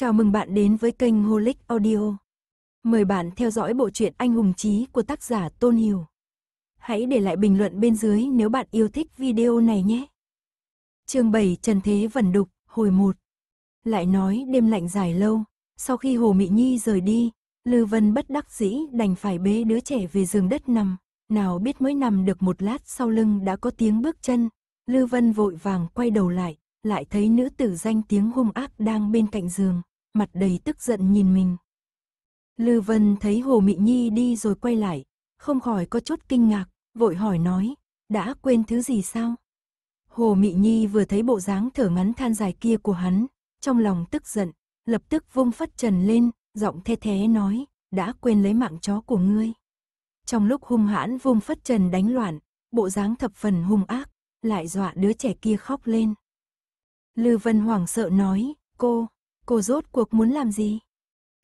Chào mừng bạn đến với kênh Holic Audio. Mời bạn theo dõi bộ truyện Anh hùng chí của tác giả Tôn Hiểu. Hãy để lại bình luận bên dưới nếu bạn yêu thích video này nhé. Chương 7 Trần Thế Vẩn Đục, hồi 1. Lại nói đêm lạnh dài lâu, sau khi Hồ Mị Nhi rời đi, Lư Vân bất đắc dĩ đành phải bế đứa trẻ về giường đất nằm, nào biết mới nằm được một lát sau lưng đã có tiếng bước chân, Lư Vân vội vàng quay đầu lại, lại thấy nữ tử danh tiếng hung ác đang bên cạnh giường mặt đầy tức giận nhìn mình. Lư Vân thấy Hồ Mị Nhi đi rồi quay lại, không khỏi có chút kinh ngạc, vội hỏi nói, đã quên thứ gì sao? Hồ Mị Nhi vừa thấy bộ dáng thở ngắn than dài kia của hắn, trong lòng tức giận, lập tức vung phất trần lên, giọng the thế nói, đã quên lấy mạng chó của ngươi. Trong lúc hung hãn vung phất trần đánh loạn, bộ dáng thập phần hung ác, lại dọa đứa trẻ kia khóc lên. Lư Vân hoảng sợ nói, cô, Cô rốt cuộc muốn làm gì?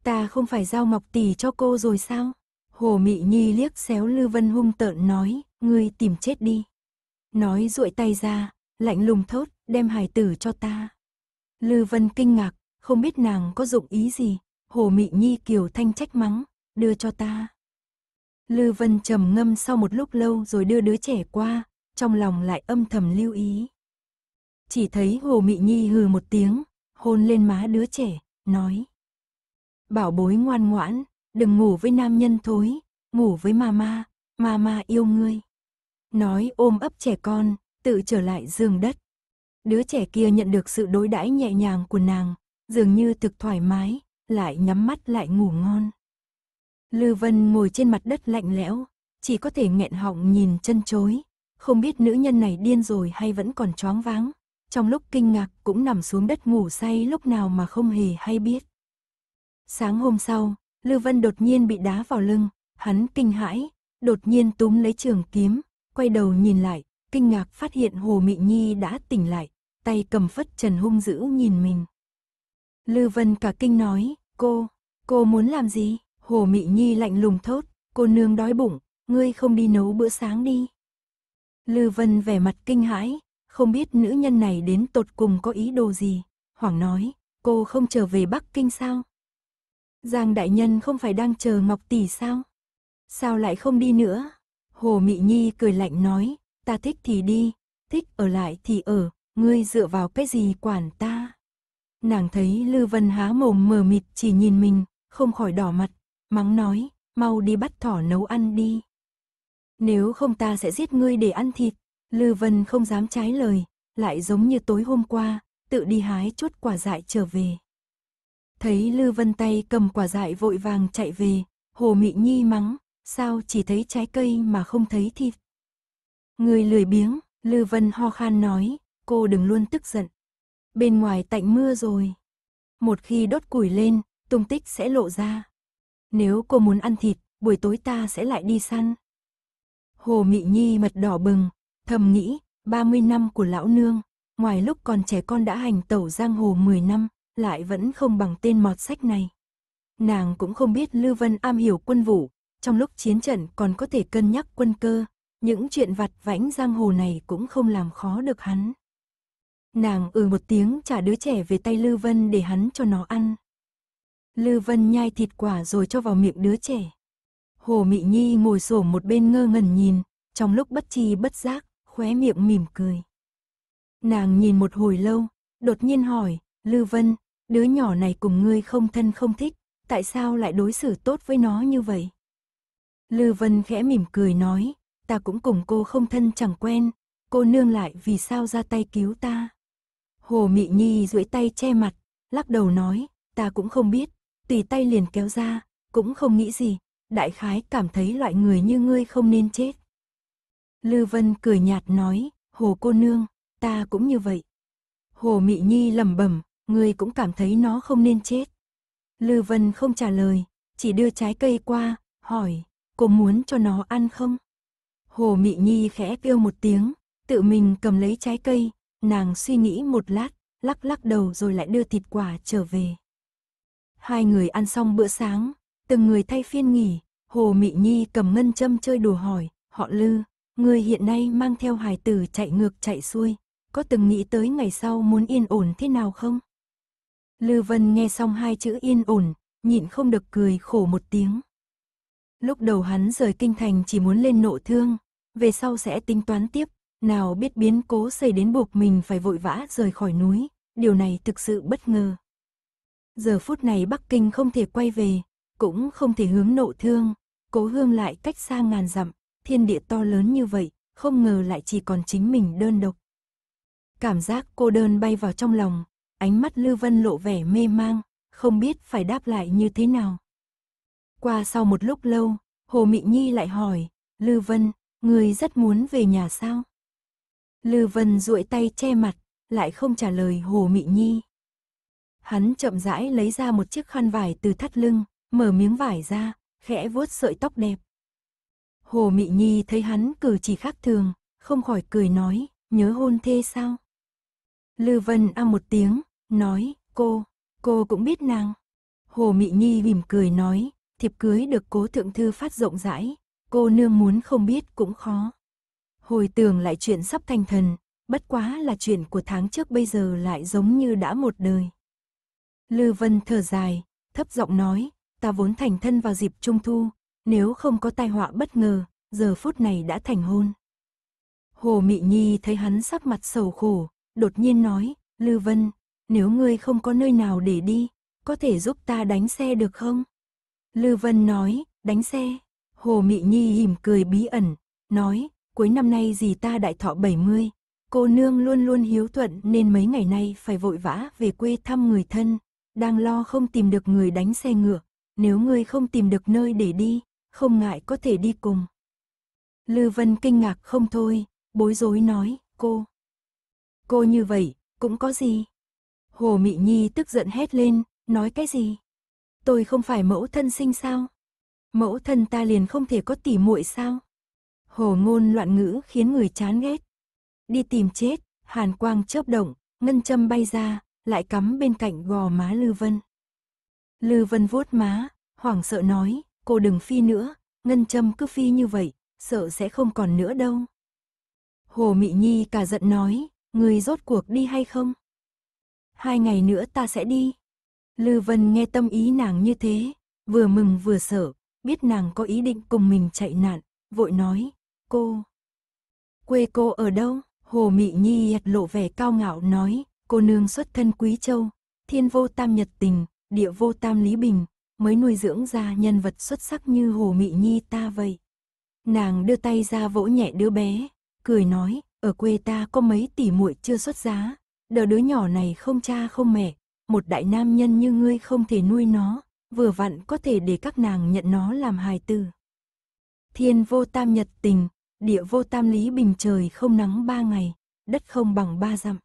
Ta không phải giao ngọc tỷ cho cô rồi sao? Hồ Mị Nhi liếc xéo Lư Vân hung tợn nói, ngươi tìm chết đi. Nói duỗi tay ra, lạnh lùng thốt, đem hài tử cho ta. Lư Vân kinh ngạc, không biết nàng có dụng ý gì, Hồ Mị Nhi kiều thanh trách mắng, đưa cho ta. Lư Vân trầm ngâm sau một lúc lâu rồi đưa đứa trẻ qua, trong lòng lại âm thầm lưu ý. Chỉ thấy Hồ Mị Nhi hừ một tiếng, hôn lên má đứa trẻ, nói. Bảo bối ngoan ngoãn, đừng ngủ với nam nhân thối, ngủ với mama, mama yêu ngươi. Nói ôm ấp trẻ con, tự trở lại giường đất. Đứa trẻ kia nhận được sự đối đãi nhẹ nhàng của nàng, dường như thực thoải mái, lại nhắm mắt lại ngủ ngon. Lư Vân ngồi trên mặt đất lạnh lẽo, chỉ có thể nghẹn họng nhìn chân chối, không biết nữ nhân này điên rồi hay vẫn còn choáng váng, trong lúc kinh ngạc cũng nằm xuống đất ngủ say lúc nào mà không hề hay biết. Sáng hôm sau, Lưu Vân đột nhiên bị đá vào lưng, hắn kinh hãi, đột nhiên túm lấy trường kiếm, quay đầu nhìn lại, kinh ngạc phát hiện Hồ Mị Nhi đã tỉnh lại, tay cầm phất trần hung dữ nhìn mình. Lưu Vân cả kinh nói, cô, cô muốn làm gì? Hồ Mị Nhi lạnh lùng thốt, cô nương đói bụng, ngươi không đi nấu bữa sáng đi. Lư Vân vẻ mặt kinh hãi, không biết nữ nhân này đến tột cùng có ý đồ gì. hoàng nói, cô không trở về Bắc Kinh sao? Giang Đại Nhân không phải đang chờ Ngọc Tỷ sao? Sao lại không đi nữa? Hồ Mị Nhi cười lạnh nói, ta thích thì đi, thích ở lại thì ở, ngươi dựa vào cái gì quản ta? Nàng thấy Lư Vân há mồm mờ mịt chỉ nhìn mình, không khỏi đỏ mặt, mắng nói, mau đi bắt thỏ nấu ăn đi. Nếu không ta sẽ giết ngươi để ăn thịt. Lư Vân không dám trái lời, lại giống như tối hôm qua, tự đi hái chút quả dại trở về. Thấy Lư Vân tay cầm quả dại vội vàng chạy về, Hồ Mị Nhi mắng, sao chỉ thấy trái cây mà không thấy thịt. Người lười biếng, Lư Vân ho khan nói, cô đừng luôn tức giận. Bên ngoài tạnh mưa rồi. Một khi đốt củi lên, tung tích sẽ lộ ra. Nếu cô muốn ăn thịt, buổi tối ta sẽ lại đi săn. Hồ Mị Nhi mặt đỏ bừng, Thầm nghĩ, 30 năm của lão nương, ngoài lúc còn trẻ con đã hành tẩu giang hồ 10 năm, lại vẫn không bằng tên mọt sách này. Nàng cũng không biết Lưu Vân am hiểu quân vụ, trong lúc chiến trận còn có thể cân nhắc quân cơ, những chuyện vặt vãnh giang hồ này cũng không làm khó được hắn. Nàng ừ một tiếng trả đứa trẻ về tay Lưu Vân để hắn cho nó ăn. Lưu Vân nhai thịt quả rồi cho vào miệng đứa trẻ. Hồ Mị Nhi ngồi sổ một bên ngơ ngẩn nhìn, trong lúc bất chi bất giác, khóe miệng mỉm cười. Nàng nhìn một hồi lâu, đột nhiên hỏi, Lư Vân, đứa nhỏ này cùng ngươi không thân không thích, tại sao lại đối xử tốt với nó như vậy? Lư Vân khẽ mỉm cười nói, ta cũng cùng cô không thân chẳng quen, cô nương lại vì sao ra tay cứu ta? Hồ Mị Nhi duỗi tay che mặt, lắc đầu nói, ta cũng không biết, tùy tay liền kéo ra, cũng không nghĩ gì, đại khái cảm thấy loại người như ngươi không nên chết. Lưu Vân cười nhạt nói, Hồ cô nương, ta cũng như vậy. Hồ Mị Nhi lẩm bẩm, ngươi cũng cảm thấy nó không nên chết. Lưu Vân không trả lời, chỉ đưa trái cây qua, hỏi, cô muốn cho nó ăn không? Hồ Mị Nhi khẽ kêu một tiếng, tự mình cầm lấy trái cây, nàng suy nghĩ một lát, lắc lắc đầu rồi lại đưa thịt quả trở về. Hai người ăn xong bữa sáng, từng người thay phiên nghỉ, Hồ Mị Nhi cầm ngân châm chơi đùa hỏi, họ Lưu. Người hiện nay mang theo hài tử chạy ngược chạy xuôi, có từng nghĩ tới ngày sau muốn yên ổn thế nào không? Lư Vân nghe xong hai chữ yên ổn, nhịn không được cười khổ một tiếng. Lúc đầu hắn rời kinh thành chỉ muốn lên nộ thương, về sau sẽ tính toán tiếp, nào biết biến cố xảy đến buộc mình phải vội vã rời khỏi núi, điều này thực sự bất ngờ. Giờ phút này Bắc Kinh không thể quay về, cũng không thể hướng nộ thương, cố hương lại cách xa ngàn dặm thiên địa to lớn như vậy, không ngờ lại chỉ còn chính mình đơn độc. Cảm giác cô đơn bay vào trong lòng, ánh mắt Lưu Vân lộ vẻ mê mang, không biết phải đáp lại như thế nào. Qua sau một lúc lâu, Hồ Mị Nhi lại hỏi, Lưu Vân, người rất muốn về nhà sao? Lưu Vân duỗi tay che mặt, lại không trả lời Hồ Mị Nhi. Hắn chậm rãi lấy ra một chiếc khăn vải từ thắt lưng, mở miếng vải ra, khẽ vuốt sợi tóc đẹp, Hồ Mị Nhi thấy hắn cử chỉ khác thường, không khỏi cười nói, nhớ hôn thê sao? Lư Vân a một tiếng, nói, cô, cô cũng biết nàng. Hồ Mị Nhi mỉm cười nói, thiệp cưới được cố thượng thư phát rộng rãi, cô nương muốn không biết cũng khó. Hồi tưởng lại chuyện sắp thành thần, bất quá là chuyện của tháng trước bây giờ lại giống như đã một đời. Lư Vân thở dài, thấp giọng nói, ta vốn thành thân vào dịp trung thu, nếu không có tai họa bất ngờ, giờ phút này đã thành hôn. Hồ Mị Nhi thấy hắn sắc mặt sầu khổ, đột nhiên nói, Lư Vân, nếu ngươi không có nơi nào để đi, có thể giúp ta đánh xe được không? Lư Vân nói, đánh xe. Hồ Mị Nhi hìm cười bí ẩn, nói, cuối năm nay gì ta đại thọ 70, cô nương luôn luôn hiếu thuận nên mấy ngày nay phải vội vã về quê thăm người thân, đang lo không tìm được người đánh xe ngựa, nếu ngươi không tìm được nơi để đi, không ngại có thể đi cùng. Lư Vân kinh ngạc không thôi, bối rối nói, cô. Cô như vậy, cũng có gì? Hồ Mị Nhi tức giận hét lên, nói cái gì? Tôi không phải mẫu thân sinh sao? Mẫu thân ta liền không thể có tỉ muội sao? Hồ ngôn loạn ngữ khiến người chán ghét. Đi tìm chết, hàn quang chớp động, ngân châm bay ra, lại cắm bên cạnh gò má Lư Vân. Lư Vân vuốt má, hoảng sợ nói, cô đừng phi nữa, ngân châm cứ phi như vậy, sợ sẽ không còn nữa đâu. Hồ Mị Nhi cả giận nói, người rốt cuộc đi hay không? Hai ngày nữa ta sẽ đi. Lư Vân nghe tâm ý nàng như thế, vừa mừng vừa sợ, biết nàng có ý định cùng mình chạy nạn, vội nói, cô. Quê cô ở đâu? Hồ Mị Nhi hiệt lộ vẻ cao ngạo nói, cô nương xuất thân Quý Châu, thiên vô tam nhật tình, địa vô tam lý bình, mới nuôi dưỡng ra nhân vật xuất sắc như Hồ Mị Nhi ta vậy. Nàng đưa tay ra vỗ nhẹ đứa bé, cười nói, ở quê ta có mấy tỷ muội chưa xuất giá, đờ đứa nhỏ này không cha không mẹ, một đại nam nhân như ngươi không thể nuôi nó, vừa vặn có thể để các nàng nhận nó làm hài tử. Thiên vô tam nhật tình, địa vô tam lý bình trời không nắng ba ngày, đất không bằng ba dặm.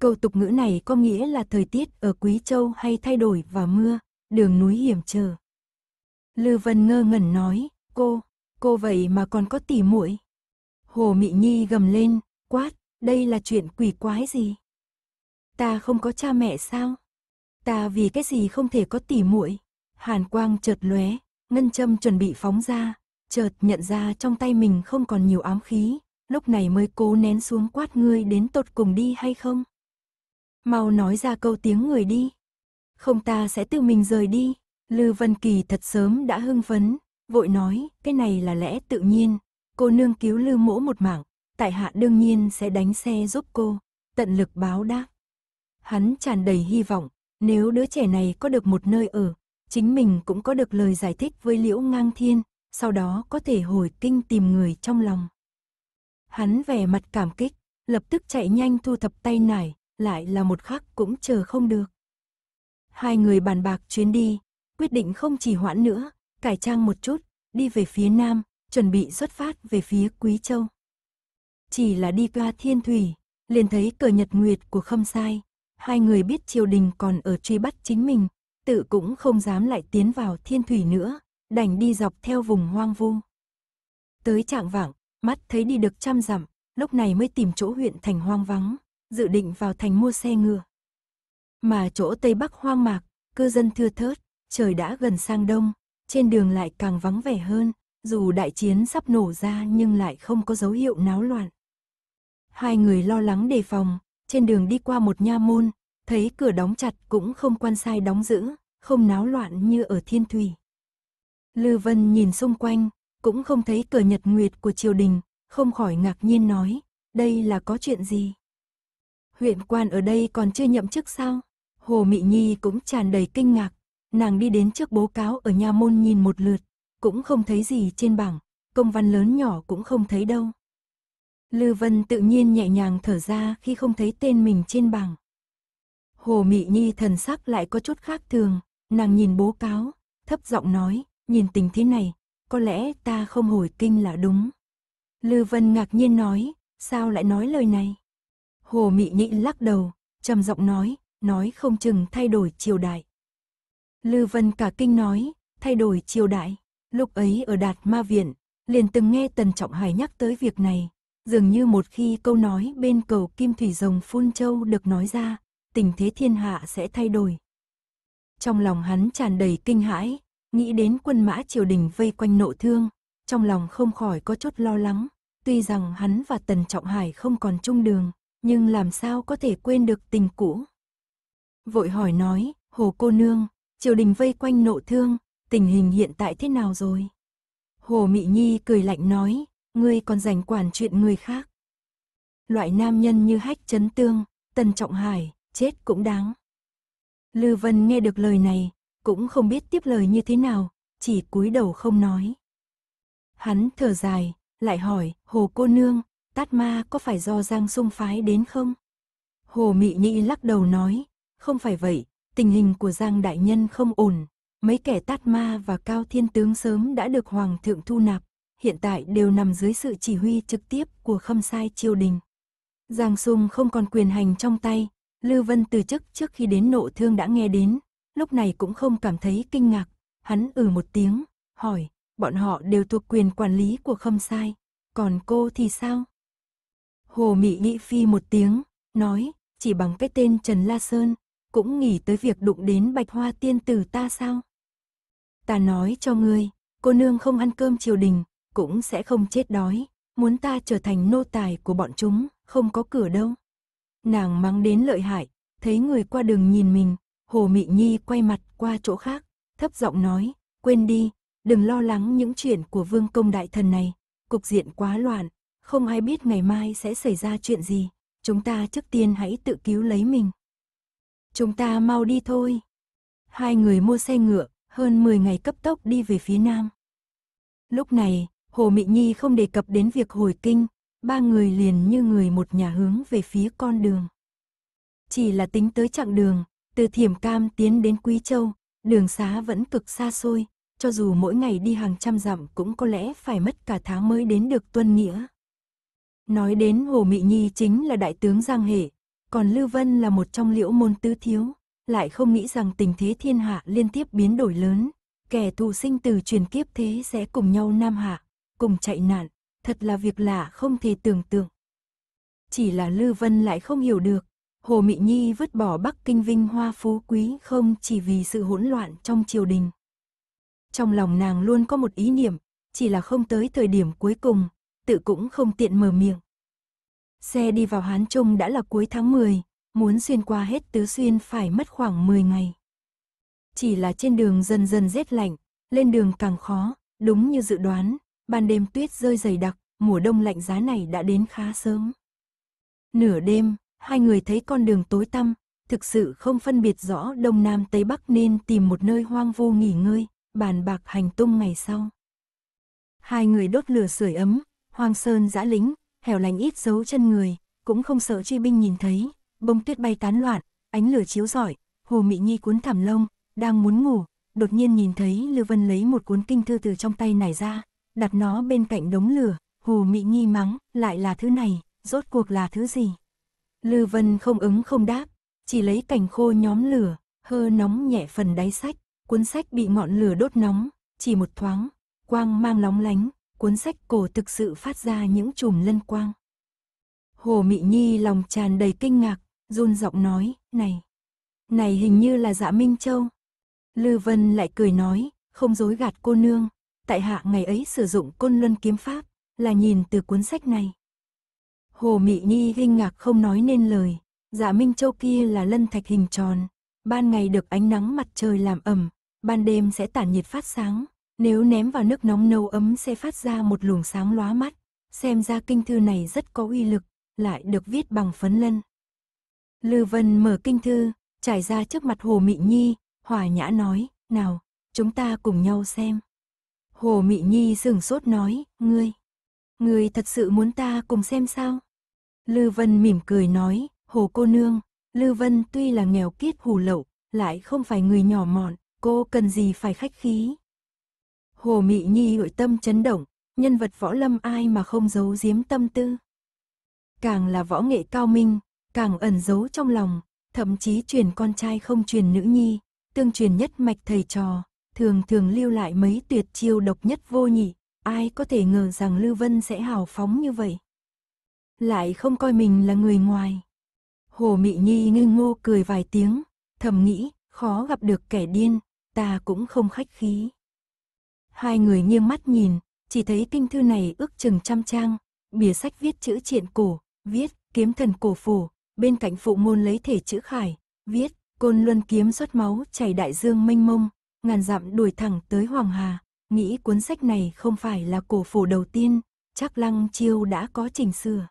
Câu tục ngữ này có nghĩa là thời tiết ở Quý Châu hay thay đổi và mưa, đường núi hiểm trở. Lư Vân ngơ ngẩn nói, cô, cô vậy mà còn có tỉ muội. Hồ Mị Nhi gầm lên, quát, đây là chuyện quỷ quái gì? Ta không có cha mẹ sao? Ta vì cái gì không thể có tỉ muội? Hàn quang chợt lóe, ngân châm chuẩn bị phóng ra, chợt nhận ra trong tay mình không còn nhiều ám khí, lúc này mới cố nén xuống quát ngươi đến tột cùng đi hay không? Mau nói ra câu tiếng người đi không ta sẽ tự mình rời đi. Lư Vân Kỳ thật sớm đã hưng phấn, vội nói, cái này là lẽ tự nhiên, cô nương cứu Lư Mỗ một mạng, tại hạ đương nhiên sẽ đánh xe giúp cô, tận lực báo đáp. Hắn tràn đầy hy vọng, nếu đứa trẻ này có được một nơi ở, chính mình cũng có được lời giải thích với Liễu Ngang Thiên, sau đó có thể hồi kinh tìm người trong lòng. Hắn vẻ mặt cảm kích, lập tức chạy nhanh thu thập tay nải, lại là một khắc cũng chờ không được. Hai người bàn bạc chuyến đi, quyết định không chỉ hoãn nữa, cải trang một chút, đi về phía nam, chuẩn bị xuất phát về phía Quý Châu. Chỉ là đi qua thiên thủy, liền thấy cờ nhật nguyệt của khâm sai. Hai người biết triều đình còn ở truy bắt chính mình, tự cũng không dám lại tiến vào thiên thủy nữa, đành đi dọc theo vùng hoang vu. Tới trạng vạng, mắt thấy đi được trăm dặm, lúc này mới tìm chỗ huyện thành hoang vắng, dự định vào thành mua xe ngựa. Mà chỗ Tây Bắc hoang mạc, cư dân thưa thớt, trời đã gần sang đông, trên đường lại càng vắng vẻ hơn, dù đại chiến sắp nổ ra nhưng lại không có dấu hiệu náo loạn. Hai người lo lắng đề phòng, trên đường đi qua một nha môn, thấy cửa đóng chặt cũng không quan sai đóng giữ, không náo loạn như ở Thiên Thủy. Lư Vân nhìn xung quanh, cũng không thấy cờ nhật nguyệt của triều đình, không khỏi ngạc nhiên nói, đây là có chuyện gì? Huyện quan ở đây còn chưa nhậm chức sao? Hồ Mị Nhi cũng tràn đầy kinh ngạc, nàng đi đến trước bố cáo ở nha môn nhìn một lượt, cũng không thấy gì trên bảng, công văn lớn nhỏ cũng không thấy đâu. Lư Vân tự nhiên nhẹ nhàng thở ra khi không thấy tên mình trên bảng. Hồ Mị Nhi thần sắc lại có chút khác thường, nàng nhìn bố cáo, thấp giọng nói, nhìn tình thế này, có lẽ ta không hồi kinh là đúng. Lư Vân ngạc nhiên nói, sao lại nói lời này? Hồ Mị Nhi lắc đầu, trầm giọng nói, nói không chừng thay đổi triều đại. Lư Vân cả kinh nói, thay đổi triều đại, lúc ấy ở Đạt Ma Viện, liền từng nghe Tần Trọng Hải nhắc tới việc này, dường như một khi câu nói bên cầu Kim Thủy Rồng Phun Châu được nói ra, tình thế thiên hạ sẽ thay đổi. Trong lòng hắn tràn đầy kinh hãi, nghĩ đến quân mã triều đình vây quanh nộ thương, trong lòng không khỏi có chút lo lắng, tuy rằng hắn và Tần Trọng Hải không còn chung đường, nhưng làm sao có thể quên được tình cũ vội hỏi nói, hồ cô nương, triều đình vây quanh nộ thương, tình hình hiện tại thế nào rồi? Hồ Mị Nhi cười lạnh nói, ngươi còn giành quản chuyện người khác. Loại nam nhân như hách chấn tương, tần trọng hải, chết cũng đáng. Lư Vân nghe được lời này, cũng không biết tiếp lời như thế nào, chỉ cúi đầu không nói. Hắn thở dài, lại hỏi, hồ cô nương, tát ma có phải do Giang Sung phái đến không? Hồ Mị Nhi lắc đầu nói, không phải vậy, tình hình của Giang Đại Nhân không ổn. Mấy kẻ tát ma và cao thiên tướng sớm đã được Hoàng thượng thu nạp, hiện tại đều nằm dưới sự chỉ huy trực tiếp của khâm sai triều đình. Giang Sung không còn quyền hành trong tay, lưu Vân từ chức trước khi đến nộ thương đã nghe đến, lúc này cũng không cảm thấy kinh ngạc, hắn ừ một tiếng, hỏi, bọn họ đều thuộc quyền quản lý của khâm sai, còn cô thì sao? Hồ mỹ nghĩ phi một tiếng, nói, chỉ bằng cái tên Trần La Sơn, cũng nghĩ tới việc đụng đến bạch hoa tiên tử ta sao? Ta nói cho ngươi, cô nương không ăn cơm triều đình, cũng sẽ không chết đói, muốn ta trở thành nô tài của bọn chúng, không có cửa đâu. Nàng mang đến lợi hại, thấy người qua đường nhìn mình, Hồ Mị Nhi quay mặt qua chỗ khác, thấp giọng nói, quên đi, đừng lo lắng những chuyện của vương công đại thần này, cục diện quá loạn, không ai biết ngày mai sẽ xảy ra chuyện gì, chúng ta trước tiên hãy tự cứu lấy mình. Chúng ta mau đi thôi. Hai người mua xe ngựa, hơn 10 ngày cấp tốc đi về phía nam. Lúc này, Hồ Mị Nhi không đề cập đến việc hồi kinh, ba người liền như người một nhà hướng về phía con đường. Chỉ là tính tới chặng đường, từ Thiểm Cam tiến đến Quý Châu, đường xá vẫn cực xa xôi, cho dù mỗi ngày đi hàng trăm dặm cũng có lẽ phải mất cả tháng mới đến được Tuân Nghĩa. Nói đến Hồ Mị Nhi chính là đại tướng Giang Hệ, còn Lưu Vân là một trong liễu môn tứ thiếu, lại không nghĩ rằng tình thế thiên hạ liên tiếp biến đổi lớn, kẻ thù sinh từ truyền kiếp thế sẽ cùng nhau nam hạ, cùng chạy nạn, thật là việc lạ không thể tưởng tượng. Chỉ là Lưu Vân lại không hiểu được, Hồ Mị Nhi vứt bỏ Bắc Kinh vinh hoa phú quý không chỉ vì sự hỗn loạn trong triều đình. Trong lòng nàng luôn có một ý niệm, chỉ là không tới thời điểm cuối cùng, tự cũng không tiện mở miệng. Xe đi vào Hán Trung đã là cuối tháng 10, muốn xuyên qua hết Tứ Xuyên phải mất khoảng 10 ngày. Chỉ là trên đường dần dần rét lạnh, lên đường càng khó, đúng như dự đoán, ban đêm tuyết rơi dày đặc, mùa đông lạnh giá này đã đến khá sớm. Nửa đêm, hai người thấy con đường tối tăm, thực sự không phân biệt rõ đông nam tây bắc nên tìm một nơi hoang vu nghỉ ngơi, bàn bạc hành tung ngày sau. Hai người đốt lửa sưởi ấm, hoang sơn giã lính, hẻo lánh ít dấu chân người, cũng không sợ truy binh nhìn thấy, bông tuyết bay tán loạn, ánh lửa chiếu rọi, Hồ Mị Nhi cuốn thảm lông, đang muốn ngủ, đột nhiên nhìn thấy Lưu Vân lấy một cuốn kinh thư từ trong tay nải ra, đặt nó bên cạnh đống lửa, Hồ Mị Nhi mắng, lại là thứ này, rốt cuộc là thứ gì? Lưu Vân không ứng không đáp, chỉ lấy cành khô nhóm lửa, hơ nóng nhẹ phần đáy sách, cuốn sách bị ngọn lửa đốt nóng, chỉ một thoáng, quang mang lóng lánh, cuốn sách cổ thực sự phát ra những chùm lân quang. Hồ Mị Nhi lòng tràn đầy kinh ngạc, run giọng nói, này, này hình như là dạ Minh Châu. Lư Vân lại cười nói, không dối gạt cô nương, tại hạ ngày ấy sử dụng côn luân kiếm pháp, là nhìn từ cuốn sách này. Hồ Mị Nhi kinh ngạc không nói nên lời, dạ Minh Châu kia là lân thạch hình tròn, ban ngày được ánh nắng mặt trời làm ẩm, ban đêm sẽ tản nhiệt phát sáng, nếu ném vào nước nóng nâu ấm sẽ phát ra một luồng sáng lóa mắt, xem ra kinh thư này rất có uy lực, lại được viết bằng phấn lân. Lư Vân mở kinh thư, trải ra trước mặt Hồ Mị Nhi, hòa nhã nói, nào, chúng ta cùng nhau xem. Hồ Mị Nhi sửng sốt nói, ngươi, ngươi thật sự muốn ta cùng xem sao? Lư Vân mỉm cười nói, Hồ cô nương, Lư Vân tuy là nghèo kiết hù lậu, lại không phải người nhỏ mọn, cô cần gì phải khách khí. Hồ Mị Nhi nội tâm chấn động, nhân vật võ lâm ai mà không giấu giếm tâm tư. Càng là võ nghệ cao minh, càng ẩn giấu trong lòng, thậm chí truyền con trai không truyền nữ nhi, tương truyền nhất mạch thầy trò, thường thường lưu lại mấy tuyệt chiêu độc nhất vô nhị, ai có thể ngờ rằng Lưu Vân sẽ hào phóng như vậy. Lại không coi mình là người ngoài. Hồ Mị Nhi ngư ngô cười vài tiếng, thầm nghĩ, khó gặp được kẻ điên, ta cũng không khách khí. Hai người nghiêng mắt nhìn, chỉ thấy kinh thư này ước chừng trăm trang, bìa sách viết chữ triện cổ, viết kiếm thần cổ phổ, bên cạnh phụ môn lấy thể chữ khải, viết côn luân kiếm xuất máu chảy đại dương mênh mông, ngàn dặm đuổi thẳng tới Hoàng Hà. Nghĩ cuốn sách này không phải là cổ phổ đầu tiên, chắc Lăng Chiêu đã có chỉnh sửa.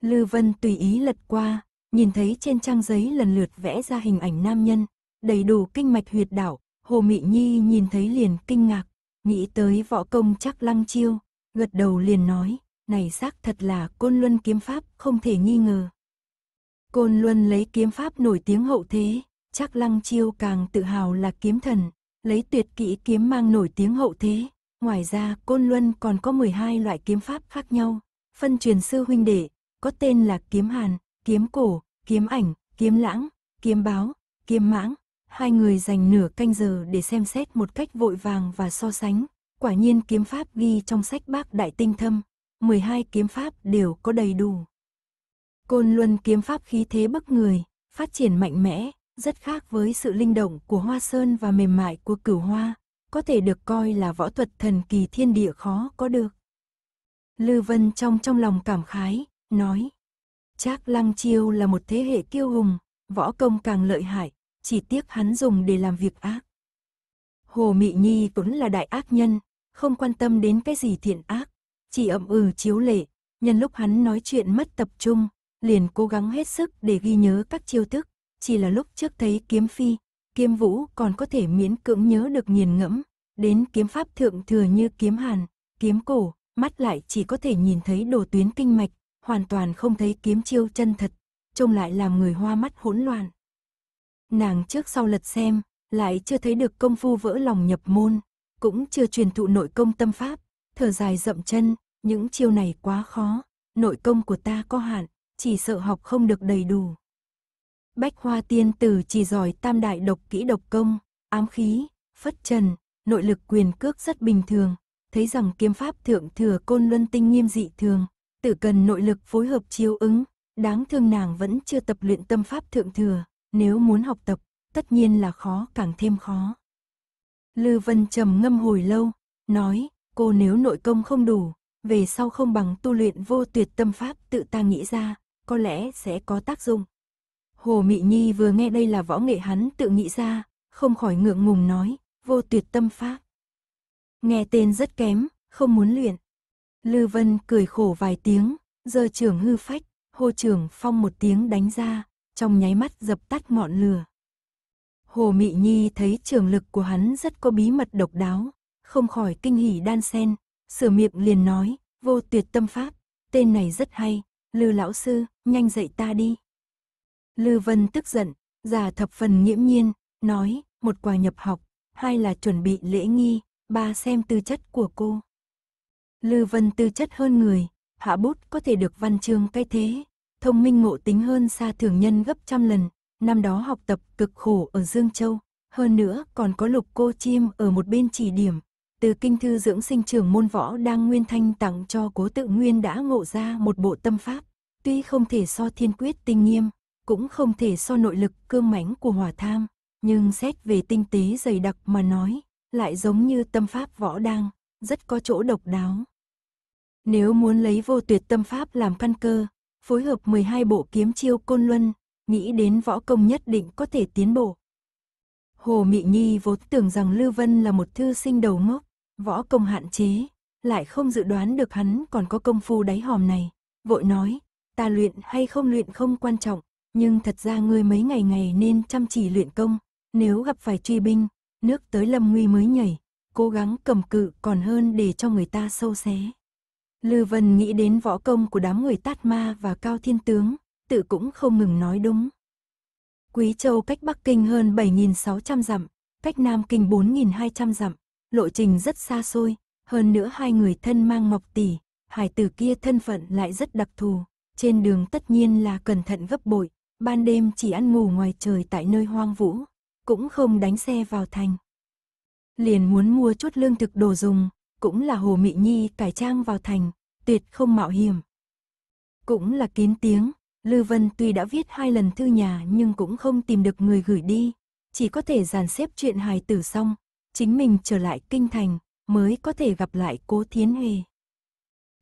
Lư Vân tùy ý lật qua, nhìn thấy trên trang giấy lần lượt vẽ ra hình ảnh nam nhân, đầy đủ kinh mạch huyệt đảo, Hồ Mị Nhi nhìn thấy liền kinh ngạc, nghĩ tới võ công chắc lăng chiêu, gật đầu liền nói, này xác thật là côn luân kiếm pháp, không thể nghi ngờ. Côn luân lấy kiếm pháp nổi tiếng hậu thế, chắc lăng chiêu càng tự hào là kiếm thần, lấy tuyệt kỹ kiếm mang nổi tiếng hậu thế. Ngoài ra, Côn Luân còn có 12 loại kiếm pháp khác nhau, phân truyền sư huynh đệ, có tên là kiếm hàn, kiếm cổ, kiếm ảnh, kiếm lãng, kiếm báo, kiếm mãng, Hai người dành nửa canh giờ để xem xét một cách vội vàng và so sánh. Quả nhiên kiếm pháp ghi trong sách bác đại tinh thâm, 12 kiếm pháp đều có đầy đủ. Côn Luân kiếm pháp khí thế bức người, phát triển mạnh mẽ, rất khác với sự linh động của hoa sơn và mềm mại của cửu hoa, có thể được coi là võ thuật thần kỳ thiên địa khó có được. Lư Vân trong trong lòng cảm khái, nói, Trác Lăng Chiêu là một thế hệ kiêu hùng, võ công càng lợi hại, chỉ tiếc hắn dùng để làm việc ác. Hồ Mị Nhi vốn là đại ác nhân, không quan tâm đến cái gì thiện ác, chỉ ậm ừ chiếu lệ, nhân lúc hắn nói chuyện mất tập trung, liền cố gắng hết sức để ghi nhớ các chiêu thức, chỉ là lúc trước thấy kiếm phi, kiếm vũ còn có thể miễn cưỡng nhớ được nghiền ngẫm, đến kiếm pháp thượng thừa như kiếm hàn, kiếm cổ, mắt lại chỉ có thể nhìn thấy đồ tuyến kinh mạch, hoàn toàn không thấy kiếm chiêu chân thật, trông lại làm người hoa mắt hỗn loạn. Nàng trước sau lật xem, lại chưa thấy được công phu vỡ lòng nhập môn, cũng chưa truyền thụ nội công tâm pháp, thở dài dậm chân, những chiêu này quá khó, nội công của ta có hạn, chỉ sợ học không được đầy đủ. Bách Hoa Tiên Tử chỉ giỏi tam đại độc kỹ độc công, ám khí, phất trần, nội lực quyền cước rất bình thường, thấy rằng kiếm pháp thượng thừa côn luân tinh nghiêm dị thường, tự cần nội lực phối hợp chiêu ứng, đáng thương nàng vẫn chưa tập luyện tâm pháp thượng thừa. Nếu muốn học tập, tất nhiên là khó càng thêm khó. Lư Vân trầm ngâm hồi lâu, nói, cô nếu nội công không đủ, về sau không bằng tu luyện vô tuyệt tâm pháp tự ta nghĩ ra, có lẽ sẽ có tác dụng. Hồ Mị Nhi vừa nghe đây là võ nghệ hắn tự nghĩ ra, không khỏi ngượng ngùng nói, vô tuyệt tâm pháp. Nghe tên rất kém, không muốn luyện. Lư Vân cười khổ vài tiếng, giờ trưởng hư phách, hô trưởng phong một tiếng đánh ra, trong nháy mắt dập tắt ngọn lửa. Hồ Mị Nhi thấy trường lực của hắn rất có bí mật độc đáo, không khỏi kinh hỉ đan sen, sửa miệng liền nói, vô tuyệt tâm pháp, tên này rất hay, Lư lão sư, nhanh dạy ta đi. Lư Vân tức giận, già thập phần nhiễm nhiên, nói, một quà nhập học, hai là chuẩn bị lễ nghi, ba xem tư chất của cô. Lư Vân tư chất hơn người, hạ bút có thể được văn chương cái thế, thông minh ngộ tính hơn xa thường nhân gấp trăm lần, năm đó học tập cực khổ ở Dương Châu, hơn nữa còn có lục cô chim ở một bên chỉ điểm. Từ kinh thư dưỡng sinh trường môn võ đang nguyên thanh tặng cho cố tự nguyên đã ngộ ra một bộ tâm pháp, tuy không thể so thiên quyết tinh nghiêm, cũng không thể so nội lực cương mãnh của hỏa tham, nhưng xét về tinh tế dày đặc mà nói, lại giống như tâm pháp võ đang, rất có chỗ độc đáo. Nếu muốn lấy vô tuyệt tâm pháp làm căn cơ, phối hợp 12 bộ kiếm chiêu côn luân, nghĩ đến võ công nhất định có thể tiến bộ. Hồ Mị Nhi vốn tưởng rằng Lưu Vân là một thư sinh đầu ngốc, võ công hạn chế, lại không dự đoán được hắn còn có công phu đáy hòm này, vội nói, ta luyện hay không luyện không quan trọng, nhưng thật ra ngươi mấy ngày ngày nên chăm chỉ luyện công, nếu gặp phải truy binh, nước tới lâm nguy mới nhảy, cố gắng cầm cự còn hơn để cho người ta sâu xé. Lư Vân nghĩ đến võ công của đám người tát ma và cao thiên tướng, tự cũng không ngừng nói đúng. Quý Châu cách Bắc Kinh hơn 7.600 dặm, cách Nam Kinh 4.200 dặm, lộ trình rất xa xôi, hơn nữa hai người thân mang ngọc tỷ, hải tử kia thân phận lại rất đặc thù, trên đường tất nhiên là cẩn thận gấp bội, ban đêm chỉ ăn ngủ ngoài trời tại nơi hoang vũ, cũng không đánh xe vào thành. Liền muốn mua chút lương thực đồ dùng, cũng là Hồ Mị Nhi cải trang vào thành, tuyệt không mạo hiểm. Cũng là kín tiếng, Lư Vân tuy đã viết hai lần thư nhà nhưng cũng không tìm được người gửi đi, chỉ có thể dàn xếp chuyện hài tử xong, chính mình trở lại kinh thành, mới có thể gặp lại cố Thiến Huệ.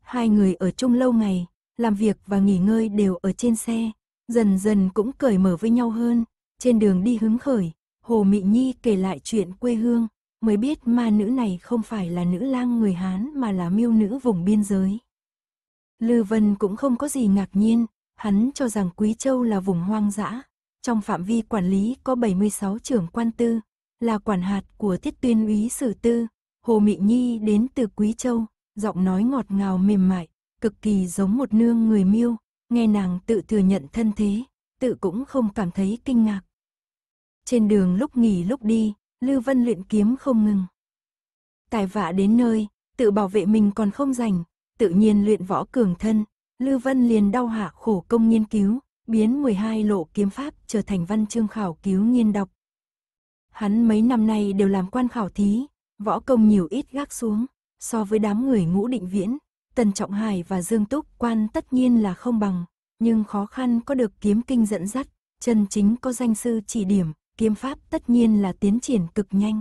Hai người ở chung lâu ngày, làm việc và nghỉ ngơi đều ở trên xe, dần dần cũng cởi mở với nhau hơn, trên đường đi hứng khởi, Hồ Mị Nhi kể lại chuyện quê hương, mới biết ma nữ này không phải là nữ lang người Hán mà là miêu nữ vùng biên giới. Lư Vân cũng không có gì ngạc nhiên, hắn cho rằng Quý Châu là vùng hoang dã, trong phạm vi quản lý có 76 trưởng quan tư, là quản hạt của thiết tuyên úy sử tư, Hồ Mị Nhi đến từ Quý Châu, giọng nói ngọt ngào mềm mại, cực kỳ giống một nương người miêu, nghe nàng tự thừa nhận thân thế, tự cũng không cảm thấy kinh ngạc. Trên đường lúc nghỉ lúc đi, Lưu Vân luyện kiếm không ngừng. Tài vạ đến nơi, tự bảo vệ mình còn không rảnh, tự nhiên luyện võ cường thân, Lưu Vân liền đau hạ khổ công nghiên cứu, biến 12 lộ kiếm pháp trở thành văn chương khảo cứu nghiên đọc. Hắn mấy năm nay đều làm quan khảo thí, võ công nhiều ít gác xuống, so với đám người ngũ định viễn, Tần Trọng Hải và Dương Túc quan tất nhiên là không bằng, nhưng khó khăn có được kiếm kinh dẫn dắt, chân chính có danh sư chỉ điểm, kiếm pháp tất nhiên là tiến triển cực nhanh.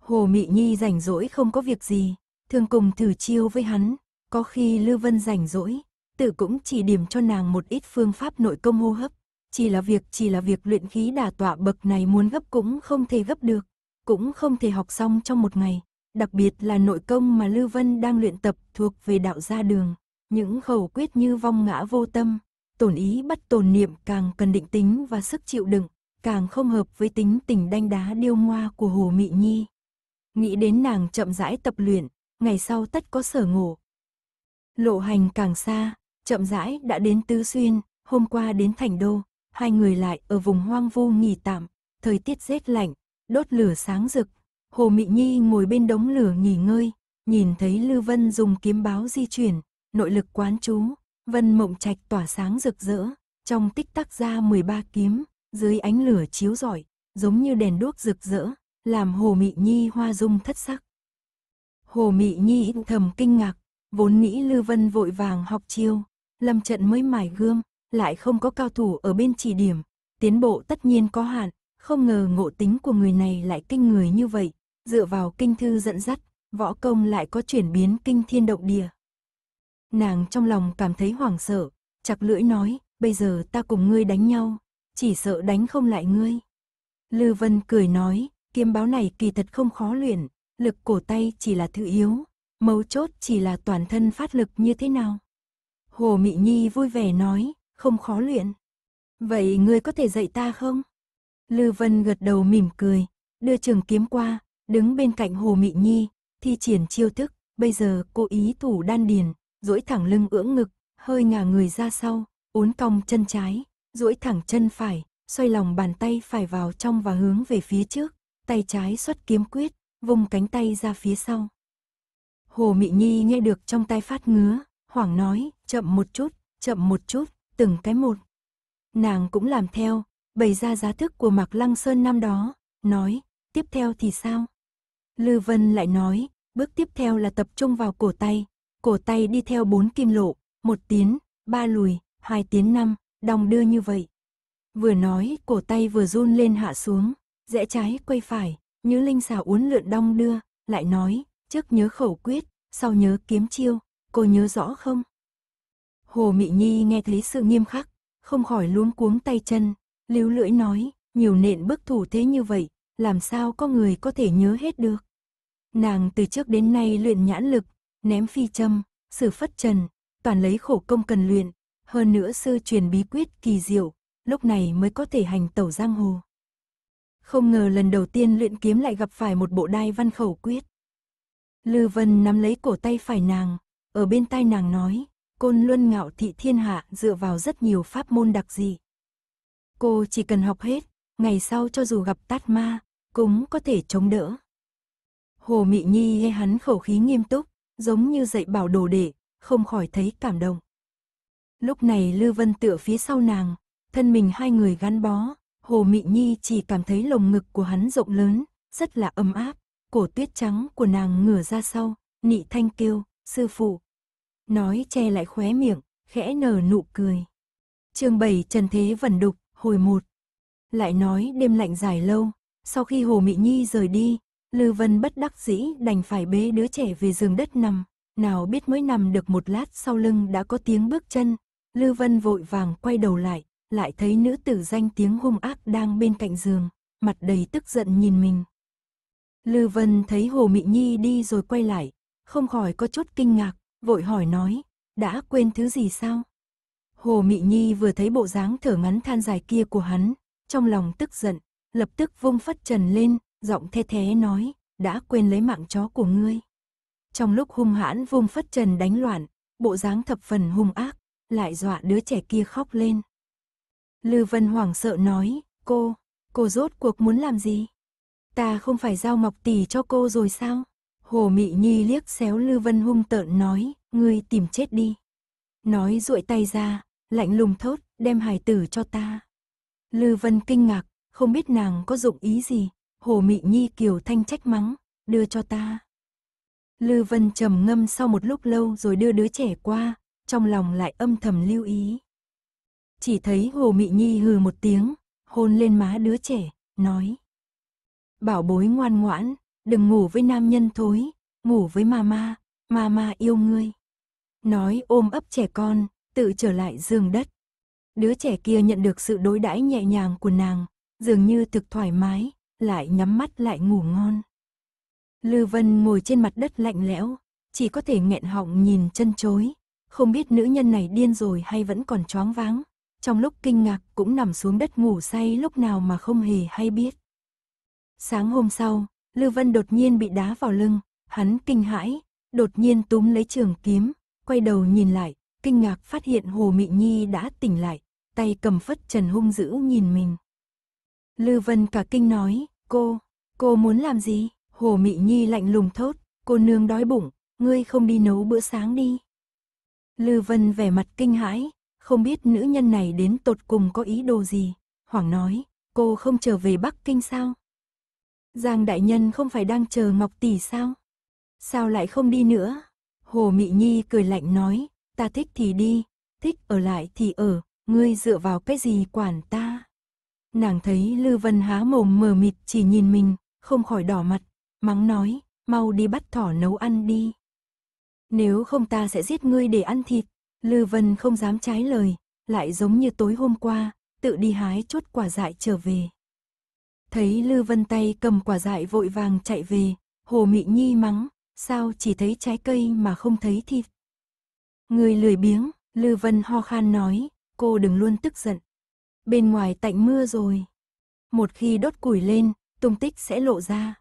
Hồ Mị Nhi rảnh rỗi không có việc gì, thường cùng thử chiêu với hắn, có khi Lưu Vân rảnh rỗi, tự cũng chỉ điểm cho nàng một ít phương pháp nội công hô hấp, chỉ là việc chỉ là việc luyện khí đả tọa bậc này muốn gấp cũng không thể gấp được, cũng không thể học xong trong một ngày, đặc biệt là nội công mà Lưu Vân đang luyện tập thuộc về đạo gia đường, những khẩu quyết như vong ngã vô tâm, tổn ý bắt tổn niệm càng cần định tính và sức chịu đựng, càng không hợp với tính tình đanh đá điêu ngoa của Hồ Mị Nhi. Nghĩ đến nàng chậm rãi tập luyện, ngày sau tất có sở ngộ. Lộ hành càng xa, chậm rãi đã đến Tứ Xuyên, hôm qua đến Thành Đô, hai người lại ở vùng hoang vu nghỉ tạm, thời tiết rét lạnh, đốt lửa sáng rực. Hồ Mị Nhi ngồi bên đống lửa nghỉ ngơi, nhìn thấy Lưu Vân dùng kiếm báo di chuyển, nội lực quán chú, Vân Mộng Trạch tỏa sáng rực rỡ, trong tích tắc ra 13 kiếm, dưới ánh lửa chiếu rọi, giống như đèn đuốc rực rỡ, làm Hồ Mị Nhi hoa dung thất sắc. Hồ Mị Nhi thầm kinh ngạc, vốn nghĩ Lư Vân vội vàng học chiêu, lâm trận mới mải gươm, lại không có cao thủ ở bên chỉ điểm, tiến bộ tất nhiên có hạn, không ngờ ngộ tính của người này lại kinh người như vậy, dựa vào kinh thư dẫn dắt, võ công lại có chuyển biến kinh thiên động địa. Nàng trong lòng cảm thấy hoảng sợ, chặt lưỡi nói, bây giờ ta cùng ngươi đánh nhau, chỉ sợ đánh không lại ngươi. Lư Vân cười nói, kiếm báo này kỳ thật không khó luyện, lực cổ tay chỉ là thứ yếu, mấu chốt chỉ là toàn thân phát lực như thế nào. Hồ Mị Nhi vui vẻ nói, không khó luyện. Vậy ngươi có thể dạy ta không? Lư Vân gật đầu mỉm cười, đưa trường kiếm qua, đứng bên cạnh Hồ Mị Nhi, thi triển chiêu thức, bây giờ cô ý thủ đan điền, duỗi thẳng lưng ưỡn ngực, hơi ngả người ra sau, uốn cong chân trái, duỗi thẳng chân phải, xoay lòng bàn tay phải vào trong và hướng về phía trước, tay trái xuất kiếm quyết, vùng cánh tay ra phía sau. Hồ Mị Nhi nghe được trong tay phát ngứa, hoảng nói, chậm một chút, chậm một chút, từng cái một. Nàng cũng làm theo, bày ra giá thức của Mạc Lăng Sơn năm đó, nói, tiếp theo thì sao? Lư Vân lại nói, bước tiếp theo là tập trung vào cổ tay, cổ tay đi theo bốn kim lộ, một tiến, ba lùi, hai tiến năm, đong đưa như vậy. Vừa nói, cổ tay vừa run lên hạ xuống, rẽ trái quay phải, như linh xào uốn lượn đong đưa, lại nói, trước nhớ khẩu quyết, sau nhớ kiếm chiêu, cô nhớ rõ không? Hồ Mị Nhi nghe thấy sự nghiêm khắc, không khỏi luống cuống tay chân, líu lưỡi nói, nhiều nện bức thủ thế như vậy, làm sao có người có thể nhớ hết được. Nàng từ trước đến nay luyện nhãn lực, ném phi châm, sử phất trần, toàn lấy khổ công cần luyện, hơn nữa sư truyền bí quyết kỳ diệu, lúc này mới có thể hành tẩu giang hồ. Không ngờ lần đầu tiên luyện kiếm lại gặp phải một bộ đai văn khẩu quyết. Lư Vân nắm lấy cổ tay phải nàng, ở bên tai nàng nói, côn luân ngạo thị thiên hạ dựa vào rất nhiều pháp môn đặc dị. Cô chỉ cần học hết, ngày sau cho dù gặp tát ma, cũng có thể chống đỡ. Hồ Mị Nhi nghe hắn khẩu khí nghiêm túc, giống như dạy bảo đồ đệ, không khỏi thấy cảm động. Lúc này Lư Vân tựa phía sau nàng, thân mình hai người gắn bó, Hồ Mị Nhi chỉ cảm thấy lồng ngực của hắn rộng lớn, rất là ấm áp, cổ tuyết trắng của nàng ngửa ra sau, nị thanh kêu, sư phụ. Nói che lại khóe miệng, khẽ nở nụ cười. chương 7 Trần Thế Vẩn Đục, hồi 1. Lại nói đêm lạnh dài lâu, sau khi Hồ Mị Nhi rời đi, Lư Vân bất đắc dĩ đành phải bế đứa trẻ về giường đất nằm, nào biết mới nằm được một lát sau lưng đã có tiếng bước chân, Lưu Vân vội vàng quay đầu lại, lại thấy nữ tử danh tiếng hung ác đang bên cạnh giường, mặt đầy tức giận nhìn mình. Lưu Vân thấy Hồ Mị Nhi đi rồi quay lại, không khỏi có chút kinh ngạc, vội hỏi nói, đã quên thứ gì sao? Hồ Mị Nhi vừa thấy bộ dáng thở ngắn than dài kia của hắn, trong lòng tức giận, lập tức vung phất trần lên, giọng the thế nói, đã quên lấy mạng chó của ngươi. Trong lúc hung hãn vung phất trần đánh loạn, bộ dáng thập phần hung ác, lại dọa đứa trẻ kia khóc lên. Lư Vân hoảng sợ nói, cô, cô rốt cuộc muốn làm gì? Ta không phải giao ngọc tỷ cho cô rồi sao? Hồ Mị Nhi liếc xéo Lư Vân hung tợn nói, ngươi tìm chết đi. Nói duỗi tay ra, lạnh lùng thốt, đem hài tử cho ta. Lư Vân kinh ngạc, không biết nàng có dụng ý gì, Hồ Mị Nhi kiều thanh trách mắng, đưa cho ta. Lư Vân trầm ngâm sau một lúc lâu rồi đưa đứa trẻ qua, trong lòng lại âm thầm lưu ý. Chỉ thấy Hồ Mị Nhi hừ một tiếng, hôn lên má đứa trẻ, nói. Bảo bối ngoan ngoãn, đừng ngủ với nam nhân thối, ngủ với mama, mama yêu ngươi. Nói ôm ấp trẻ con, tự trở lại giường đất. Đứa trẻ kia nhận được sự đối đãi nhẹ nhàng của nàng, dường như thực thoải mái, lại nhắm mắt lại ngủ ngon. Lư Vân ngồi trên mặt đất lạnh lẽo, chỉ có thể nghẹn họng nhìn chân chối, không biết nữ nhân này điên rồi hay vẫn còn choáng váng. Trong lúc kinh ngạc cũng nằm xuống đất ngủ say lúc nào mà không hề hay biết. Sáng hôm sau, Lư Vân đột nhiên bị đá vào lưng, hắn kinh hãi, đột nhiên túm lấy trường kiếm, quay đầu nhìn lại, kinh ngạc phát hiện Hồ Mị Nhi đã tỉnh lại, tay cầm phất trần hung dữ nhìn mình. Lư Vân cả kinh nói, cô, cô muốn làm gì? Hồ Mị Nhi lạnh lùng thốt, cô nương đói bụng, ngươi không đi nấu bữa sáng đi. Lư Vân vẻ mặt kinh hãi, không biết nữ nhân này đến tột cùng có ý đồ gì. Hoàng nói, cô không trở về Bắc Kinh sao? Giang Đại Nhân không phải đang chờ Ngọc Tỷ sao? Sao lại không đi nữa? Hồ Mị Nhi cười lạnh nói, ta thích thì đi, thích ở lại thì ở, ngươi dựa vào cái gì quản ta? Nàng thấy Lư Vân há mồm mờ mịt chỉ nhìn mình, không khỏi đỏ mặt, mắng nói, mau đi bắt thỏ nấu ăn đi. Nếu không ta sẽ giết ngươi để ăn thịt. Lư Vân không dám trái lời, lại giống như tối hôm qua, tự đi hái chốt quả dại trở về. Thấy Lư Vân tay cầm quả dại vội vàng chạy về, Hồ Mị Nhi mắng, sao chỉ thấy trái cây mà không thấy thịt. Người lười biếng, Lư Vân ho khan nói, cô đừng luôn tức giận. Bên ngoài tạnh mưa rồi. Một khi đốt củi lên, tung tích sẽ lộ ra.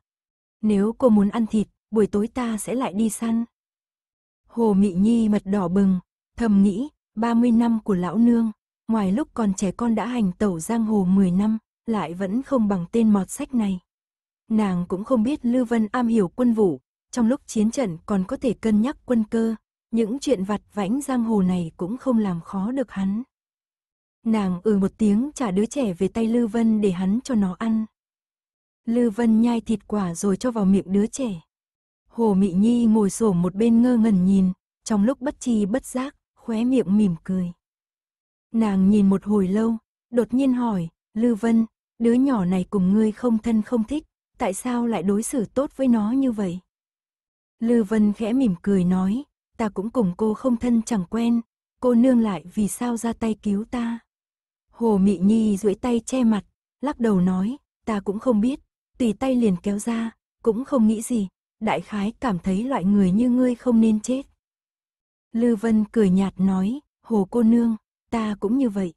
Nếu cô muốn ăn thịt, buổi tối ta sẽ lại đi săn. Hồ Mị Nhi mặt đỏ bừng, thầm nghĩ, 30 năm của lão nương, ngoài lúc còn trẻ con đã hành tẩu giang hồ 10 năm, lại vẫn không bằng tên mọt sách này. Nàng cũng không biết Lưu Vân am hiểu quân vụ, trong lúc chiến trận còn có thể cân nhắc quân cơ, những chuyện vặt vãnh giang hồ này cũng không làm khó được hắn. Nàng ừ một tiếng trả đứa trẻ về tay Lưu Vân để hắn cho nó ăn. Lưu Vân nhai thịt quả rồi cho vào miệng đứa trẻ. Hồ Mị Nhi ngồi sổ một bên ngơ ngẩn nhìn, trong lúc bất chi bất giác, khóe miệng mỉm cười. Nàng nhìn một hồi lâu, đột nhiên hỏi, Lư Vân, đứa nhỏ này cùng ngươi không thân không thích, tại sao lại đối xử tốt với nó như vậy? Lư Vân khẽ mỉm cười nói, ta cũng cùng cô không thân chẳng quen, cô nương lại vì sao ra tay cứu ta? Hồ Mị Nhi duỗi tay che mặt, lắc đầu nói, ta cũng không biết, tùy tay liền kéo ra, cũng không nghĩ gì, đại khái cảm thấy loại người như ngươi không nên chết. Lư Vân cười nhạt nói, Hồ cô nương, ta cũng như vậy.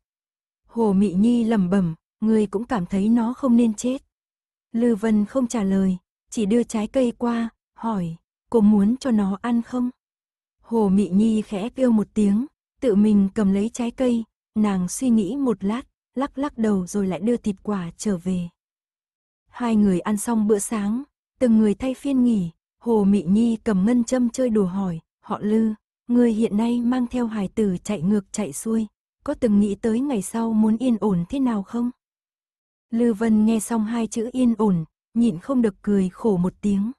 Hồ Mị Nhi lẩm bẩm, ngươi cũng cảm thấy nó không nên chết. Lư Vân không trả lời, chỉ đưa trái cây qua, hỏi, cô muốn cho nó ăn không? Hồ Mị Nhi khẽ kêu một tiếng, tự mình cầm lấy trái cây, nàng suy nghĩ một lát, lắc lắc đầu rồi lại đưa thịt quả trở về. Hai người ăn xong bữa sáng, Từng người thay phiên nghỉ, Hồ Mị Nhi cầm ngân châm chơi đùa hỏi, họ lư, người hiện nay mang theo hài tử chạy ngược chạy xuôi, có từng nghĩ tới ngày sau muốn yên ổn thế nào không? Lư Vân nghe xong hai chữ yên ổn, nhịn không được cười khổ một tiếng.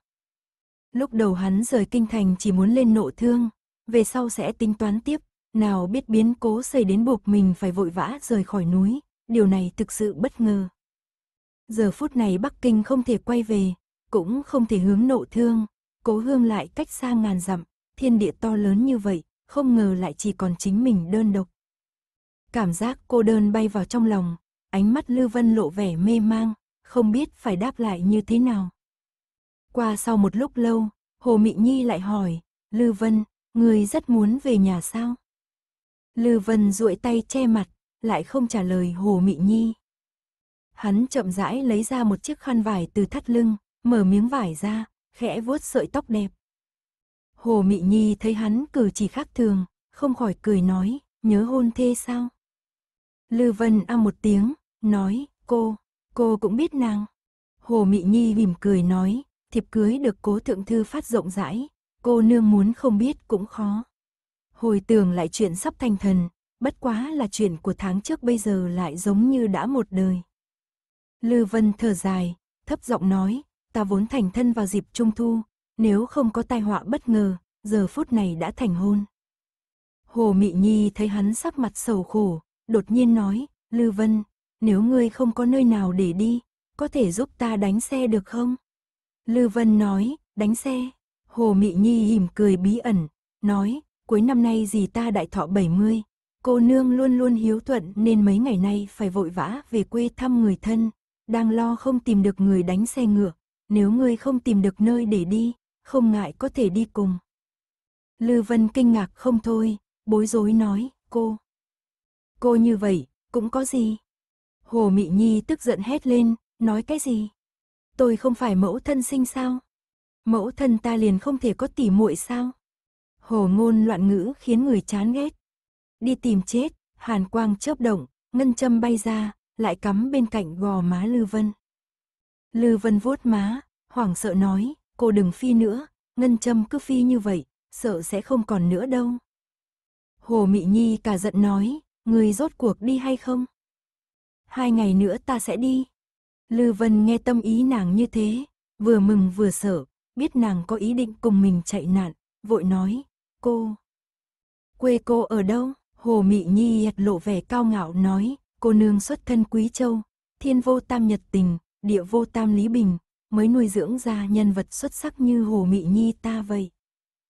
Lúc đầu hắn rời kinh thành chỉ muốn lên nộ thương, về sau sẽ tính toán tiếp, nào biết biến cố xảy đến buộc mình phải vội vã rời khỏi núi, điều này thực sự bất ngờ. Giờ phút này Bắc Kinh không thể quay về, cũng không thể hướng nộ thương, cố hương lại cách xa ngàn dặm, thiên địa to lớn như vậy, không ngờ lại chỉ còn chính mình đơn độc. Cảm giác cô đơn bay vào trong lòng, ánh mắt Lư Vân lộ vẻ mê mang, không biết phải đáp lại như thế nào. Qua sau một lúc lâu, Hồ Mị Nhi lại hỏi, Lư Vân, người rất muốn về nhà sao? Lư Vân duỗi tay che mặt, lại không trả lời Hồ Mị Nhi. Hắn chậm rãi lấy ra một chiếc khăn vải từ thắt lưng, mở miếng vải ra, khẽ vuốt sợi tóc đẹp. Hồ Mị Nhi thấy hắn cử chỉ khác thường, không khỏi cười nói, nhớ hôn thê sao? Lư Vân a một tiếng, nói, cô, cô cũng biết nàng. Hồ Mị Nhi mỉm cười nói, thiệp cưới được cố thượng thư phát rộng rãi, cô nương muốn không biết cũng khó. Hồi tưởng lại chuyện sắp thành thần, bất quá là chuyện của tháng trước bây giờ lại giống như đã một đời. Lư Vân thở dài, thấp giọng nói, ta vốn thành thân vào dịp trung thu, nếu không có tai họa bất ngờ, giờ phút này đã thành hôn. Hồ Mị Nhi thấy hắn sắc mặt sầu khổ, đột nhiên nói, Lư Vân, nếu ngươi không có nơi nào để đi, có thể giúp ta đánh xe được không? Lư Vân nói, đánh xe. Hồ Mị Nhi hìm cười bí ẩn, nói, cuối năm nay gì ta đại thọ 70, cô nương luôn luôn hiếu thuận nên mấy ngày nay phải vội vã về quê thăm người thân, đang lo không tìm được người đánh xe ngựa, nếu ngươi không tìm được nơi để đi, không ngại có thể đi cùng. Lư Vân kinh ngạc không thôi, bối rối nói, cô. Cô như vậy, cũng có gì? Hồ Mị Nhi tức giận hét lên, nói cái gì? Tôi không phải mẫu thân sinh sao? Mẫu thân ta liền không thể có tỉ muội sao? Hồ ngôn loạn ngữ khiến người chán ghét. Đi tìm chết, hàn quang chớp động, ngân châm bay ra, lại cắm bên cạnh gò má Lư Vân. Lư Vân vuốt má, hoảng sợ nói, cô đừng phi nữa, ngân châm cứ phi như vậy, sợ sẽ không còn nữa đâu. Hồ Mị Nhi cả giận nói, người rốt cuộc đi hay không? Hai ngày nữa ta sẽ đi. Lư Vân nghe tâm ý nàng như thế, vừa mừng vừa sợ, biết nàng có ý định cùng mình chạy nạn, vội nói, cô. Quê cô ở đâu? Hồ Mị Nhi lộ vẻ cao ngạo nói, cô nương xuất thân Quý Châu, thiên vô tam nhật tình, địa vô tam Lý Bình, mới nuôi dưỡng ra nhân vật xuất sắc như Hồ Mị Nhi ta vậy.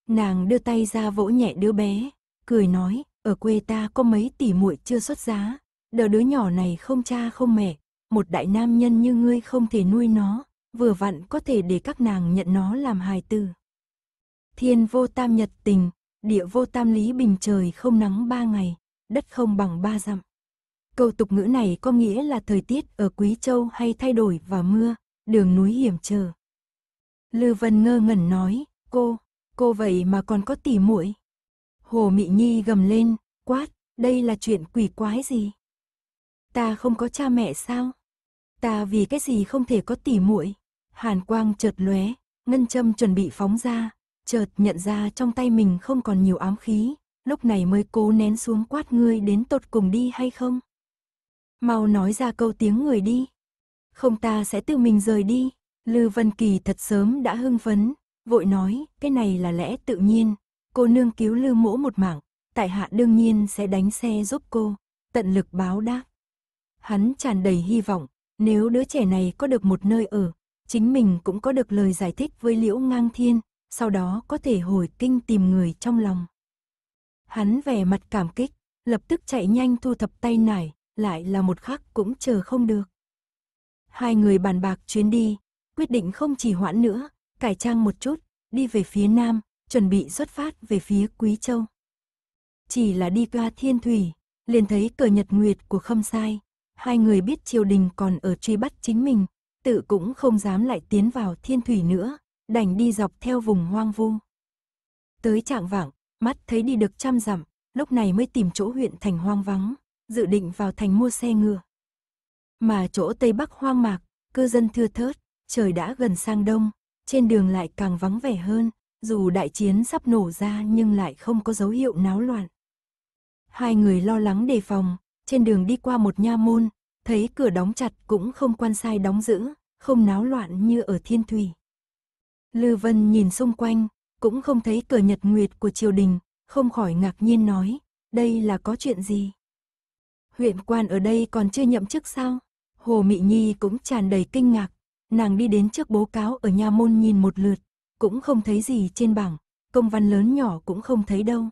Nàng đưa tay ra vỗ nhẹ đứa bé, cười nói, ở quê ta có mấy tỷ muội chưa xuất giá, đờ đứa nhỏ này không cha không mẹ, một đại nam nhân như ngươi không thể nuôi nó, vừa vặn có thể để các nàng nhận nó làm hài tử. Thiên vô tam nhật tình, địa vô tam lý bình trời không nắng ba ngày, đất không bằng ba dặm. Câu tục ngữ này có nghĩa là thời tiết ở Quý Châu hay thay đổi và mưa, đường núi hiểm trở. Lư Vân ngơ ngẩn nói, cô, cô vậy mà còn có tỉ muội. Hồ Mị Nhi gầm lên, quát, đây là chuyện quỷ quái gì? Ta không có cha mẹ sao? Ta vì cái gì không thể có tỉ muội? Hàn quang chợt lóe, ngân châm chuẩn bị phóng ra, chợt nhận ra trong tay mình không còn nhiều ám khí, lúc này mới cố nén xuống quát ngươi đến tột cùng đi hay không? Mau nói ra câu tiếng người đi. Không ta sẽ tự mình rời đi. Lư Vân Kỳ thật sớm đã hưng phấn, vội nói, cái này là lẽ tự nhiên. Cô nương cứu Lư mỗ một mạng, tại hạ đương nhiên sẽ đánh xe giúp cô, tận lực báo đáp. Hắn tràn đầy hy vọng, nếu đứa trẻ này có được một nơi ở, chính mình cũng có được lời giải thích với Liễu Ngang Thiên, sau đó có thể hồi kinh tìm người trong lòng. Hắn vẻ mặt cảm kích, lập tức chạy nhanh thu thập tay nải, lại là một khắc cũng chờ không được. Hai người bàn bạc chuyến đi, quyết định không chỉ hoãn nữa, cải trang một chút, đi về phía nam, chuẩn bị xuất phát về phía Quý Châu. Chỉ là đi qua thiên thủy, liền thấy cờ nhật nguyệt của khâm sai, hai người biết triều đình còn ở truy bắt chính mình, tự cũng không dám lại tiến vào thiên thủy nữa, đành đi dọc theo vùng hoang vu. Tới trạng vạng, mắt thấy đi được trăm dặm, lúc này mới tìm chỗ huyện thành hoang vắng dự định vào thành mua xe ngựa. Mà chỗ Tây Bắc hoang mạc, cư dân thưa thớt, trời đã gần sang đông, trên đường lại càng vắng vẻ hơn, dù đại chiến sắp nổ ra nhưng lại không có dấu hiệu náo loạn. Hai người lo lắng đề phòng, trên đường đi qua một nha môn, thấy cửa đóng chặt cũng không quan sai đóng giữ, không náo loạn như ở Thiên Thủy. Lư Vân nhìn xung quanh, cũng không thấy cờ nhật nguyệt của triều đình, không khỏi ngạc nhiên nói, đây là có chuyện gì? huyện quan ở đây còn chưa nhậm chức sao? Hồ Mị Nhi cũng tràn đầy kinh ngạc, nàng đi đến trước bố cáo ở nhà môn nhìn một lượt, cũng không thấy gì trên bảng, công văn lớn nhỏ cũng không thấy đâu.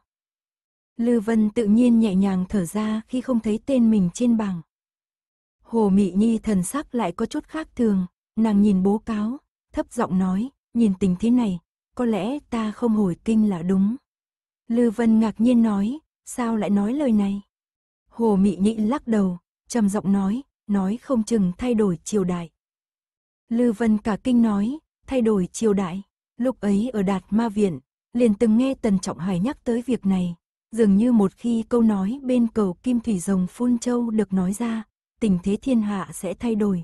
Lư Vân tự nhiên nhẹ nhàng thở ra khi không thấy tên mình trên bảng. Hồ Mị Nhi thần sắc lại có chút khác thường, nàng nhìn bố cáo, thấp giọng nói, nhìn tình thế này, có lẽ ta không hồi kinh là đúng. Lư Vân ngạc nhiên nói, sao lại nói lời này? Hồ Mị Nhị lắc đầu, trầm giọng nói, nói không chừng thay đổi triều đại. Lư Vân cả kinh nói, thay đổi triều đại. Lúc ấy ở Đạt Ma Viện, liền từng nghe Tần Trọng Hải nhắc tới việc này. Dường như một khi câu nói bên cầu Kim Thủy Rồng Phun Châu được nói ra, tình thế thiên hạ sẽ thay đổi.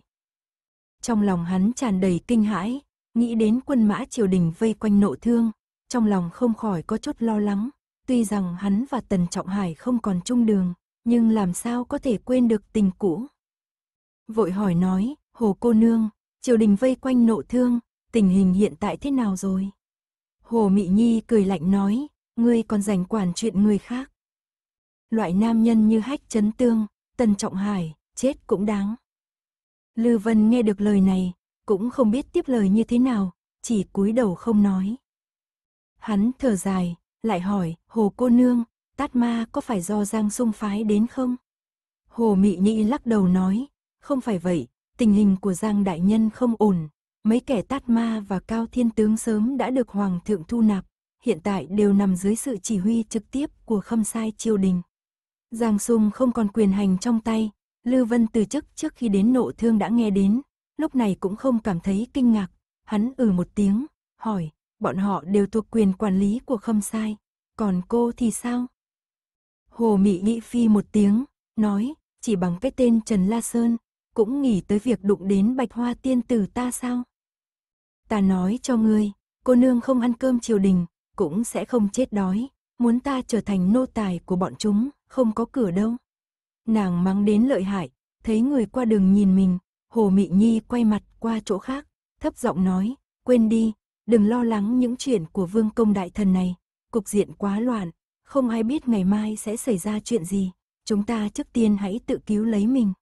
Trong lòng hắn tràn đầy kinh hãi, nghĩ đến quân mã triều đình vây quanh nộ thương, trong lòng không khỏi có chút lo lắng. Tuy rằng hắn và Tần Trọng Hải không còn chung đường, nhưng làm sao có thể quên được tình cũ. Vội hỏi nói, hồ cô nương, triều đình vây quanh nộ thương, tình hình hiện tại thế nào rồi? Hồ Mị Nhi cười lạnh nói, ngươi còn rảnh quản chuyện người khác. Loại nam nhân như hách chấn tương, tân trọng hải, chết cũng đáng. Lư Vân nghe được lời này, cũng không biết tiếp lời như thế nào, chỉ cúi đầu không nói. Hắn thở dài, lại hỏi, hồ cô nương, Tát ma có phải do Giang Sung phái đến không? Hồ Mị Nhị lắc đầu nói, không phải vậy, tình hình của Giang Đại Nhân không ổn. Mấy kẻ tát ma và cao thiên tướng sớm đã được Hoàng thượng thu nạp, hiện tại đều nằm dưới sự chỉ huy trực tiếp của khâm sai triều đình. Giang Sung không còn quyền hành trong tay, Lưu Vân từ chức trước khi đến nộ thương đã nghe đến, lúc này cũng không cảm thấy kinh ngạc, hắn ừ một tiếng, hỏi, bọn họ đều thuộc quyền quản lý của khâm sai, còn cô thì sao? Hồ Mị nghĩ phi một tiếng, nói, chỉ bằng cái tên Trần La Sơn, cũng nghĩ tới việc đụng đến bạch hoa tiên tử ta sao? Ta nói cho ngươi, cô nương không ăn cơm triều đình, cũng sẽ không chết đói, muốn ta trở thành nô tài của bọn chúng, không có cửa đâu. Nàng mắng đến lợi hại, thấy người qua đường nhìn mình, Hồ Mị Nhi quay mặt qua chỗ khác, thấp giọng nói, quên đi, đừng lo lắng những chuyện của vương công đại thần này, cục diện quá loạn, không ai biết ngày mai sẽ xảy ra chuyện gì, chúng ta trước tiên hãy tự cứu lấy mình.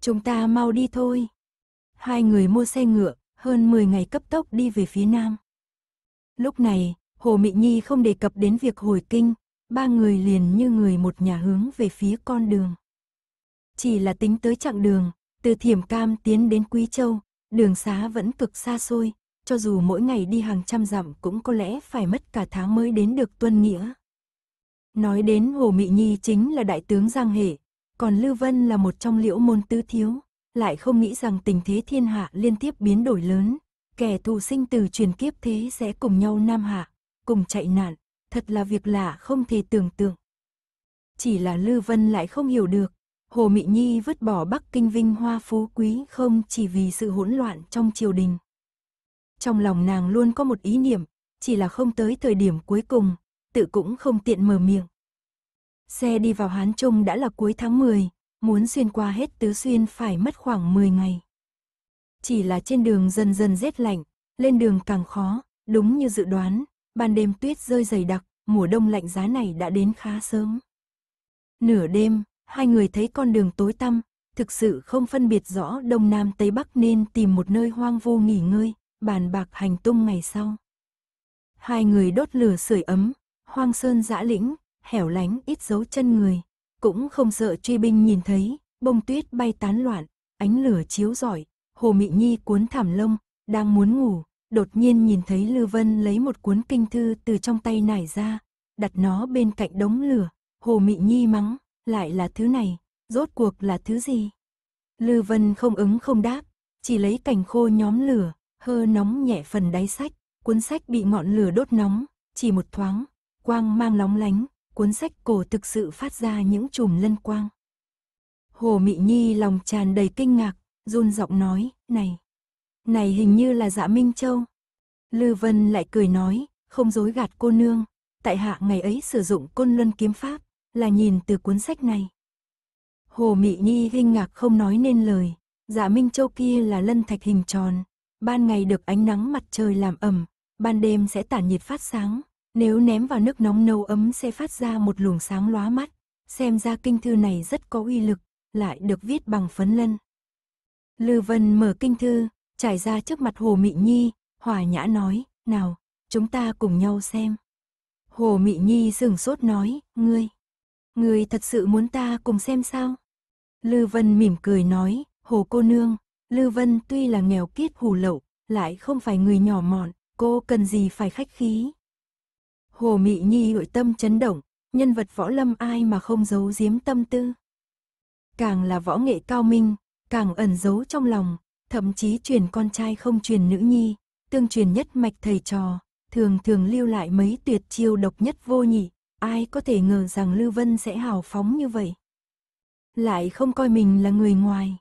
Chúng ta mau đi thôi. Hai người mua xe ngựa, hơn 10 ngày cấp tốc đi về phía nam. Lúc này, Hồ Mị Nhi không đề cập đến việc hồi kinh, ba người liền như người một nhà hướng về phía con đường. Chỉ là tính tới chặng đường, từ Thiểm Cam tiến đến Quý Châu, đường xá vẫn cực xa xôi, cho dù mỗi ngày đi hàng trăm dặm cũng có lẽ phải mất cả tháng mới đến được Tuân Nghĩa. Nói đến Hồ Mị Nhi chính là đại tướng Giang Hệ, còn Lưu Vân là một trong liễu môn tứ thiếu, lại không nghĩ rằng tình thế thiên hạ liên tiếp biến đổi lớn, kẻ thù sinh từ truyền kiếp thế sẽ cùng nhau nam hạ, cùng chạy nạn, thật là việc lạ không thể tưởng tượng. Chỉ là Lưu Vân lại không hiểu được, Hồ Mị Nhi vứt bỏ Bắc Kinh vinh hoa phú quý không chỉ vì sự hỗn loạn trong triều đình. Trong lòng nàng luôn có một ý niệm, chỉ là không tới thời điểm cuối cùng, tự cũng không tiện mở miệng. Xe đi vào Hán Trung đã là cuối tháng 10, muốn xuyên qua hết Tứ Xuyên phải mất khoảng 10 ngày. Chỉ là trên đường dần dần rét lạnh, lên đường càng khó, đúng như dự đoán, ban đêm tuyết rơi dày đặc, mùa đông lạnh giá này đã đến khá sớm. Nửa đêm, hai người thấy con đường tối tăm, thực sự không phân biệt rõ đông nam tây bắc nên tìm một nơi hoang vu nghỉ ngơi, bàn bạc hành tung ngày sau. Hai người đốt lửa sưởi ấm, hoang sơn dã lĩnh, hẻo lánh ít dấu chân người, cũng không sợ truy binh nhìn thấy, bông tuyết bay tán loạn, ánh lửa chiếu rọi, Hồ Mị Nhi cuốn thảm lông, đang muốn ngủ, đột nhiên nhìn thấy Lư Vân lấy một cuốn kinh thư từ trong tay nải ra, đặt nó bên cạnh đống lửa, Hồ Mị Nhi mắng, lại là thứ này, rốt cuộc là thứ gì? Lư Vân không ứng không đáp, chỉ lấy cành khô nhóm lửa, hơ nóng nhẹ phần đáy sách, cuốn sách bị ngọn lửa đốt nóng, chỉ một thoáng, quang mang lóng lánh, cuốn sách cổ thực sự phát ra những chùm lân quang. Hồ Mị Nhi lòng tràn đầy kinh ngạc, run giọng nói, này, này hình như là dạ Minh Châu. Lư Vân lại cười nói, không dối gạt cô nương, tại hạ ngày ấy sử dụng côn luân kiếm pháp, là nhìn từ cuốn sách này. Hồ Mị Nhi kinh ngạc không nói nên lời, dạ Minh Châu kia là lân thạch hình tròn, ban ngày được ánh nắng mặt trời làm ẩm, ban đêm sẽ tản nhiệt phát sáng, nếu ném vào nước nóng nâu ấm sẽ phát ra một luồng sáng lóa mắt, xem ra kinh thư này rất có uy lực, lại được viết bằng phấn lân. Lư Vân mở kinh thư, trải ra trước mặt Hồ Mị Nhi, hòa nhã nói, nào, chúng ta cùng nhau xem. Hồ Mị Nhi sừng sốt nói, ngươi, ngươi thật sự muốn ta cùng xem sao? Lư Vân mỉm cười nói, Hồ cô nương, Lư Vân tuy là nghèo kiết hủ lậu, lại không phải người nhỏ mọn, cô cần gì phải khách khí. Hồ Mị Nhi nội tâm chấn động, nhân vật võ lâm ai mà không giấu giếm tâm tư. Càng là võ nghệ cao minh, càng ẩn giấu trong lòng, thậm chí truyền con trai không truyền nữ nhi, tương truyền nhất mạch thầy trò, thường thường lưu lại mấy tuyệt chiêu độc nhất vô nhị, ai có thể ngờ rằng Lưu Vân sẽ hào phóng như vậy. Lại không coi mình là người ngoài.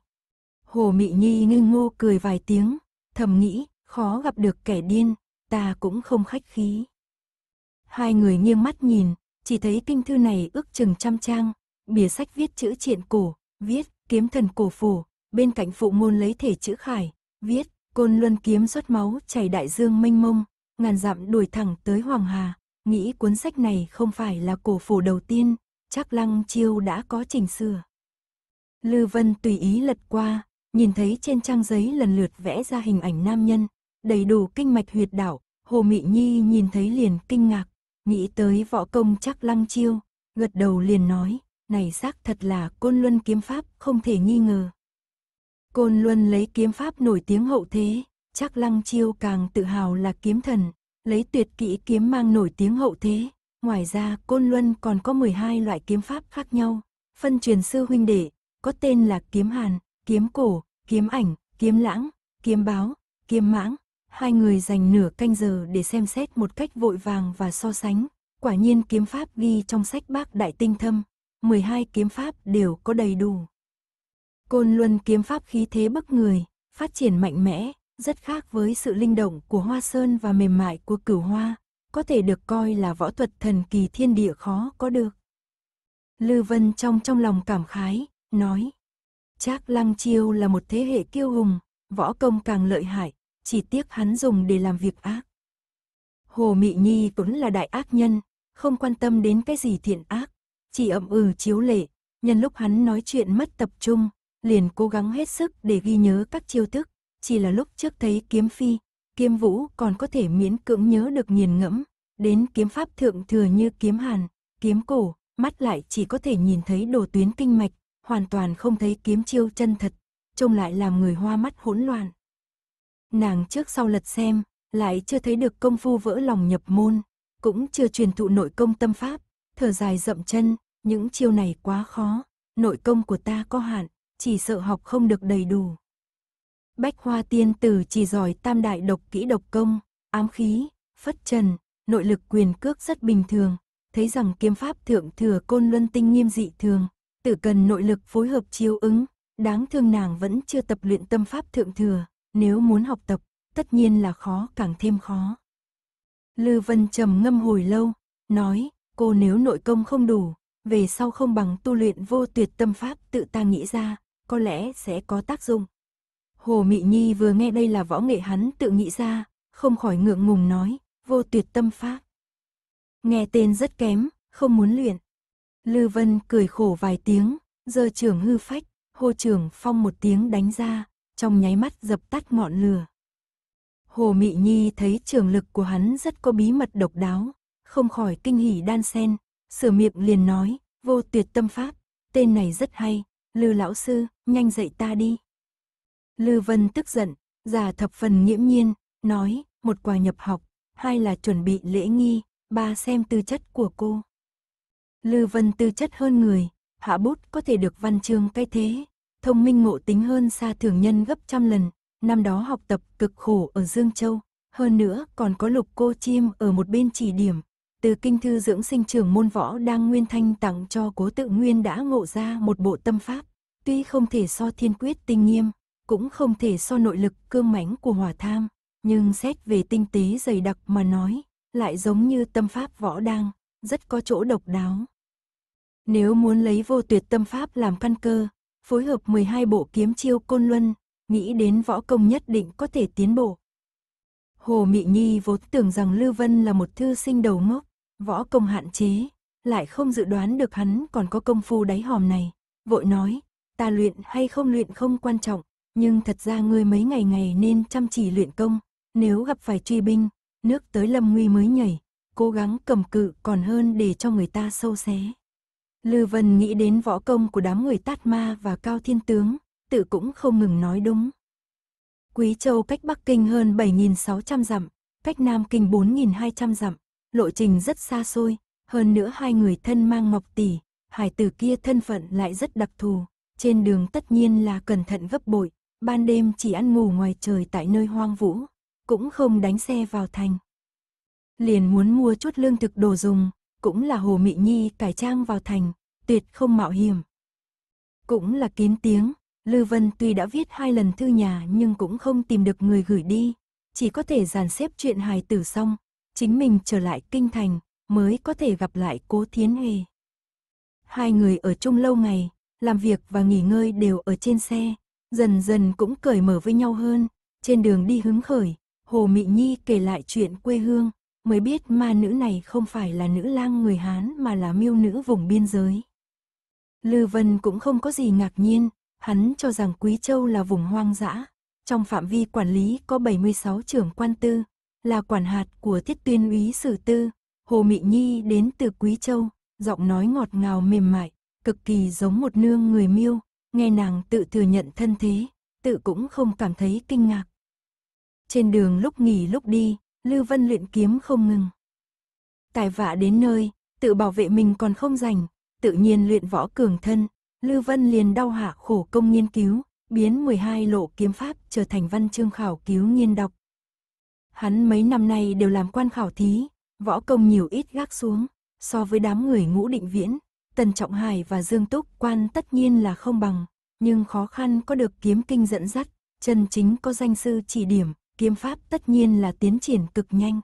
Hồ Mị Nhi ngây ngô cười vài tiếng, thầm nghĩ, khó gặp được kẻ điên, ta cũng không khách khí. Hai người nghiêng mắt nhìn, chỉ thấy kinh thư này ước chừng trăm trang, bìa sách viết chữ triện cổ, viết kiếm thần cổ phủ, bên cạnh phụ môn lấy thể chữ khải, viết côn luân kiếm xuất máu chảy đại dương mênh mông, ngàn dặm đuổi thẳng tới Hoàng Hà, nghĩ cuốn sách này không phải là cổ phủ đầu tiên, chắc Lăng Chiêu đã có chỉnh sửa. Lư Vân tùy ý lật qua, nhìn thấy trên trang giấy lần lượt vẽ ra hình ảnh nam nhân, đầy đủ kinh mạch huyệt đảo, Hồ Mị Nhi nhìn thấy liền kinh ngạc, nghĩ tới võ công chắc lăng chiêu, gật đầu liền nói, này xác thật là côn luân kiếm pháp, không thể nghi ngờ. Côn luân lấy kiếm pháp nổi tiếng hậu thế, chắc lăng chiêu càng tự hào là kiếm thần, lấy tuyệt kỹ kiếm mang nổi tiếng hậu thế. Ngoài ra, Côn Luân còn có 12 loại kiếm pháp khác nhau, phân truyền sư huynh đệ, có tên là kiếm hàn, kiếm cổ, kiếm ảnh, kiếm lãng, kiếm báo, kiếm mãng, Hai người dành nửa canh giờ để xem xét một cách vội vàng và so sánh. Quả nhiên kiếm pháp ghi trong sách bác đại tinh thâm, 12 kiếm pháp đều có đầy đủ. Côn Luân kiếm pháp khí thế bức người, phát triển mạnh mẽ, rất khác với sự linh động của hoa sơn và mềm mại của cửu hoa, có thể được coi là võ thuật thần kỳ thiên địa khó có được. Lư Vân trong trong lòng cảm khái, nói, Trác Lăng Chiêu là một thế hệ kiêu hùng, võ công càng lợi hại, chỉ tiếc hắn dùng để làm việc ác. Hồ Mị Nhi vốn là đại ác nhân, không quan tâm đến cái gì thiện ác, chỉ ậm ừ chiếu lệ, nhân lúc hắn nói chuyện mất tập trung, liền cố gắng hết sức để ghi nhớ các chiêu thức, chỉ là lúc trước thấy kiếm phi, kiếm vũ còn có thể miễn cưỡng nhớ được nghiền ngẫm, đến kiếm pháp thượng thừa như kiếm hàn, kiếm cổ, mắt lại chỉ có thể nhìn thấy đồ tuyến kinh mạch, hoàn toàn không thấy kiếm chiêu chân thật, trông lại làm người hoa mắt hỗn loạn. Nàng trước sau lật xem, lại chưa thấy được công phu vỡ lòng nhập môn, cũng chưa truyền thụ nội công tâm pháp, thở dài dậm chân, những chiêu này quá khó, nội công của ta có hạn, chỉ sợ học không được đầy đủ. Bách Hoa Tiên Tử chỉ giỏi tam đại độc kỹ độc công, ám khí, phất trần, nội lực quyền cước rất bình thường, thấy rằng kiếm pháp thượng thừa côn luân tinh nghiêm dị thường, tự cần nội lực phối hợp chiêu ứng, đáng thương nàng vẫn chưa tập luyện tâm pháp thượng thừa, nếu muốn học tập, tất nhiên là khó càng thêm khó. Lư Vân trầm ngâm hồi lâu, nói, cô nếu nội công không đủ, về sau không bằng tu luyện vô tuyệt tâm pháp tự ta nghĩ ra, có lẽ sẽ có tác dụng. Hồ Mị Nhi vừa nghe đây là võ nghệ hắn tự nghĩ ra, không khỏi ngượng ngùng nói, vô tuyệt tâm pháp. Nghe tên rất kém, không muốn luyện. Lư Vân cười khổ vài tiếng, giơ trưởng hư phách, hô trưởng phong một tiếng đánh ra, trong nháy mắt dập tắt ngọn lửa. Hồ Mị Nhi thấy trường lực của hắn rất có bí mật độc đáo, không khỏi kinh hỉ đan sen, sửa miệng liền nói, vô tuyệt tâm pháp, tên này rất hay, Lư lão sư, nhanh dạy ta đi. Lư Vân tức giận, già thập phần nghiễm nhiên, nói, một quà nhập học, hai là chuẩn bị lễ nghi, ba xem tư chất của cô. Lư Vân tư chất hơn người, hạ bút có thể được văn chương cái thế, thông minh ngộ tính hơn xa thường nhân gấp trăm lần, năm đó học tập cực khổ ở Dương Châu, hơn nữa còn có lục cô chim ở một bên chỉ điểm. Từ kinh thư dưỡng sinh trường môn võ đang nguyên thanh tặng cho cố tự nguyên đã ngộ ra một bộ tâm pháp, tuy không thể so thiên quyết tinh nghiêm, cũng không thể so nội lực cương mãnh của hỏa tham, nhưng xét về tinh tế dày đặc mà nói, lại giống như tâm pháp võ đang, rất có chỗ độc đáo. Nếu muốn lấy vô tuyệt tâm pháp làm căn cơ, phối hợp 12 bộ kiếm chiêu côn luân, nghĩ đến võ công nhất định có thể tiến bộ. Hồ Mị Nhi vốn tưởng rằng Lưu Vân là một thư sinh đầu ngốc, võ công hạn chế, lại không dự đoán được hắn còn có công phu đáy hòm này, vội nói, ta luyện hay không luyện không quan trọng, nhưng thật ra ngươi mấy ngày ngày nên chăm chỉ luyện công, nếu gặp phải truy binh, nước tới lâm nguy mới nhảy, cố gắng cầm cự còn hơn để cho người ta sâu xé. Lư Vân nghĩ đến võ công của đám người tát ma và cao thiên tướng, tự cũng không ngừng nói đúng. Quý Châu cách Bắc Kinh hơn 7.600 dặm, cách Nam Kinh 4.200 dặm, lộ trình rất xa xôi, hơn nữa hai người thân mang ngọc tỷ, hải tử kia thân phận lại rất đặc thù, trên đường tất nhiên là cẩn thận gấp bội, ban đêm chỉ ăn ngủ ngoài trời tại nơi hoang vũ, cũng không đánh xe vào thành. Liền muốn mua chút lương thực đồ dùng, cũng là Hồ Mị Nhi cải trang vào thành, tuyệt không mạo hiểm. Cũng là kín tiếng, Lư Vân tuy đã viết hai lần thư nhà nhưng cũng không tìm được người gửi đi, chỉ có thể dàn xếp chuyện hài tử xong, chính mình trở lại kinh thành mới có thể gặp lại Cố Thiến Huệ. Hai người ở chung lâu ngày, làm việc và nghỉ ngơi đều ở trên xe, dần dần cũng cởi mở với nhau hơn, trên đường đi hứng khởi, Hồ Mị Nhi kể lại chuyện quê hương, mới biết ma nữ này không phải là nữ lang người Hán mà là miêu nữ vùng biên giới. Lư Vân cũng không có gì ngạc nhiên, hắn cho rằng Quý Châu là vùng hoang dã, trong phạm vi quản lý có 76 trưởng quan tư, là quản hạt của Thiết tuyên úy sử tư, Hồ Mị Nhi đến từ Quý Châu, giọng nói ngọt ngào mềm mại, cực kỳ giống một nương người miêu, nghe nàng tự thừa nhận thân thế, tự cũng không cảm thấy kinh ngạc. Trên đường lúc nghỉ lúc đi, Lưu Vân luyện kiếm không ngừng. Tài vạ đến nơi, tự bảo vệ mình còn không rảnh, tự nhiên luyện võ cường thân, Lưu Vân liền đau hạ khổ công nghiên cứu, biến 12 lộ kiếm pháp trở thành văn chương khảo cứu nghiên đọc. Hắn mấy năm nay đều làm quan khảo thí, võ công nhiều ít gác xuống, so với đám người ngũ định viễn, Tần Trọng Hải và Dương Túc quan tất nhiên là không bằng, nhưng khó khăn có được kiếm kinh dẫn dắt, chân chính có danh sư chỉ điểm, kiếm pháp tất nhiên là tiến triển cực nhanh.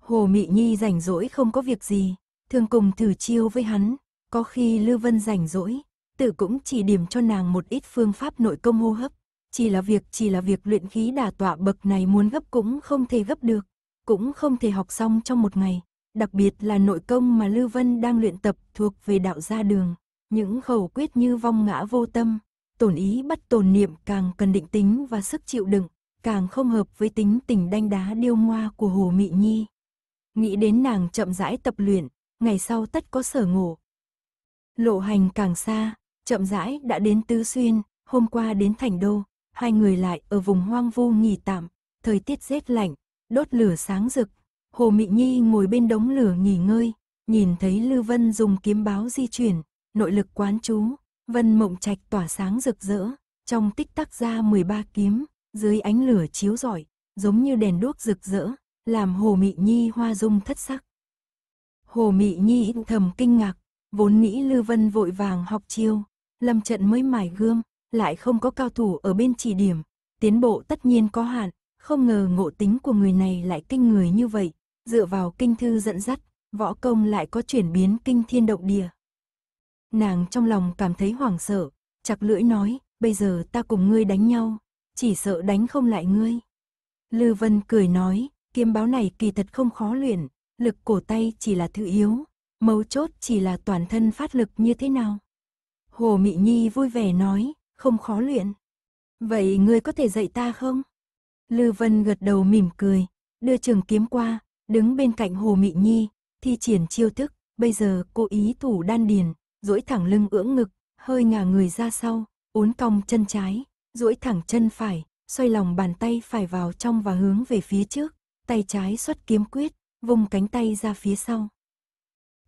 Hồ Mị Nhi rảnh rỗi không có việc gì, thường cùng thử chiêu với hắn, có khi Lưu Vân rảnh rỗi, tự cũng chỉ điểm cho nàng một ít phương pháp nội công hô hấp, chỉ là việc chỉ là việc luyện khí đả tọa bậc này muốn gấp cũng không thể gấp được, cũng không thể học xong trong một ngày, đặc biệt là nội công mà Lưu Vân đang luyện tập thuộc về đạo gia đường, những khẩu quyết như vong ngã vô tâm, tổn ý bắt tổn niệm càng cần định tính và sức chịu đựng càng không hợp với tính tình đanh đá điêu ngoa của Hồ Mị Nhi. Nghĩ đến nàng chậm rãi tập luyện, ngày sau tất có sở ngộ. Lộ hành càng xa, chậm rãi đã đến Tứ Xuyên, hôm qua đến Thành Đô, hai người lại ở vùng hoang vu nghỉ tạm, thời tiết rét lạnh, đốt lửa sáng rực. Hồ Mị Nhi ngồi bên đống lửa nghỉ ngơi, nhìn thấy lưu Vân dùng kiếm báo di chuyển, nội lực quán chú, Vân Mộng Trạch tỏa sáng rực rỡ, trong tích tắc ra 13 kiếm, dưới ánh lửa chiếu rọi, giống như đèn đuốc rực rỡ, làm Hồ Mị Nhi hoa dung thất sắc. Hồ Mị Nhi thầm kinh ngạc, vốn nghĩ Lư Vân vội vàng học chiêu, lâm trận mới mài gươm, lại không có cao thủ ở bên chỉ điểm, tiến bộ tất nhiên có hạn, không ngờ ngộ tính của người này lại kinh người như vậy, dựa vào kinh thư dẫn dắt, võ công lại có chuyển biến kinh thiên động địa. Nàng trong lòng cảm thấy hoảng sợ, chặt lưỡi nói, bây giờ ta cùng ngươi đánh nhau, chỉ sợ đánh không lại ngươi. Lư Vân cười nói, kiếm báo này kỳ thật không khó luyện, lực cổ tay chỉ là thứ yếu, mấu chốt chỉ là toàn thân phát lực như thế nào. Hồ Mị Nhi vui vẻ nói, không khó luyện. Vậy ngươi có thể dạy ta không? Lư Vân gật đầu mỉm cười, đưa trường kiếm qua, đứng bên cạnh Hồ Mị Nhi, thi triển chiêu thức, bây giờ cô ý thủ đan điền, duỗi thẳng lưng ưỡn ngực, hơi ngả người ra sau, uốn cong chân trái, duỗi thẳng chân phải, xoay lòng bàn tay phải vào trong và hướng về phía trước, tay trái xuất kiếm quyết, vùng cánh tay ra phía sau.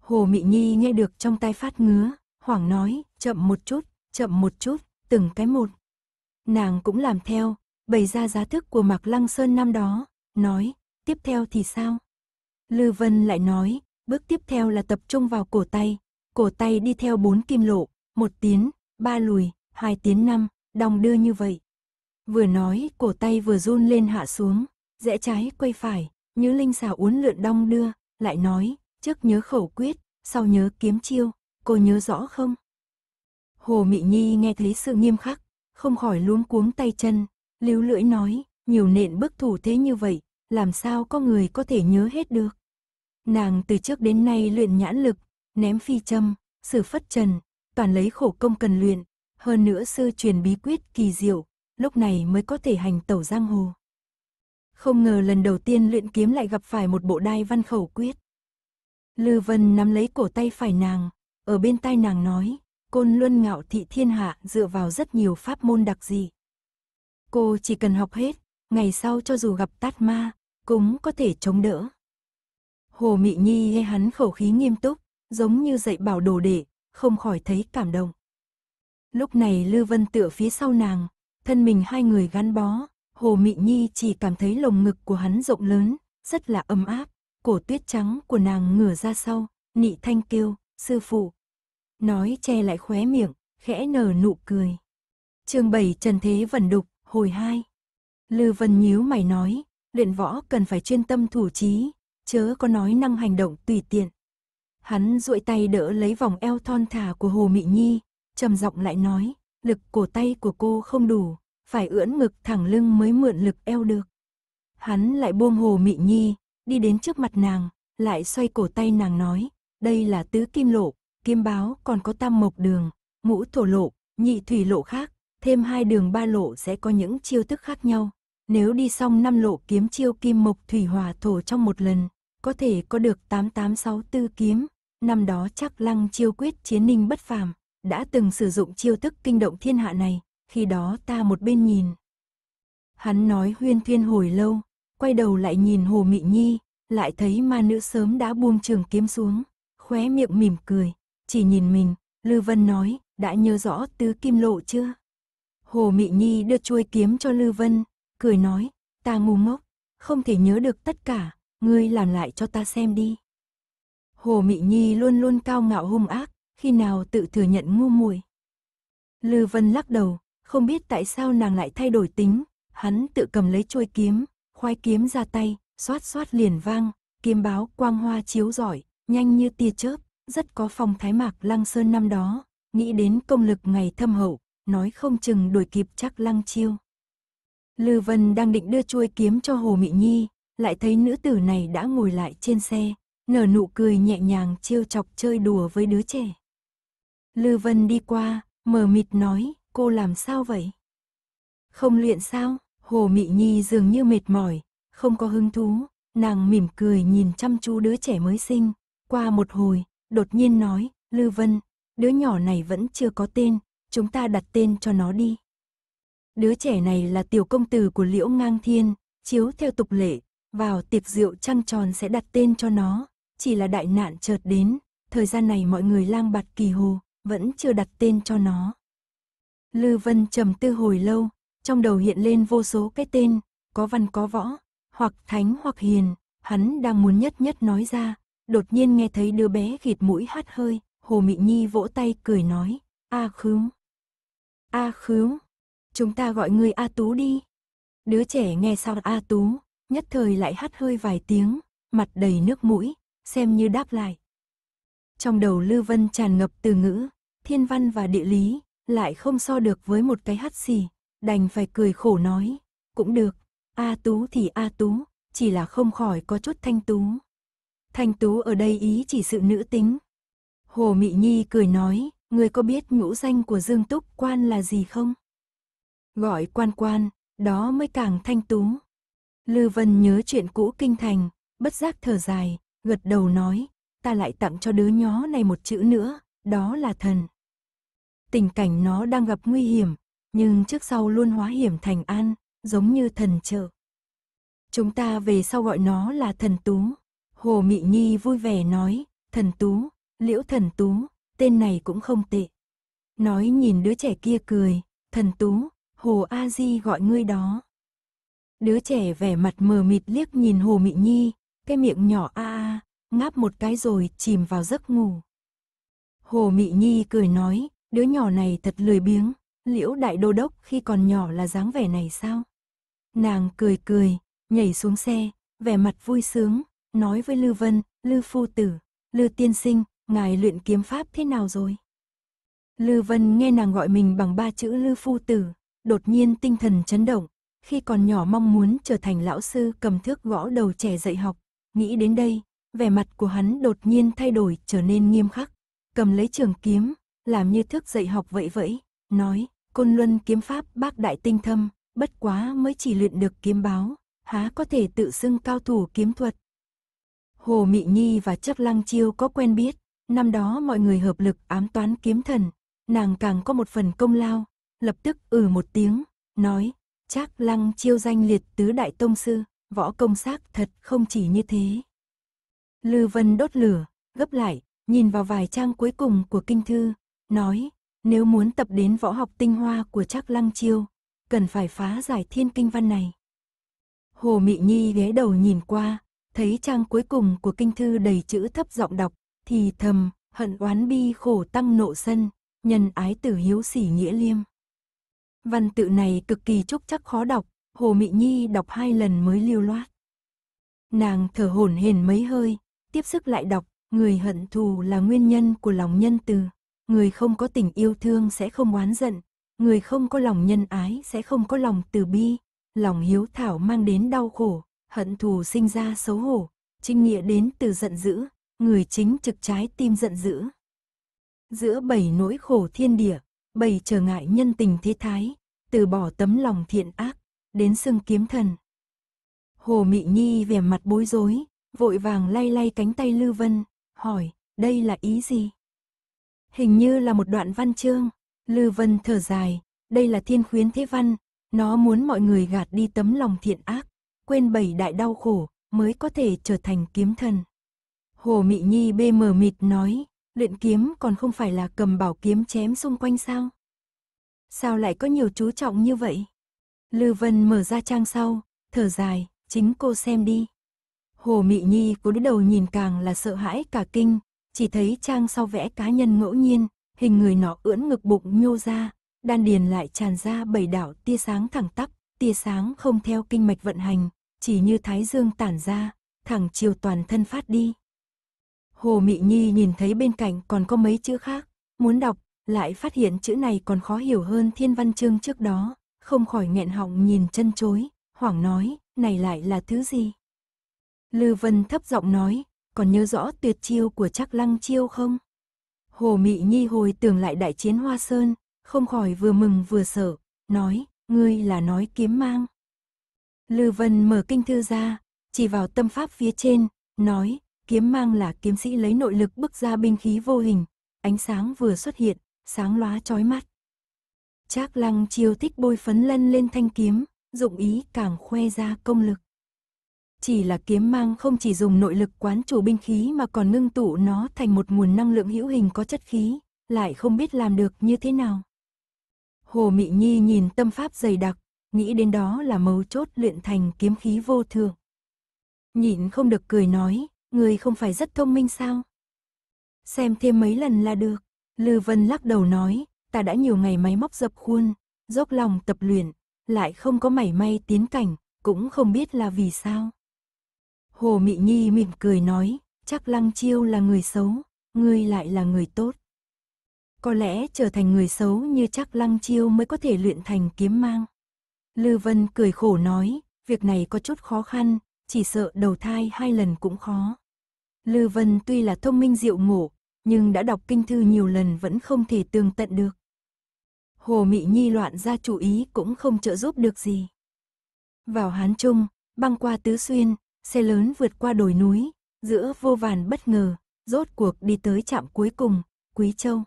Hồ Mị Nhi nghe được trong tay phát ngứa, hoảng nói, chậm một chút, chậm một chút, từng cái một. Nàng cũng làm theo, bày ra giá thức của Mạc Lăng Sơn năm đó, nói, tiếp theo thì sao? Lư Vân lại nói, bước tiếp theo là tập trung vào cổ tay, cổ tay đi theo bốn kim lộ, một tiến, ba lùi, hai tiến năm, đong đưa như vậy. Vừa nói, cổ tay vừa run lên hạ xuống, rẽ trái quay phải, như linh xào uốn lượn đong đưa, lại nói, trước nhớ khẩu quyết, sau nhớ kiếm chiêu, cô nhớ rõ không? Hồ Mị Nhi nghe thấy sự nghiêm khắc, không khỏi luống cuống tay chân, líu lưỡi nói, nhiều nện bức thủ thế như vậy, làm sao có người có thể nhớ hết được. Nàng từ trước đến nay luyện nhãn lực, ném phi châm, sử phất trần, toàn lấy khổ công cần luyện, hơn nữa sư truyền bí quyết kỳ diệu, lúc này mới có thể hành tẩu giang hồ. Không ngờ lần đầu tiên luyện kiếm lại gặp phải một bộ đai văn khẩu quyết. Lư Vân nắm lấy cổ tay phải nàng, ở bên tai nàng nói, côn luân ngạo thị thiên hạ dựa vào rất nhiều pháp môn đặc dị. Cô chỉ cần học hết, ngày sau cho dù gặp tát ma, cũng có thể chống đỡ. Hồ Mị Nhi nghe hắn khẩu khí nghiêm túc, giống như dạy bảo đồ đệ, không khỏi thấy cảm động. Lúc này Lư Vân tựa phía sau nàng, thân mình hai người gắn bó, Hồ Mị Nhi chỉ cảm thấy lồng ngực của hắn rộng lớn, rất là ấm áp, cổ tuyết trắng của nàng ngửa ra sau, nị thanh kêu, sư phụ. Nói che lại khóe miệng, khẽ nở nụ cười. chương 7 Trần Thế Vần Đục, hồi 2. Lư Vân nhíu mày nói, luyện võ cần phải chuyên tâm thủ trí, chớ có nói năng hành động tùy tiện. Hắn duỗi tay đỡ lấy vòng eo thon thả của Hồ Mị Nhi, trầm giọng lại nói, lực cổ tay của cô không đủ, phải ưỡn ngực thẳng lưng mới mượn lực eo được. Hắn lại buông hồ mị nhi, đi đến trước mặt nàng, lại xoay cổ tay nàng nói, đây là tứ kim lộ, kim báo còn có tam mộc đường, ngũ thổ lộ, nhị thủy lộ khác, thêm hai đường ba lộ sẽ có những chiêu thức khác nhau. Nếu đi xong năm lộ kiếm chiêu kim mộc thủy hòa thổ trong một lần, có thể có được 8864 kiếm, năm đó chắc lăng chiêu quyết chiến ninh bất phàm đã từng sử dụng chiêu thức kinh động thiên hạ này, khi đó ta một bên nhìn. Hắn nói huyên thuyên hồi lâu, quay đầu lại nhìn Hồ Mị Nhi, lại thấy ma nữ sớm đã buông trường kiếm xuống, khóe miệng mỉm cười, chỉ nhìn mình, Lư Vân nói, đã nhớ rõ tứ kim lộ chưa? Hồ Mị Nhi đưa chuôi kiếm cho Lư Vân, cười nói, ta ngu ngốc, không thể nhớ được tất cả, ngươi làm lại cho ta xem đi. Hồ Mị Nhi luôn luôn cao ngạo hung ác, khi nào tự thừa nhận ngu muội. Lư Vân lắc đầu, không biết tại sao nàng lại thay đổi tính, hắn tự cầm lấy chuôi kiếm, khoai kiếm ra tay, xoát xoát liền vang, kiếm báo quang hoa chiếu giỏi, nhanh như tia chớp, rất có phong thái mạc lăng sơn năm đó, nghĩ đến công lực ngày thâm hậu, nói không chừng đuổi kịp chắc lăng chiêu. Lư Vân đang định đưa chuôi kiếm cho Hồ Mị Nhi, lại thấy nữ tử này đã ngồi lại trên xe, nở nụ cười nhẹ nhàng chiêu chọc chơi đùa với đứa trẻ. Lư Vân đi qua, mờ mịt nói, cô làm sao vậy? Không luyện sao? Hồ Mị Nhi dường như mệt mỏi, không có hứng thú, nàng mỉm cười nhìn chăm chú đứa trẻ mới sinh. Qua một hồi, đột nhiên nói, Lư Vân, đứa nhỏ này vẫn chưa có tên, chúng ta đặt tên cho nó đi. Đứa trẻ này là tiểu công tử của Liễu Ngang Thiên, chiếu theo tục lệ, vào tiệc rượu trăng tròn sẽ đặt tên cho nó, chỉ là đại nạn chợt đến, thời gian này mọi người lang bạt kỳ hồ, vẫn chưa đặt tên cho nó. Lư Vân trầm tư hồi lâu, trong đầu hiện lên vô số cái tên, có văn có võ, hoặc thánh hoặc hiền, hắn đang muốn nhất nhất nói ra, đột nhiên nghe thấy đứa bé khịt mũi hát hơi, Hồ Mị Nhi vỗ tay cười nói, A khứu, A khứu, chúng ta gọi người A Tú đi. Đứa trẻ nghe sau A Tú, nhất thời lại hát hơi vài tiếng, mặt đầy nước mũi, xem như đáp lại. Trong đầu Lư Vân tràn ngập từ ngữ, thiên văn và địa lý, lại không so được với một cái hắt xì, đành phải cười khổ nói, cũng được, A Tú thì A Tú, chỉ là không khỏi có chút thanh tú. Thanh tú ở đây ý chỉ sự nữ tính. Hồ Mị Nhi cười nói, ngươi có biết ngũ danh của Dương Túc Quan là gì không? Gọi quan quan, đó mới càng thanh tú. Lư Vân nhớ chuyện cũ kinh thành, bất giác thở dài, gật đầu nói, ta lại tặng cho đứa nhó này một chữ nữa, đó là thần tình cảnh nó đang gặp nguy hiểm, nhưng trước sau luôn hóa hiểm thành an, giống như thần trợ. Chúng ta về sau gọi nó là thần tú. Hồ Mị Nhi vui vẻ nói, thần tú, liễu thần tú, tên này cũng không tệ. Nói nhìn đứa trẻ kia cười, thần tú, Hồ A Di gọi ngươi đó. Đứa trẻ vẻ mặt mờ mịt liếc nhìn Hồ Mị Nhi, cái miệng nhỏ a a, ngáp một cái rồi chìm vào giấc ngủ. Hồ Mị Nhi cười nói, Đứa nhỏ này thật lười biếng, liễu đại đô đốc khi còn nhỏ là dáng vẻ này sao? Nàng cười cười, nhảy xuống xe, vẻ mặt vui sướng, nói với lưu Vân, lưu Phu Tử, lưu Tiên Sinh, ngài luyện kiếm pháp thế nào rồi? lưu Vân nghe nàng gọi mình bằng ba chữ lưu Phu Tử, đột nhiên tinh thần chấn động, khi còn nhỏ mong muốn trở thành lão sư cầm thước gõ đầu trẻ dạy học, nghĩ đến đây, vẻ mặt của hắn đột nhiên thay đổi trở nên nghiêm khắc, cầm lấy trường kiếm, làm như thức dậy học vậy vậy, nói, côn luân kiếm pháp bác đại tinh thâm, bất quá mới chỉ luyện được kiếm báo, há có thể tự xưng cao thủ kiếm thuật. Hồ Mị Nhi và Chấp Lăng Chiêu có quen biết, năm đó mọi người hợp lực ám toán kiếm thần, nàng càng có một phần công lao, lập tức ừ một tiếng, nói, chắc Lăng Chiêu danh liệt tứ đại tông sư, võ công xác thật không chỉ như thế. Lư Vân đốt lửa, gấp lại, nhìn vào vài trang cuối cùng của kinh thư, nói, nếu muốn tập đến võ học tinh hoa của Trác Lăng Chiêu, cần phải phá giải thiên kinh văn này. Hồ Mị Nhi ghé đầu nhìn qua, thấy trang cuối cùng của kinh thư đầy chữ thấp giọng đọc, thì thầm, hận oán bi khổ tăng nộ sân, nhân ái tử hiếu sỉ nghĩa liêm. Văn tự này cực kỳ trúc chắc khó đọc, Hồ Mị Nhi đọc hai lần mới lưu loát. Nàng thở hổn hển mấy hơi, tiếp sức lại đọc, người hận thù là nguyên nhân của lòng nhân từ. Người không có tình yêu thương sẽ không oán giận, người không có lòng nhân ái sẽ không có lòng từ bi, lòng hiếu thảo mang đến đau khổ, hận thù sinh ra xấu hổ, trinh nghĩa đến từ giận dữ, người chính trực trái tim giận dữ. Giữa bảy nỗi khổ thiên địa, bảy trở ngại nhân tình thế thái, từ bỏ tấm lòng thiện ác, đến xưng kiếm thần. Hồ Mị Nhi vẻ mặt bối rối, vội vàng lay lay cánh tay Lư Vân, hỏi, đây là ý gì? Hình như là một đoạn văn chương. Lư Vân thở dài, đây là thiên khuyến thế văn, nó muốn mọi người gạt đi tấm lòng thiện ác, quên bảy đại đau khổ, mới có thể trở thành kiếm thần. Hồ Mị Nhi bê mờ mịt nói, luyện kiếm còn không phải là cầm bảo kiếm chém xung quanh sao? Sao lại có nhiều chú trọng như vậy? Lư Vân mở ra trang sau, thở dài, chính cô xem đi. Hồ Mị Nhi cúi đầu nhìn càng là sợ hãi cả kinh, chỉ thấy trang sau vẽ cá nhân ngẫu nhiên, hình người nọ ưỡn ngực bụng nhô ra, đan điền lại tràn ra bảy đảo tia sáng thẳng tắp, tia sáng không theo kinh mạch vận hành, chỉ như thái dương tản ra, thẳng chiều toàn thân phát đi. Hồ Mị Nhi nhìn thấy bên cạnh còn có mấy chữ khác, muốn đọc, lại phát hiện chữ này còn khó hiểu hơn thiên văn chương trước đó, không khỏi nghẹn họng nhìn chân chối, hoảng nói, này lại là thứ gì? Lư Vân thấp giọng nói, còn nhớ rõ tuyệt chiêu của Trác lăng chiêu không? Hồ Mị Nhi hồi tưởng lại đại chiến Hoa Sơn, không khỏi vừa mừng vừa sợ, nói, ngươi là nói kiếm mang. Lư Vân mở kinh thư ra, chỉ vào tâm pháp phía trên, nói, kiếm mang là kiếm sĩ lấy nội lực bức ra binh khí vô hình, ánh sáng vừa xuất hiện, sáng lóa chói mắt. Trác Lăng chiêu thích bôi phấn lân lên thanh kiếm, dụng ý càng khoe ra công lực. Chỉ là kiếm mang không chỉ dùng nội lực quán chủ binh khí mà còn ngưng tụ nó thành một nguồn năng lượng hữu hình có chất khí, lại không biết làm được như thế nào. Hồ Mị Nhi nhìn tâm pháp dày đặc, nghĩ đến đó là mấu chốt luyện thành kiếm khí vô thường. Nhịn không được cười nói, người không phải rất thông minh sao? Xem thêm mấy lần là được. Lư Vân lắc đầu nói, ta đã nhiều ngày máy móc dập khuôn, dốc lòng tập luyện, lại không có mảy may tiến cảnh, cũng không biết là vì sao. Hồ Mị Nhi mỉm cười nói, chắc Lăng Chiêu là người xấu, ngươi lại là người tốt. Có lẽ trở thành người xấu như chắc Lăng Chiêu mới có thể luyện thành kiếm mang. Lư Vân cười khổ nói, việc này có chút khó khăn, chỉ sợ đầu thai hai lần cũng khó. Lư Vân tuy là thông minh diệu ngộ, nhưng đã đọc kinh thư nhiều lần vẫn không thể tương tận được. Hồ Mị Nhi loạn ra chủ ý cũng không trợ giúp được gì. Vào Hán Trung, băng qua Tứ Xuyên, xe lớn vượt qua đồi núi, giữa vô vàn bất ngờ, rốt cuộc đi tới trạm cuối cùng, Quý Châu.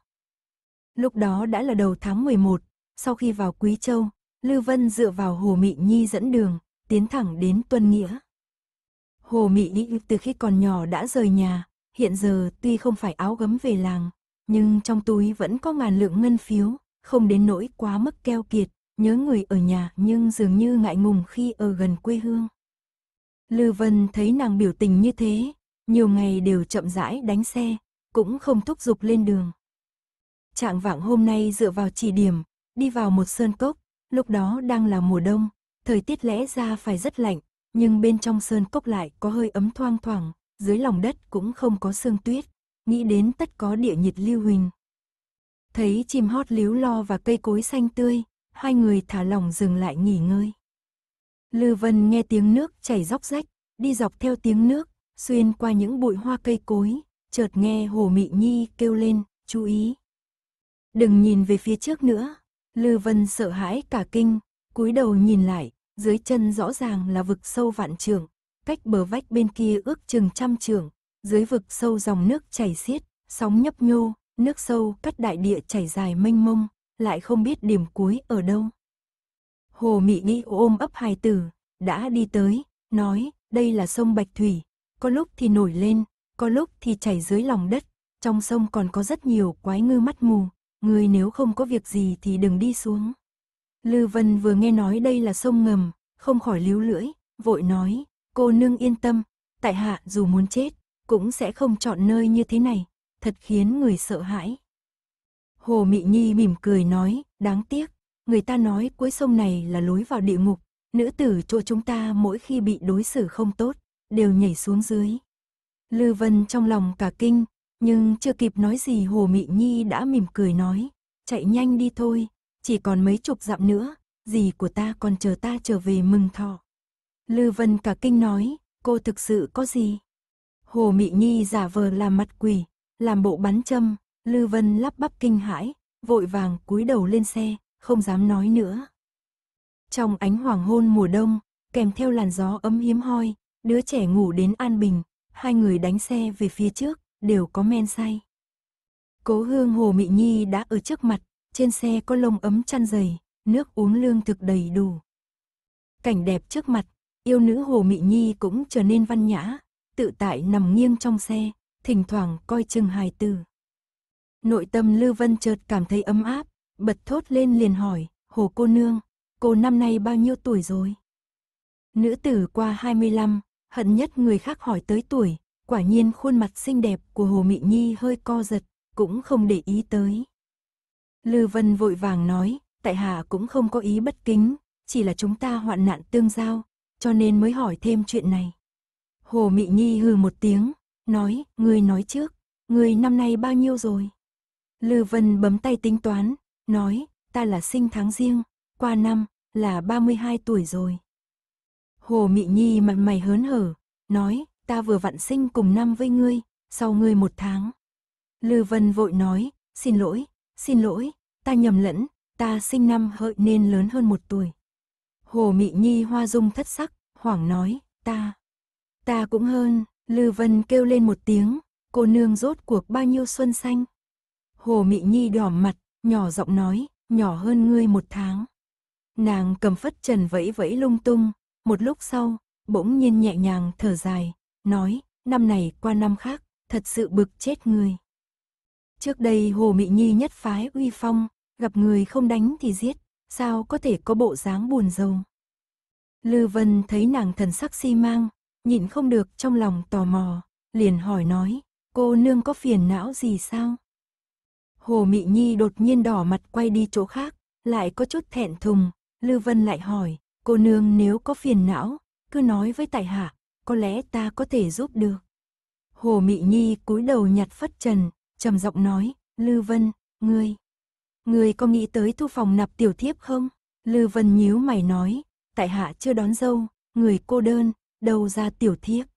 Lúc đó đã là đầu tháng 11, sau khi vào Quý Châu, Lưu Vân dựa vào Hồ Mị Nhi dẫn đường, tiến thẳng đến Tuân Nghĩa. Hồ Mị Nhi từ khi còn nhỏ đã rời nhà, hiện giờ tuy không phải áo gấm về làng, nhưng trong túi vẫn có ngàn lượng ngân phiếu, không đến nỗi quá mức keo kiệt, nhớ người ở nhà nhưng dường như ngại ngùng khi ở gần quê hương. Lưu Vân thấy nàng biểu tình như thế, nhiều ngày đều chậm rãi đánh xe, cũng không thúc giục lên đường. Trạng vạng hôm nay dựa vào chỉ điểm, đi vào một sơn cốc, lúc đó đang là mùa đông, thời tiết lẽ ra phải rất lạnh, nhưng bên trong sơn cốc lại có hơi ấm thoang thoảng, dưới lòng đất cũng không có sương tuyết, nghĩ đến tất có địa nhiệt lưu huỳnh. Thấy chim hót líu lo và cây cối xanh tươi, hai người thả lòng dừng lại nghỉ ngơi. Lư Vân nghe tiếng nước chảy róc rách, đi dọc theo tiếng nước, xuyên qua những bụi hoa cây cối, chợt nghe Hồ Mị Nhi kêu lên, chú ý. Đừng nhìn về phía trước nữa. Lư Vân sợ hãi cả kinh, cúi đầu nhìn lại, dưới chân rõ ràng là vực sâu vạn trường, cách bờ vách bên kia ước chừng trăm trường, dưới vực sâu dòng nước chảy xiết, sóng nhấp nhô, nước sâu cắt đại địa chảy dài mênh mông, lại không biết điểm cuối ở đâu. Hồ Mị Nghĩ ôm ấp hài tử, đã đi tới, nói, đây là sông Bạch Thủy, có lúc thì nổi lên, có lúc thì chảy dưới lòng đất, trong sông còn có rất nhiều quái ngư mắt mù, người nếu không có việc gì thì đừng đi xuống. Lư Vân vừa nghe nói đây là sông ngầm, không khỏi líu lưỡi, vội nói, cô nương yên tâm, tại hạ dù muốn chết, cũng sẽ không chọn nơi như thế này, thật khiến người sợ hãi. Hồ Mị Nhi mỉm cười nói, đáng tiếc, người ta nói cuối sông này là lối vào địa ngục, nữ tử chỗ chúng ta mỗi khi bị đối xử không tốt, đều nhảy xuống dưới. Lư Vân trong lòng cả kinh, nhưng chưa kịp nói gì Hồ Mị Nhi đã mỉm cười nói, chạy nhanh đi thôi, chỉ còn mấy chục dặm nữa, gì của ta còn chờ ta trở về mừng thọ. Lư Vân cả kinh nói, cô thực sự có gì? Hồ Mị Nhi giả vờ làm mặt quỷ, làm bộ bắn châm, Lư Vân lắp bắp kinh hãi, vội vàng cúi đầu lên xe, không dám nói nữa. Trong ánh hoàng hôn mùa đông, kèm theo làn gió ấm hiếm hoi, đứa trẻ ngủ đến an bình, hai người đánh xe về phía trước, đều có men say. Cố hương Hồ Mị Nhi đã ở trước mặt, trên xe có lông ấm chăn dày, nước uống lương thực đầy đủ. Cảnh đẹp trước mặt, yêu nữ Hồ Mị Nhi cũng trở nên văn nhã, tự tại nằm nghiêng trong xe, thỉnh thoảng coi chừng hài tử. Nội tâm Lư Vân chợt cảm thấy ấm áp, bật thốt lên liền hỏi, hồ cô nương, cô năm nay bao nhiêu tuổi rồi? Nữ tử qua 25, hận nhất người khác hỏi tới tuổi, quả nhiên khuôn mặt xinh đẹp của Hồ Mị Nhi hơi co giật, cũng không để ý tới. Lư Vân vội vàng nói, tại hạ cũng không có ý bất kính, chỉ là chúng ta hoạn nạn tương giao, cho nên mới hỏi thêm chuyện này. Hồ Mị Nhi hừ một tiếng, nói, ngươi nói trước, ngươi năm nay bao nhiêu rồi? Lư Vân bấm tay tính toán, nói, ta là sinh tháng riêng, qua năm, là 32 tuổi rồi. Hồ Mị Nhi mặt mày hớn hở, nói, ta vừa vặn sinh cùng năm với ngươi, sau ngươi một tháng. Lư Vân vội nói, xin lỗi, xin lỗi, ta nhầm lẫn, ta sinh năm hợi nên lớn hơn một tuổi. Hồ Mị Nhi hoa dung thất sắc, hoảng nói, ta, ta cũng hơn, Lư Vân kêu lên một tiếng, cô nương rốt cuộc bao nhiêu xuân xanh. Hồ Mị Nhi đỏ mặt, Nhỏ giọng nói, nhỏ hơn ngươi một tháng. Nàng cầm phất trần vẫy vẫy lung tung, một lúc sau, bỗng nhiên nhẹ nhàng thở dài, nói, năm này qua năm khác, thật sự bực chết người. Trước đây Hồ Mị Nhi nhất phái uy phong, gặp người không đánh thì giết, sao có thể có bộ dáng buồn rầu. Lư Vân thấy nàng thần sắc si mang, nhịn không được trong lòng tò mò, liền hỏi nói, cô nương có phiền não gì sao? Hồ Mị Nhi đột nhiên đỏ mặt quay đi chỗ khác, lại có chút thẹn thùng, Lưu Vân lại hỏi, cô nương nếu có phiền não, cứ nói với tại hạ, có lẽ ta có thể giúp được. Hồ Mị Nhi cúi đầu nhặt phất trần, trầm giọng nói, Lưu Vân, ngươi, ngươi có nghĩ tới thu phòng nạp tiểu thiếp không? Lưu Vân nhíu mày nói, tại hạ chưa đón dâu, người cô đơn, đâu ra tiểu thiếp.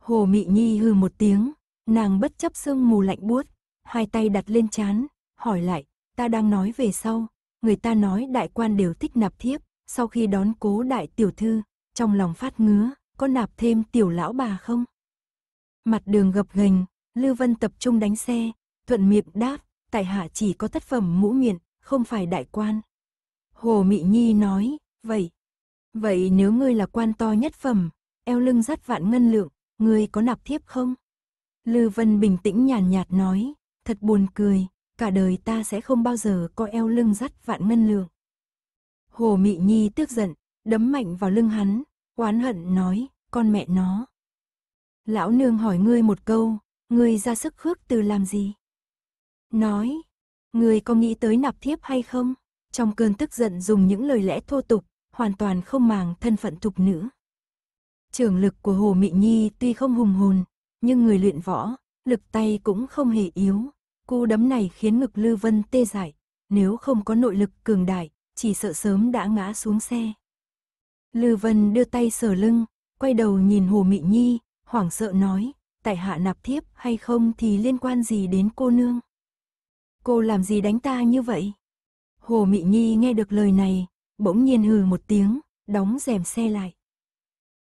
Hồ Mị Nhi hừ một tiếng, nàng bất chấp sương mù lạnh buốt, hai tay đặt lên chán, hỏi lại, ta đang nói về sau, người ta nói đại quan đều thích nạp thiếp, sau khi đón cố đại tiểu thư, trong lòng phát ngứa, có nạp thêm tiểu lão bà không? Mặt đường gập ghềnh, Lưu Vân tập trung đánh xe, thuận miệng đáp, tại hạ chỉ có thất phẩm mũ miệng, không phải đại quan. Hồ Mị Nhi nói, vậy, vậy nếu ngươi là quan to nhất phẩm, eo lưng dắt vạn ngân lượng, ngươi có nạp thiếp không? Lư Vân bình tĩnh nhàn nhạt nói, Thật buồn cười, cả đời ta sẽ không bao giờ có eo lưng dắt vạn ngân lượng. Hồ Mị Nhi tức giận, đấm mạnh vào lưng hắn, oán hận nói, con mẹ nó. Lão nương hỏi ngươi một câu, ngươi ra sức khước từ làm gì? Nói, ngươi có nghĩ tới nạp thiếp hay không? Trong cơn tức giận dùng những lời lẽ thô tục, hoàn toàn không màng thân phận thục nữ. Trường lực của Hồ Mị Nhi tuy không hùng hồn, nhưng người luyện võ, lực tay cũng không hề yếu. Cú đấm này khiến ngực Lư Vân tê dại, nếu không có nội lực cường đại, chỉ sợ sớm đã ngã xuống xe. Lư Vân đưa tay sờ lưng, quay đầu nhìn Hồ Mị Nhi, hoảng sợ nói, tại hạ nạp thiếp hay không thì liên quan gì đến cô nương. Cô làm gì đánh ta như vậy? Hồ Mị Nhi nghe được lời này, bỗng nhiên hừ một tiếng, đóng rèm xe lại.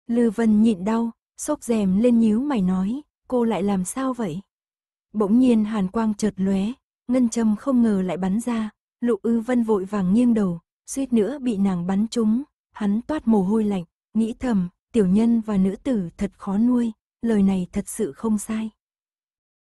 Lư Vân nhịn đau, xốc rèm lên nhíu mày nói, cô lại làm sao vậy? Bỗng nhiên hàn quang chợt lóe, ngân châm không ngờ lại bắn ra, lục ư vân vội vàng nghiêng đầu, suýt nữa bị nàng bắn trúng, hắn toát mồ hôi lạnh, nghĩ thầm, tiểu nhân và nữ tử thật khó nuôi, lời này thật sự không sai.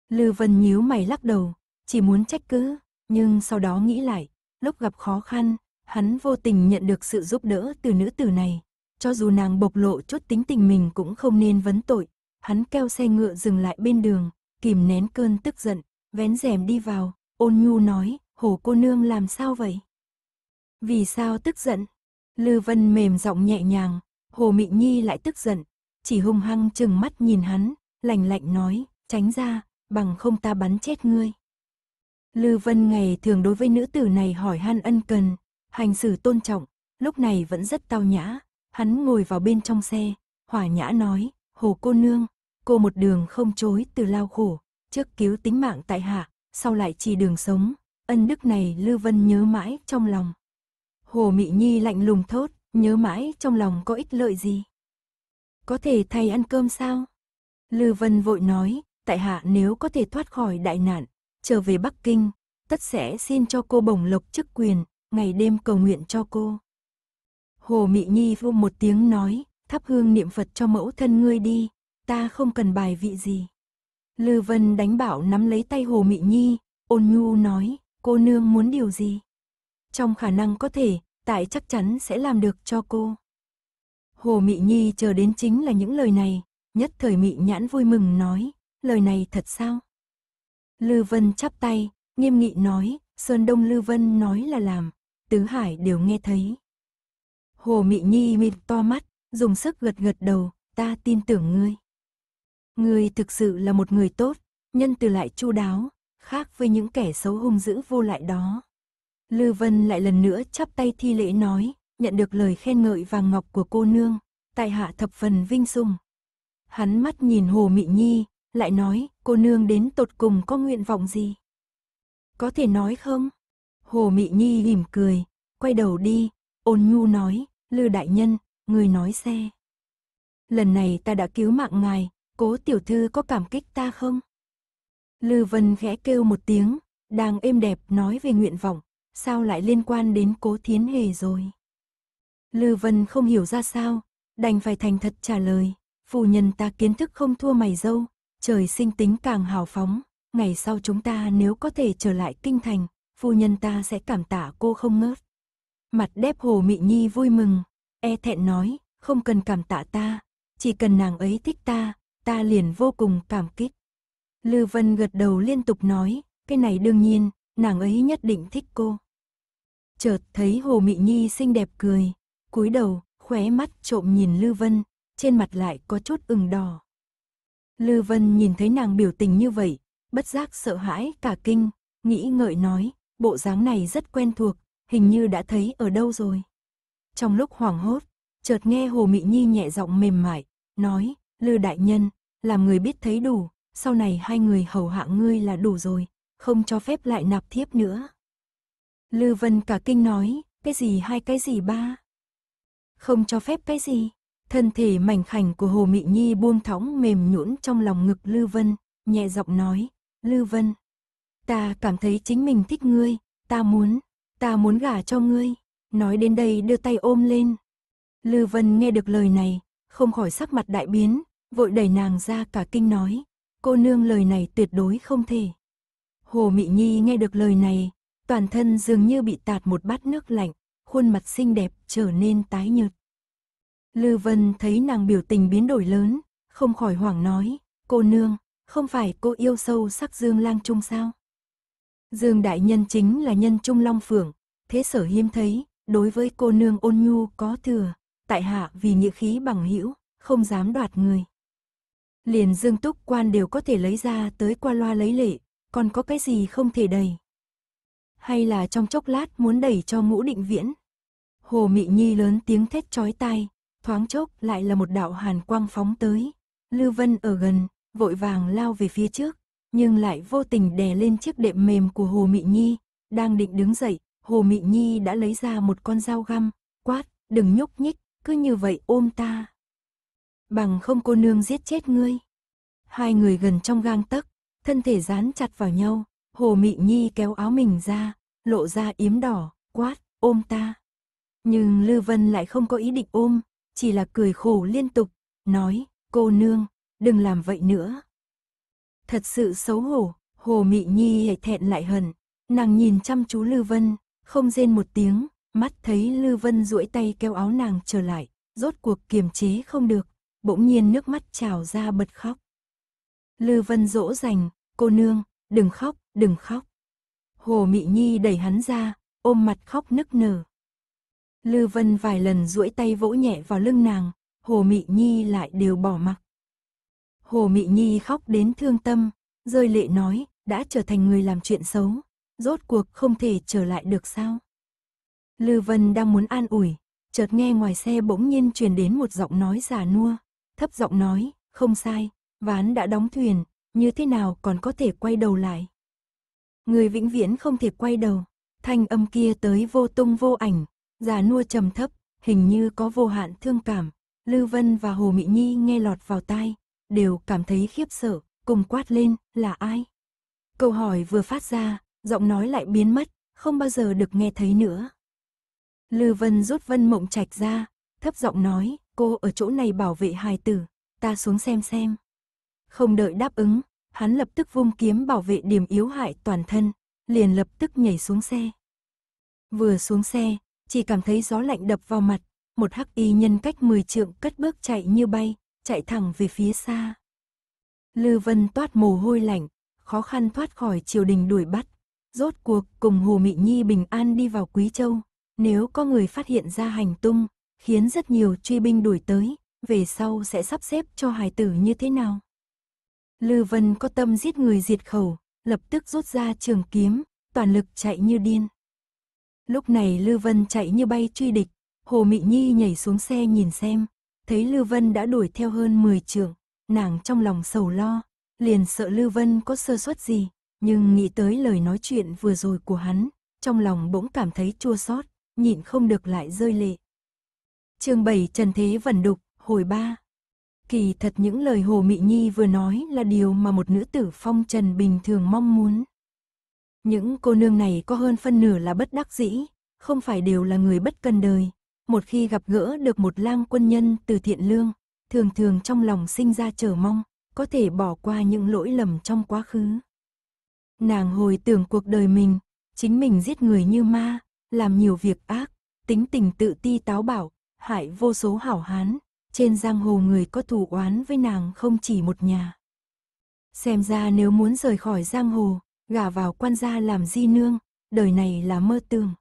Lư Vân nhíu mày lắc đầu, chỉ muốn trách cứ, nhưng sau đó nghĩ lại, lúc gặp khó khăn, hắn vô tình nhận được sự giúp đỡ từ nữ tử này, cho dù nàng bộc lộ chút tính tình mình cũng không nên vấn tội, hắn keo xe ngựa dừng lại bên đường, kìm nén cơn tức giận, vén rèm đi vào, ôn nhu nói, hồ cô nương làm sao vậy? Vì sao tức giận? Lư Vân mềm giọng nhẹ nhàng, Hồ Mị Nhi lại tức giận, chỉ hung hăng chừng mắt nhìn hắn, lạnh lạnh nói, tránh ra, bằng không ta bắn chết ngươi. Lư Vân ngày thường đối với nữ tử này hỏi han ân cần, hành xử tôn trọng, lúc này vẫn rất tao nhã, hắn ngồi vào bên trong xe, hỏa nhã nói, Hồ cô nương, cô một đường không chối từ lao khổ, trước cứu tính mạng tại hạ, sau lại chỉ đường sống, ân đức này Lư Vân nhớ mãi trong lòng. Hồ Mị Nhi lạnh lùng thốt, nhớ mãi trong lòng có ích lợi gì? Có thể thầy ăn cơm sao? Lư Vân vội nói, tại hạ nếu có thể thoát khỏi đại nạn, trở về Bắc Kinh, tất sẽ xin cho cô bổng lộc chức quyền, ngày đêm cầu nguyện cho cô. Hồ Mị Nhi vô một tiếng nói, thắp hương niệm Phật cho mẫu thân ngươi đi, ta không cần bài vị gì. Lư Vân đánh bảo nắm lấy tay Hồ Mị Nhi, ôn nhu nói, cô nương muốn điều gì? Trong khả năng có thể, tại chắc chắn sẽ làm được cho cô. Hồ Mị Nhi chờ đến chính là những lời này, nhất thời Mị Nhãn vui mừng nói, lời này thật sao? Lư Vân chắp tay, nghiêm nghị nói, Sơn Đông Lư Vân nói là làm, Tứ Hải đều nghe thấy. Hồ Mị Nhi mịt to mắt, dùng sức gật gật đầu, ta tin tưởng ngươi. Người thực sự là một người tốt, nhân từ lại chu đáo, khác với những kẻ xấu hung dữ vô lại đó. Lư Vân lại lần nữa chắp tay thi lễ nói, nhận được lời khen ngợi vàng ngọc của cô nương, tại hạ thập phần vinh sùng Hắn mắt nhìn Hồ Mị Nhi, lại nói, cô nương đến tột cùng có nguyện vọng gì? Có thể nói không? Hồ Mị Nhi mỉm cười, quay đầu đi, ôn nhu nói, Lư Đại Nhân, người nói xe. Lần này ta đã cứu mạng ngài, cố tiểu thư có cảm kích ta không? Lư Vân khẽ kêu một tiếng, đang êm đẹp nói về nguyện vọng, sao lại liên quan đến cố thiến hề rồi? Lư Vân không hiểu ra sao, đành phải thành thật trả lời, Phụ nhân ta kiến thức không thua mày dâu, trời sinh tính càng hào phóng, ngày sau chúng ta nếu có thể trở lại kinh thành, phụ nhân ta sẽ cảm tạ cô không ngớt. Mặt đẹp hồ mị nhi vui mừng, e thẹn nói, không cần cảm tạ ta, chỉ cần nàng ấy thích ta, ta liền vô cùng cảm kích. Lư Vân gật đầu liên tục nói, cái này đương nhiên, nàng ấy nhất định thích cô. Chợt thấy Hồ Mị Nhi xinh đẹp cười, cúi đầu, khóe mắt trộm nhìn Lư Vân, trên mặt lại có chút ửng đỏ. Lư Vân nhìn thấy nàng biểu tình như vậy, bất giác sợ hãi cả kinh, nghĩ ngợi nói, bộ dáng này rất quen thuộc, hình như đã thấy ở đâu rồi. Trong lúc hoảng hốt, chợt nghe Hồ Mị Nhi nhẹ giọng mềm mại, nói, Lư Đại Nhân, làm người biết thấy đủ, sau này hai người hầu hạ ngươi là đủ rồi, không cho phép lại nạp thiếp nữa. Lư Vân cả kinh nói, cái gì hai cái gì ba? Không cho phép cái gì? Thân thể mảnh khảnh của Hồ Mị Nhi buông thõng mềm nhũn trong lòng ngực Lư Vân, nhẹ giọng nói, Lư Vân, ta cảm thấy chính mình thích ngươi, ta muốn, ta muốn gả cho ngươi. Nói đến đây đưa tay ôm lên. Lư Vân nghe được lời này, không khỏi sắc mặt đại biến, vội đẩy nàng ra cả kinh nói, cô nương lời này tuyệt đối không thể. Hồ Mị Nhi nghe được lời này, toàn thân dường như bị tạt một bát nước lạnh, khuôn mặt xinh đẹp trở nên tái nhợt. Lư Vân thấy nàng biểu tình biến đổi lớn, không khỏi hoảng nói, cô nương, không phải cô yêu sâu sắc Dương Lang Trung sao? Dương Đại Nhân chính là nhân Trung Long Phượng, thế sở hiếm thấy, đối với cô nương ôn nhu có thừa, tại hạ vì nghĩa khí bằng hữu không dám đoạt người liền dương túc quan đều có thể lấy ra tới qua loa lấy lệ, còn có cái gì không thể đầy. Hay là trong chốc lát muốn đẩy cho ngũ định viễn. Hồ Mị Nhi lớn tiếng thét chói tai, thoáng chốc lại là một đạo hàn quang phóng tới. Lưu Vân ở gần, vội vàng lao về phía trước, nhưng lại vô tình đè lên chiếc đệm mềm của Hồ Mị Nhi. Đang định đứng dậy, Hồ Mị Nhi đã lấy ra một con dao găm, quát, đừng nhúc nhích, cứ như vậy ôm ta bằng không cô nương giết chết ngươi. Hai người gần trong gang tấc, thân thể dán chặt vào nhau, Hồ Mị Nhi kéo áo mình ra, lộ ra yếm đỏ, quát, ôm ta. Nhưng Lư Vân lại không có ý định ôm, chỉ là cười khổ liên tục, nói, cô nương, đừng làm vậy nữa. Thật sự xấu hổ, Hồ Mị Nhi hãy thẹn lại hận, nàng nhìn chăm chú Lư Vân, không rên một tiếng, mắt thấy Lư Vân duỗi tay kéo áo nàng trở lại, rốt cuộc kiềm chế không được, bỗng nhiên nước mắt trào ra bật khóc. Lư Vân dỗ dành, cô nương, đừng khóc, đừng khóc. Hồ Mị Nhi đẩy hắn ra, ôm mặt khóc nức nở. Lư Vân vài lần duỗi tay vỗ nhẹ vào lưng nàng, Hồ Mị Nhi lại đều bỏ mặc. Hồ Mị Nhi khóc đến thương tâm, rơi lệ nói, đã trở thành người làm chuyện xấu, rốt cuộc không thể trở lại được sao. Lư Vân đang muốn an ủi, chợt nghe ngoài xe bỗng nhiên truyền đến một giọng nói già nua thấp giọng nói, không sai, ván đã đóng thuyền, như thế nào còn có thể quay đầu lại. Người vĩnh viễn không thể quay đầu, thanh âm kia tới vô tung vô ảnh, già nua trầm thấp, hình như có vô hạn thương cảm. Lưu Vân và Hồ mỹ Nhi nghe lọt vào tai, đều cảm thấy khiếp sợ, cùng quát lên, là ai? Câu hỏi vừa phát ra, giọng nói lại biến mất, không bao giờ được nghe thấy nữa. Lưu Vân rút Vân Mộng Trạch ra, thấp giọng nói, cô ở chỗ này bảo vệ hài tử, ta xuống xem xem. Không đợi đáp ứng, hắn lập tức vung kiếm bảo vệ điểm yếu hại toàn thân, liền lập tức nhảy xuống xe. Vừa xuống xe, chỉ cảm thấy gió lạnh đập vào mặt, một hắc y nhân cách 10 trượng cất bước chạy như bay, chạy thẳng về phía xa. Lư Vân toát mồ hôi lạnh, khó khăn thoát khỏi triều đình đuổi bắt, rốt cuộc cùng Hồ Mị Nhi bình an đi vào Quý Châu, nếu có người phát hiện ra hành tung, khiến rất nhiều truy binh đuổi tới, về sau sẽ sắp xếp cho hài tử như thế nào. Lư Vân có tâm giết người diệt khẩu, lập tức rút ra trường kiếm, toàn lực chạy như điên. Lúc này Lư Vân chạy như bay truy địch, Hồ Mị Nhi nhảy xuống xe nhìn xem, thấy Lư Vân đã đuổi theo hơn 10 trường, nàng trong lòng sầu lo, liền sợ Lư Vân có sơ suất gì, nhưng nghĩ tới lời nói chuyện vừa rồi của hắn, trong lòng bỗng cảm thấy chua xót, nhịn không được lại rơi lệ chương 7 Trần Thế Vẩn Đục, hồi 3 Kỳ thật những lời Hồ Mị Nhi vừa nói là điều mà một nữ tử phong trần bình thường mong muốn. Những cô nương này có hơn phân nửa là bất đắc dĩ, không phải đều là người bất cần đời. Một khi gặp gỡ được một lang quân nhân từ thiện lương, thường thường trong lòng sinh ra chờ mong, có thể bỏ qua những lỗi lầm trong quá khứ. Nàng hồi tưởng cuộc đời mình, chính mình giết người như ma, làm nhiều việc ác, tính tình tự ti táo bảo, hại vô số hảo hán, trên giang hồ người có thù oán với nàng không chỉ một nhà. Xem ra nếu muốn rời khỏi giang hồ, gả vào quan gia làm di nương, đời này là mơ tưởng.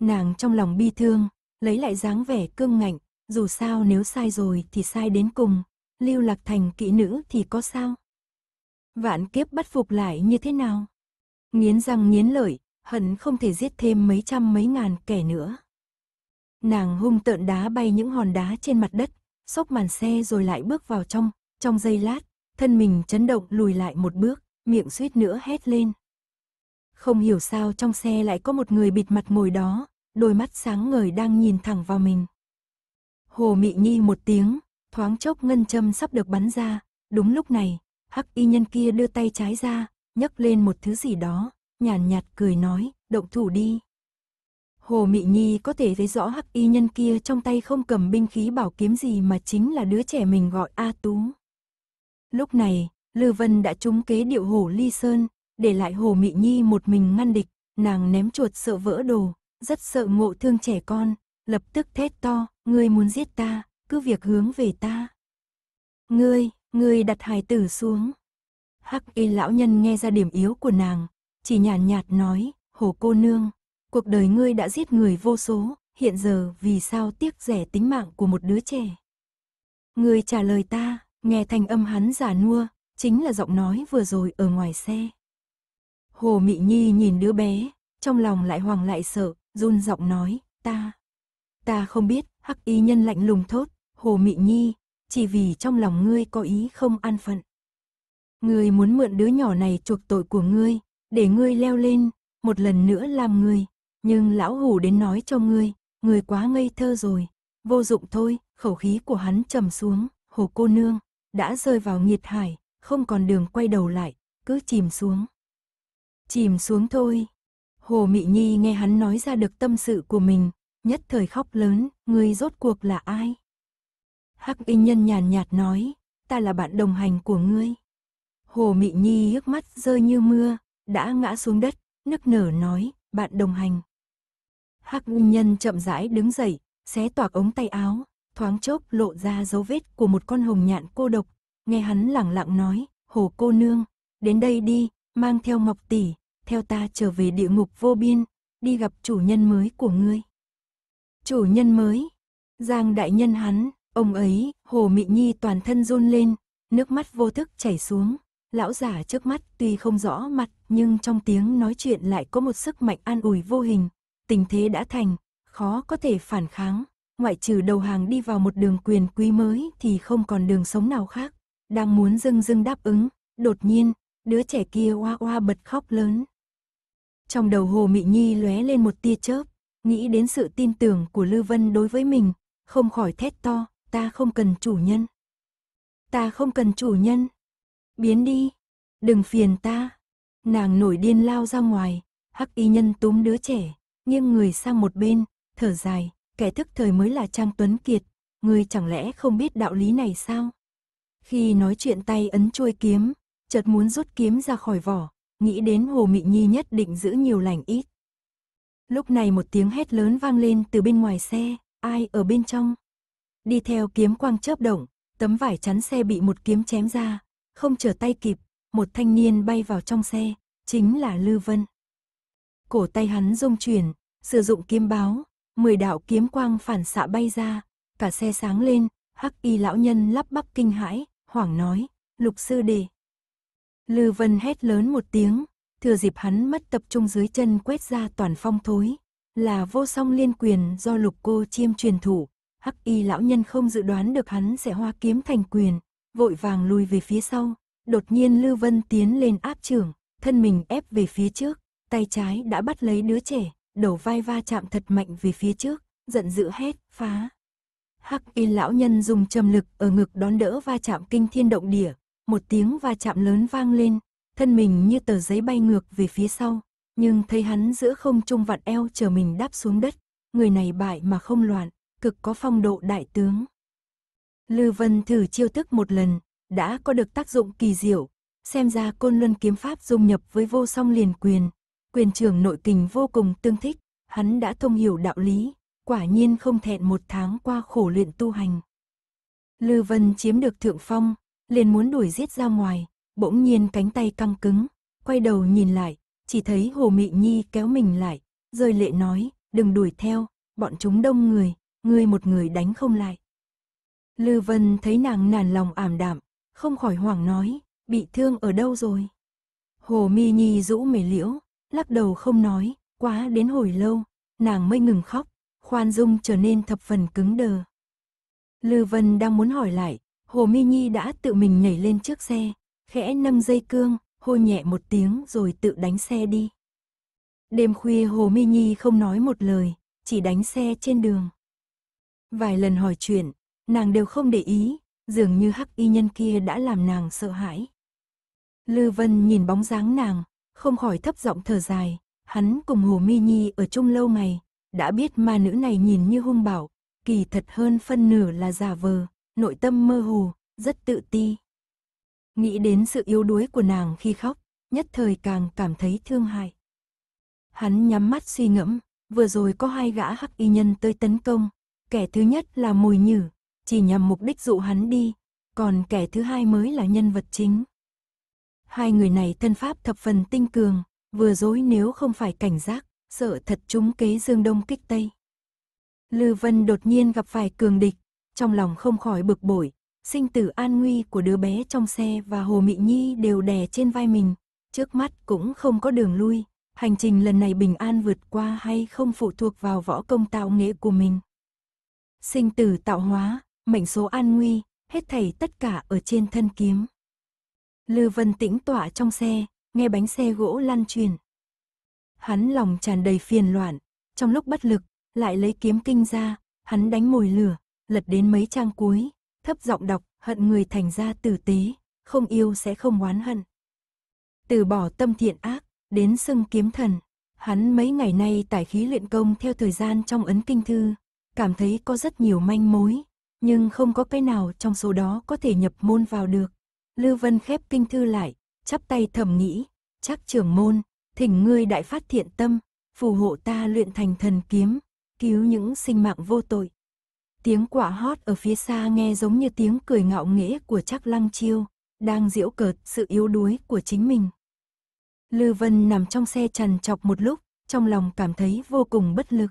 Nàng trong lòng bi thương, lấy lại dáng vẻ cương ngạnh, dù sao nếu sai rồi thì sai đến cùng, lưu lạc thành kỹ nữ thì có sao? Vạn kiếp bắt phục lại như thế nào? Nghiến răng nghiến lợi, hận không thể giết thêm mấy trăm mấy ngàn kẻ nữa. Nàng hung tợn đá bay những hòn đá trên mặt đất, sốc màn xe rồi lại bước vào trong, trong giây lát, thân mình chấn động lùi lại một bước, miệng suýt nữa hét lên. Không hiểu sao trong xe lại có một người bịt mặt ngồi đó, đôi mắt sáng ngời đang nhìn thẳng vào mình. Hồ Mị Nhi một tiếng, thoáng chốc ngân châm sắp được bắn ra, đúng lúc này, hắc y nhân kia đưa tay trái ra, nhấc lên một thứ gì đó, nhàn nhạt cười nói, động thủ đi. Hồ Mị Nhi có thể thấy rõ hắc y nhân kia trong tay không cầm binh khí bảo kiếm gì mà chính là đứa trẻ mình gọi A Tú. Lúc này, Lư Vân đã trúng kế điệu hổ ly sơn, để lại Hồ Mị Nhi một mình ngăn địch, nàng ném chuột sợ vỡ đồ, rất sợ ngộ thương trẻ con, lập tức thét to, ngươi muốn giết ta, cứ việc hướng về ta. Ngươi, ngươi đặt hài tử xuống. Hắc y lão nhân nghe ra điểm yếu của nàng, chỉ nhàn nhạt, nhạt nói, hồ cô nương, cuộc đời ngươi đã giết người vô số, hiện giờ vì sao tiếc rẻ tính mạng của một đứa trẻ? Ngươi trả lời ta, nghe thành âm hắn giả nua, chính là giọng nói vừa rồi ở ngoài xe. Hồ Mị Nhi nhìn đứa bé, trong lòng lại hoàng lại sợ, run giọng nói, ta, ta không biết, hắc y nhân lạnh lùng thốt, Hồ Mị Nhi, chỉ vì trong lòng ngươi có ý không an phận. Ngươi muốn mượn đứa nhỏ này chuộc tội của ngươi, để ngươi leo lên, một lần nữa làm ngươi nhưng lão hủ đến nói cho ngươi, ngươi quá ngây thơ rồi, vô dụng thôi, khẩu khí của hắn trầm xuống, hồ cô nương, đã rơi vào nghiệt hải, không còn đường quay đầu lại, cứ chìm xuống. Chìm xuống thôi. Hồ Mị Nhi nghe hắn nói ra được tâm sự của mình, nhất thời khóc lớn, ngươi rốt cuộc là ai? Hắc y nhân nhàn nhạt nói, ta là bạn đồng hành của ngươi. Hồ Mị Nhi nước mắt rơi như mưa, đã ngã xuống đất, nức nở nói, bạn đồng hành. Hắc nhân chậm rãi đứng dậy, xé toạc ống tay áo, thoáng chốc lộ ra dấu vết của một con hồng nhạn cô độc. Nghe hắn lẳng lặng nói, hồ cô nương, đến đây đi, mang theo ngọc tỷ, theo ta trở về địa ngục vô biên, đi gặp chủ nhân mới của ngươi. Chủ nhân mới, Giang đại nhân hắn, ông ấy, hồ mị nhi toàn thân run lên, nước mắt vô thức chảy xuống. Lão giả trước mắt tuy không rõ mặt nhưng trong tiếng nói chuyện lại có một sức mạnh an ủi vô hình, tình thế đã thành, khó có thể phản kháng, ngoại trừ đầu hàng đi vào một đường quyền quý mới thì không còn đường sống nào khác. Đang muốn dưng dưng đáp ứng, đột nhiên, đứa trẻ kia oa oa bật khóc lớn. Trong đầu Hồ Mị Nhi lóe lên một tia chớp, nghĩ đến sự tin tưởng của Lư Vân đối với mình, không khỏi thét to, ta không cần chủ nhân. Ta không cần chủ nhân. Biến đi, đừng phiền ta. Nàng nổi điên lao ra ngoài, hắc y nhân túm đứa trẻ, nghiêng người sang một bên, thở dài, kẻ thức thời mới là Trang Tuấn Kiệt, ngươi chẳng lẽ không biết đạo lý này sao? Khi nói chuyện tay ấn chuôi kiếm, chợt muốn rút kiếm ra khỏi vỏ, nghĩ đến Hồ Mị Nhi nhất định giữ nhiều lành ít. Lúc này một tiếng hét lớn vang lên từ bên ngoài xe, ai ở bên trong? Đi theo kiếm quang chớp động, tấm vải chắn xe bị một kiếm chém ra, không trở tay kịp, một thanh niên bay vào trong xe, chính là Lư Vân cổ tay hắn rung chuyển, sử dụng kiếm báo, mười đạo kiếm quang phản xạ bay ra, cả xe sáng lên, hắc y lão nhân lắp bắp kinh hãi, hoảng nói, lục sư đệ. Lư Vân hét lớn một tiếng, thừa dịp hắn mất tập trung dưới chân quét ra toàn phong thối, là vô song liên quyền do lục cô chiêm truyền thủ, hắc y lão nhân không dự đoán được hắn sẽ hoa kiếm thành quyền, vội vàng lùi về phía sau, đột nhiên Lư Vân tiến lên áp trưởng, thân mình ép về phía trước, tay trái đã bắt lấy đứa trẻ, đầu vai va chạm thật mạnh về phía trước, giận dữ hét, phá. Hắc y lão nhân dùng trầm lực ở ngực đón đỡ va chạm kinh thiên động địa, một tiếng va chạm lớn vang lên, thân mình như tờ giấy bay ngược về phía sau, nhưng thấy hắn giữa không trung vặn eo chờ mình đáp xuống đất, người này bại mà không loạn, cực có phong độ đại tướng. Lư Vân thử chiêu thức một lần, đã có được tác dụng kỳ diệu, xem ra côn luân kiếm pháp dung nhập với vô song liền quyền, quyền trưởng nội tình vô cùng tương thích, hắn đã thông hiểu đạo lý, quả nhiên không thẹn một tháng qua khổ luyện tu hành. Lư Vân chiếm được thượng phong, liền muốn đuổi giết ra ngoài, bỗng nhiên cánh tay căng cứng, quay đầu nhìn lại, chỉ thấy Hồ Mị Nhi kéo mình lại, rơi lệ nói, đừng đuổi theo, bọn chúng đông người, ngươi một người đánh không lại. Lư Vân thấy nàng nản lòng ảm đạm, không khỏi hoảng nói, bị thương ở đâu rồi? Hồ Mi Nhi rũ mề liễu, lắc đầu không nói, quá đến hồi lâu, nàng mới ngừng khóc, khoan dung trở nên thập phần cứng đờ. Lư Vân đang muốn hỏi lại, Hồ Mi Nhi đã tự mình nhảy lên trước xe, khẽ nâng dây cương, hô nhẹ một tiếng rồi tự đánh xe đi. Đêm khuya Hồ Mi Nhi không nói một lời, chỉ đánh xe trên đường. Vài lần hỏi chuyện, nàng đều không để ý, dường như hắc y nhân kia đã làm nàng sợ hãi. Lư Vân nhìn bóng dáng nàng, không khỏi thấp giọng thở dài. Hắn cùng Hồ Mi Nhi ở chung lâu ngày, đã biết ma nữ này nhìn như hung bảo, kỳ thật hơn phân nửa là giả vờ, nội tâm mơ hồ, rất tự ti. Nghĩ đến sự yếu đuối của nàng khi khóc, nhất thời càng cảm thấy thương hại. Hắn nhắm mắt suy ngẫm, vừa rồi có hai gã hắc y nhân tới tấn công, kẻ thứ nhất là mùi nhử, chỉ nhằm mục đích dụ hắn đi, còn kẻ thứ hai mới là nhân vật chính hai người này thân pháp thập phần tinh cường, vừa dối nếu không phải cảnh giác, sợ thật chúng kế dương đông kích tây. Lư Vân đột nhiên gặp phải cường địch, trong lòng không khỏi bực bội, sinh tử an nguy của đứa bé trong xe và Hồ Mị Nhi đều đè trên vai mình, trước mắt cũng không có đường lui, hành trình lần này bình an vượt qua hay không phụ thuộc vào võ công tạo nghệ của mình. Sinh tử tạo hóa, mệnh số an nguy, hết thảy tất cả ở trên thân kiếm. Lư Vân tĩnh tọa trong xe, nghe bánh xe gỗ lăn truyền. Hắn lòng tràn đầy phiền loạn, trong lúc bất lực, lại lấy kiếm kinh ra, hắn đánh mồi lửa, lật đến mấy trang cuối, thấp giọng đọc, hận người thành ra tử tế, không yêu sẽ không oán hận. Từ bỏ tâm thiện ác, đến xưng kiếm thần, hắn mấy ngày nay tải khí luyện công theo thời gian trong ấn kinh thư, cảm thấy có rất nhiều manh mối, nhưng không có cái nào trong số đó có thể nhập môn vào được. Lưu Vân khép kinh thư lại, chắp tay thầm nghĩ, chắc trưởng môn, thỉnh ngươi đại phát thiện tâm, phù hộ ta luyện thành thần kiếm, cứu những sinh mạng vô tội. Tiếng quả hót ở phía xa nghe giống như tiếng cười ngạo nghễ của chắc lăng chiêu, đang diễu cợt sự yếu đuối của chính mình. Lưu Vân nằm trong xe trằn chọc một lúc, trong lòng cảm thấy vô cùng bất lực.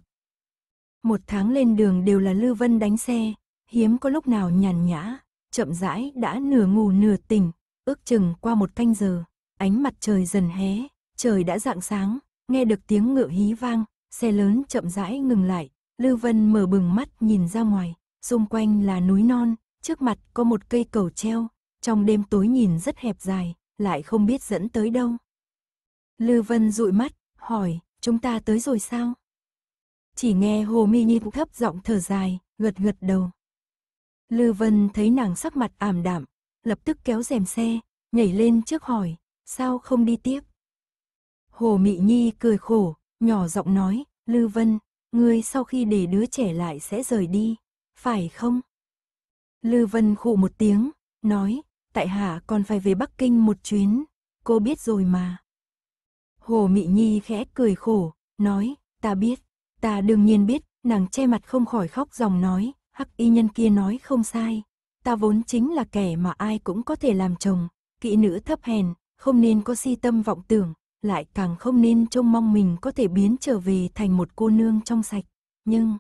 Một tháng lên đường đều là Lưu Vân đánh xe, hiếm có lúc nào nhàn nhã, chậm rãi đã nửa ngủ nửa tỉnh, ước chừng qua một canh giờ, ánh mặt trời dần hé, trời đã rạng sáng, nghe được tiếng ngựa hí vang, xe lớn chậm rãi ngừng lại, Lưu Vân mở bừng mắt nhìn ra ngoài, xung quanh là núi non, trước mặt có một cây cầu treo, trong đêm tối nhìn rất hẹp dài, lại không biết dẫn tới đâu. Lưu Vân dụi mắt, hỏi, chúng ta tới rồi sao? Chỉ nghe Hồ Mi Nhi thấp giọng thở dài, gật gật đầu. Lư Vân thấy nàng sắc mặt ảm đạm, lập tức kéo rèm xe, nhảy lên trước hỏi, sao không đi tiếp? Hồ Mị Nhi cười khổ, nhỏ giọng nói, Lư Vân, ngươi sau khi để đứa trẻ lại sẽ rời đi, phải không? Lư Vân khụ một tiếng, nói, tại hạ còn phải về Bắc Kinh một chuyến, cô biết rồi mà. Hồ Mị Nhi khẽ cười khổ, nói, ta biết, ta đương nhiên biết, nàng che mặt không khỏi khóc dòng nói, Hắc y nhân kia nói không sai, ta vốn chính là kẻ mà ai cũng có thể làm chồng, kỵ nữ thấp hèn, không nên có si tâm vọng tưởng, lại càng không nên trông mong mình có thể biến trở về thành một cô nương trong sạch. Nhưng,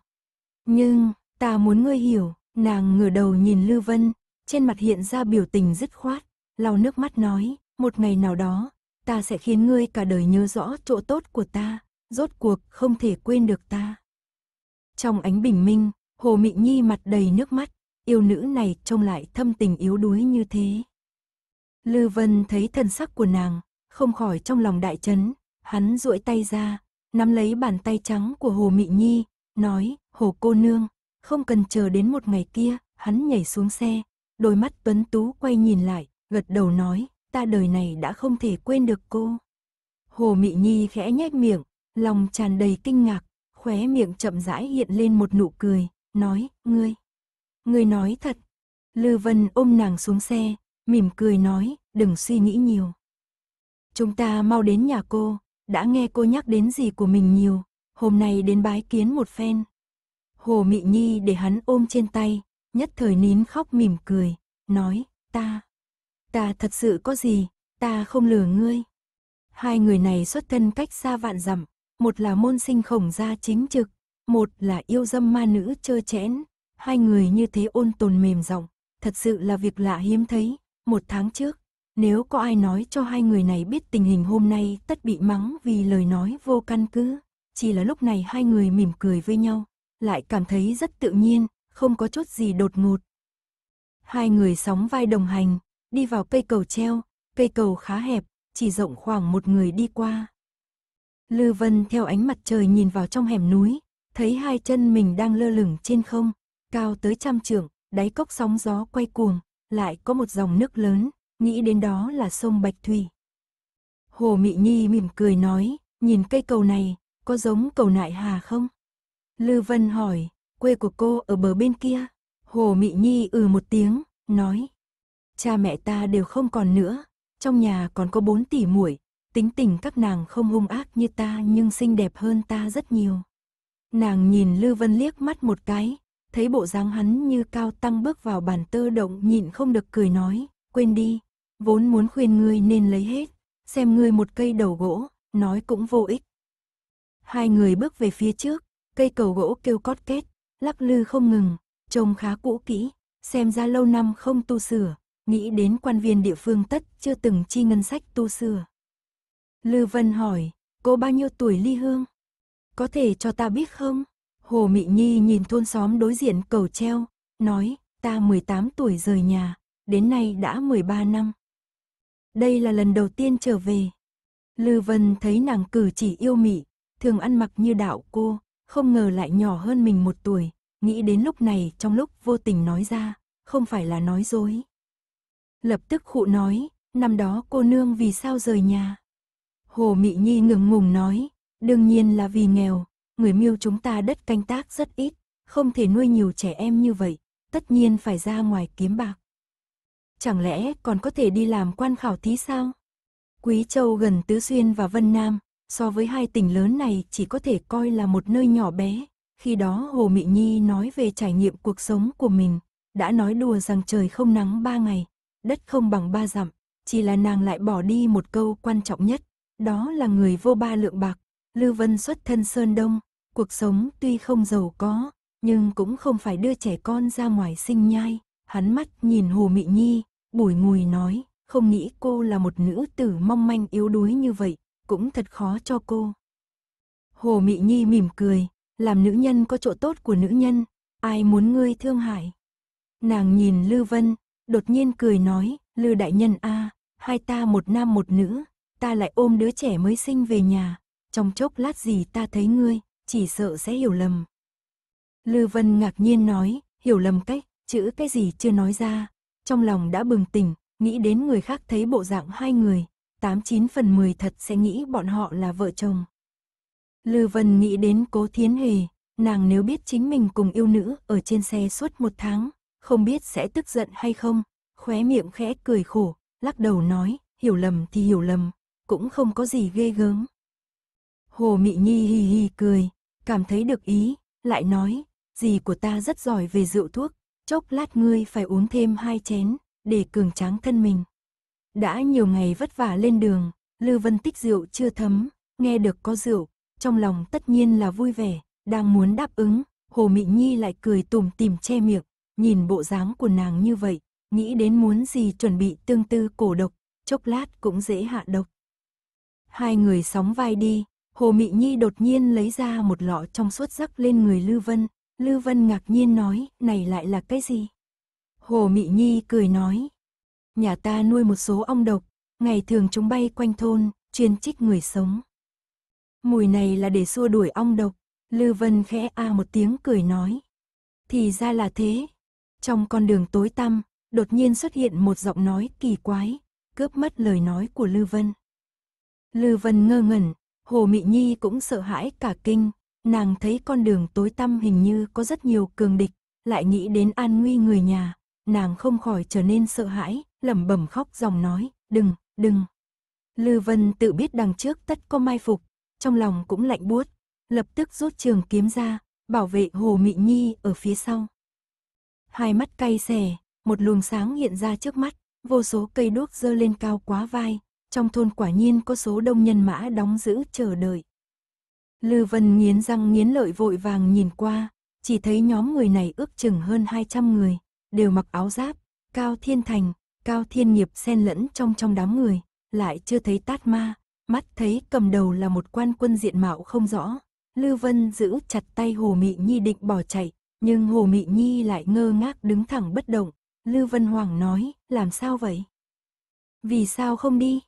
nhưng, ta muốn ngươi hiểu, nàng ngửa đầu nhìn Lưu Vân, trên mặt hiện ra biểu tình dứt khoát, lau nước mắt nói, một ngày nào đó, ta sẽ khiến ngươi cả đời nhớ rõ chỗ tốt của ta, rốt cuộc không thể quên được ta. Trong ánh bình minh, Hồ Mị Nhi mặt đầy nước mắt, yêu nữ này trông lại thâm tình yếu đuối như thế. Lư Vân thấy thân sắc của nàng, không khỏi trong lòng đại chấn, hắn duỗi tay ra, nắm lấy bàn tay trắng của Hồ Mị Nhi, nói, Hồ cô nương, không cần chờ đến một ngày kia, hắn nhảy xuống xe, đôi mắt tuấn tú quay nhìn lại, gật đầu nói, ta đời này đã không thể quên được cô. Hồ Mị Nhi khẽ nhếch miệng, lòng tràn đầy kinh ngạc, khóe miệng chậm rãi hiện lên một nụ cười, nói, ngươi, ngươi nói thật. Lư Vân ôm nàng xuống xe, mỉm cười nói, đừng suy nghĩ nhiều. Chúng ta mau đến nhà cô, đã nghe cô nhắc đến gì của mình nhiều, hôm nay đến bái kiến một phen. Hồ Mị Nhi để hắn ôm trên tay, nhất thời nín khóc mỉm cười, nói, ta, ta thật sự có gì, ta không lừa ngươi. Hai người này xuất thân cách xa vạn dặm, một là môn sinh khổng gia chính trực, một là yêu dâm ma nữ chơ chẽn, hai người như thế ôn tồn mềm giọng, thật sự là việc lạ hiếm thấy. Một tháng trước, nếu có ai nói cho hai người này biết tình hình hôm nay tất bị mắng vì lời nói vô căn cứ. Chỉ là lúc này hai người mỉm cười với nhau, lại cảm thấy rất tự nhiên, không có chút gì đột ngột. Hai người sóng vai đồng hành, đi vào cây cầu treo, cây cầu khá hẹp, chỉ rộng khoảng một người đi qua. Lư Vân theo ánh mặt trời nhìn vào trong hẻm núi, thấy hai chân mình đang lơ lửng trên không, cao tới trăm trượng, đáy cốc sóng gió quay cuồng, lại có một dòng nước lớn, nghĩ đến đó là sông Bạch Thủy. Hồ Mị Nhi mỉm cười nói, nhìn cây cầu này, có giống cầu nại hà không? Lư Vân hỏi, quê của cô ở bờ bên kia. Hồ Mị Nhi ừ một tiếng, nói. Cha mẹ ta đều không còn nữa, trong nhà còn có bốn tỷ muội, tính tình các nàng không hung ác như ta nhưng xinh đẹp hơn ta rất nhiều. Nàng nhìn Lư Vân liếc mắt một cái, thấy bộ dáng hắn như cao tăng bước vào bàn tơ động nhịn không được cười nói, quên đi, vốn muốn khuyên ngươi nên lấy hết, xem ngươi một cây đầu gỗ, nói cũng vô ích. Hai người bước về phía trước, cây cầu gỗ kêu cót kết, lắc lư không ngừng, trông khá cũ kỹ, xem ra lâu năm không tu sửa, nghĩ đến quan viên địa phương tất chưa từng chi ngân sách tu sửa. Lư Vân hỏi, cô bao nhiêu tuổi ly hương? có thể cho ta biết không? Hồ Mị Nhi nhìn thôn xóm đối diện cầu treo, nói, ta 18 tuổi rời nhà, đến nay đã 13 năm. Đây là lần đầu tiên trở về. Lư Vân thấy nàng cử chỉ yêu mị, thường ăn mặc như đạo cô, không ngờ lại nhỏ hơn mình một tuổi, nghĩ đến lúc này trong lúc vô tình nói ra, không phải là nói dối. Lập tức khụ nói, năm đó cô nương vì sao rời nhà? Hồ Mị Nhi ngừng ngùng nói, Đương nhiên là vì nghèo, người miêu chúng ta đất canh tác rất ít, không thể nuôi nhiều trẻ em như vậy, tất nhiên phải ra ngoài kiếm bạc. Chẳng lẽ còn có thể đi làm quan khảo thí sao? Quý Châu gần Tứ Xuyên và Vân Nam, so với hai tỉnh lớn này chỉ có thể coi là một nơi nhỏ bé. Khi đó Hồ Mị Nhi nói về trải nghiệm cuộc sống của mình, đã nói đùa rằng trời không nắng ba ngày, đất không bằng ba dặm, chỉ là nàng lại bỏ đi một câu quan trọng nhất, đó là người vô ba lượng bạc, Lưu Vân xuất thân Sơn Đông, cuộc sống tuy không giàu có, nhưng cũng không phải đưa trẻ con ra ngoài sinh nhai. Hắn mắt nhìn Hồ Mị Nhi, bùi ngùi nói, không nghĩ cô là một nữ tử mong manh yếu đuối như vậy, cũng thật khó cho cô. Hồ Mị Nhi mỉm cười, làm nữ nhân có chỗ tốt của nữ nhân, ai muốn ngươi thương hại. Nàng nhìn Lưu Vân, đột nhiên cười nói, Lưu Đại Nhân a à, hai ta một nam một nữ, ta lại ôm đứa trẻ mới sinh về nhà, trong chốc lát gì ta thấy ngươi, chỉ sợ sẽ hiểu lầm. Lư Vân ngạc nhiên nói, hiểu lầm cách, chữ cái gì chưa nói ra, trong lòng đã bừng tỉnh, nghĩ đến người khác thấy bộ dạng hai người, 89 phần 10 thật sẽ nghĩ bọn họ là vợ chồng. Lư Vân nghĩ đến cố thiến hề, nàng nếu biết chính mình cùng yêu nữ ở trên xe suốt một tháng, không biết sẽ tức giận hay không, khóe miệng khẽ cười khổ, lắc đầu nói, hiểu lầm thì hiểu lầm, cũng không có gì ghê gớm. Hồ Mị Nhi hi hi cười, cảm thấy được ý, lại nói, dì của ta rất giỏi về rượu thuốc, chốc lát ngươi phải uống thêm hai chén, để cường tráng thân mình. Đã nhiều ngày vất vả lên đường, Lư Vân tích rượu chưa thấm, nghe được có rượu, trong lòng tất nhiên là vui vẻ, đang muốn đáp ứng, Hồ Mị Nhi lại cười tùm tìm che miệng, nhìn bộ dáng của nàng như vậy, nghĩ đến muốn gì chuẩn bị tương tư cổ độc, chốc lát cũng dễ hạ độc. Hai người sóng vai đi, Hồ Mị Nhi đột nhiên lấy ra một lọ trong suốt rắc lên người Lưu Vân. Lưu Vân ngạc nhiên nói, này lại là cái gì? Hồ Mị Nhi cười nói, nhà ta nuôi một số ong độc, ngày thường chúng bay quanh thôn, chuyên trích người sống. Mùi này là để xua đuổi ong độc, Lưu Vân khẽ a một tiếng cười nói. Thì ra là thế. Trong con đường tối tăm, đột nhiên xuất hiện một giọng nói kỳ quái, cướp mất lời nói của Lưu Vân. Lưu Vân ngơ ngẩn, Hồ Mị Nhi cũng sợ hãi cả kinh, nàng thấy con đường tối tăm hình như có rất nhiều cường địch, lại nghĩ đến an nguy người nhà, nàng không khỏi trở nên sợ hãi, lẩm bẩm khóc dòng nói, đừng, đừng. Lư Vân tự biết đằng trước tất có mai phục, trong lòng cũng lạnh buốt, lập tức rút trường kiếm ra, bảo vệ Hồ Mị Nhi ở phía sau. Hai mắt cay xè, một luồng sáng hiện ra trước mắt, vô số cây đuốc dơ lên cao quá vai, trong thôn quả nhiên có số đông nhân mã đóng giữ chờ đợi. Lư Vân nghiến răng nghiến lợi vội vàng nhìn qua, chỉ thấy nhóm người này ước chừng hơn 200 người, đều mặc áo giáp, Cao Thiên Thành, Cao Thiên Nghiệp xen lẫn trong trong đám người, lại chưa thấy tát ma, mắt thấy cầm đầu là một quan quân diện mạo không rõ. Lư Vân giữ chặt tay Hồ Mị Nhi định bỏ chạy, nhưng Hồ Mị Nhi lại ngơ ngác đứng thẳng bất động. Lư Vân Hoàng nói, làm sao vậy? Vì sao không đi?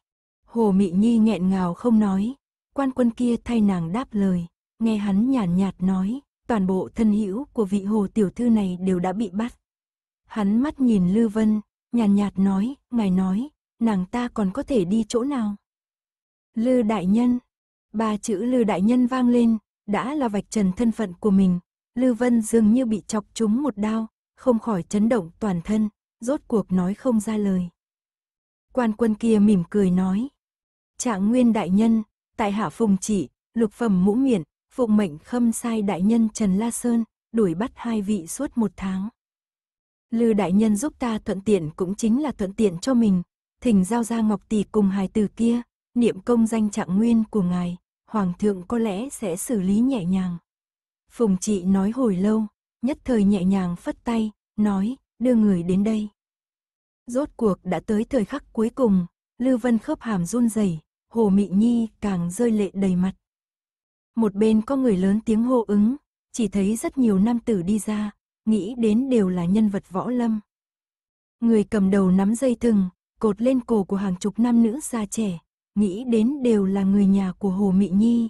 Hồ Mị Nhi nghẹn ngào không nói, quan quân kia thay nàng đáp lời, nghe hắn nhàn nhạt, nhạt nói, toàn bộ thân hữu của vị hồ tiểu thư này đều đã bị bắt. Hắn mắt nhìn Lư Vân, nhàn nhạt, nhạt nói, ngài nói, nàng ta còn có thể đi chỗ nào? Lư đại nhân, ba chữ Lư đại nhân vang lên, đã là vạch trần thân phận của mình, Lư Vân dường như bị chọc trúng một đao, không khỏi chấn động toàn thân, rốt cuộc nói không ra lời. Quan quân kia mỉm cười nói, Trạng nguyên đại nhân, tại hạ phùng chỉ, lục phẩm mũ miện, phụng mệnh khâm sai đại nhân Trần La Sơn, đuổi bắt hai vị suốt một tháng. Lư đại nhân giúp ta thuận tiện cũng chính là thuận tiện cho mình, thỉnh giao ra ngọc tỷ cùng hài tử kia, niệm công danh trạng nguyên của ngài, hoàng thượng có lẽ sẽ xử lý nhẹ nhàng. Phùng trị nói hồi lâu, nhất thời nhẹ nhàng phất tay, nói, đưa người đến đây. Rốt cuộc đã tới thời khắc cuối cùng, Lư Vân khớp hàm run rẩy Hồ Mị Nhi càng rơi lệ đầy mặt. Một bên có người lớn tiếng hô ứng, chỉ thấy rất nhiều nam tử đi ra, nghĩ đến đều là nhân vật võ lâm. Người cầm đầu nắm dây thừng, cột lên cổ của hàng chục nam nữ già trẻ, nghĩ đến đều là người nhà của Hồ Mị Nhi.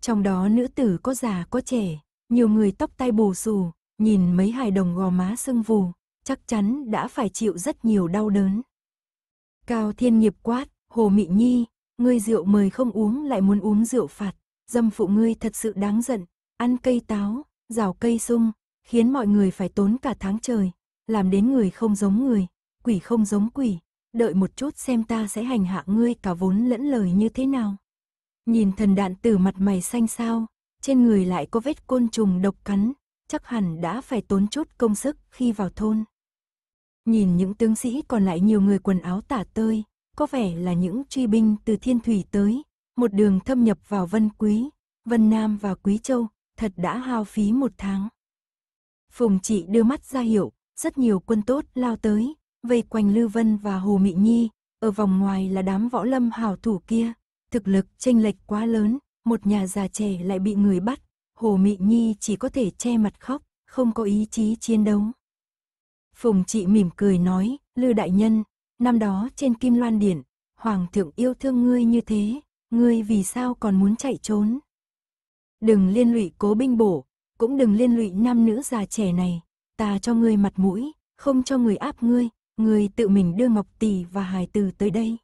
Trong đó nữ tử có già có trẻ, nhiều người tóc tai bù xù, nhìn mấy hài đồng gò má sưng vù, chắc chắn đã phải chịu rất nhiều đau đớn. Cao Thiên Nghiệp quát, Hồ Mị Nhi, Ngươi rượu mời không uống lại muốn uống rượu phạt, dâm phụ ngươi thật sự đáng giận, ăn cây táo, rào cây sung, khiến mọi người phải tốn cả tháng trời, làm đến người không giống người, quỷ không giống quỷ, đợi một chút xem ta sẽ hành hạ ngươi cả vốn lẫn lời như thế nào. Nhìn thần đạn tử mặt mày xanh xao, trên người lại có vết côn trùng độc cắn, chắc hẳn đã phải tốn chút công sức khi vào thôn. Nhìn những tướng sĩ còn lại nhiều người quần áo tả tơi, có vẻ là những truy binh từ Thiên Thủy tới, một đường thâm nhập vào Vân Quý, Vân Nam và Quý Châu, thật đã hao phí một tháng. Phùng trị đưa mắt ra hiệu, rất nhiều quân tốt lao tới, vây quanh Lư Vân và Hồ Mị Nhi, ở vòng ngoài là đám võ lâm hào thủ kia, thực lực chênh lệch quá lớn, một nhà già trẻ lại bị người bắt, Hồ Mị Nhi chỉ có thể che mặt khóc, không có ý chí chiến đấu. Phùng trị mỉm cười nói, Lư Đại Nhân, năm đó trên Kim Loan Điện, Hoàng thượng yêu thương ngươi như thế, ngươi vì sao còn muốn chạy trốn? Đừng liên lụy cố binh bổ, cũng đừng liên lụy nam nữ già trẻ này, ta cho ngươi mặt mũi, không cho người áp ngươi, ngươi tự mình đưa Ngọc Tỷ và hài Từ tới đây.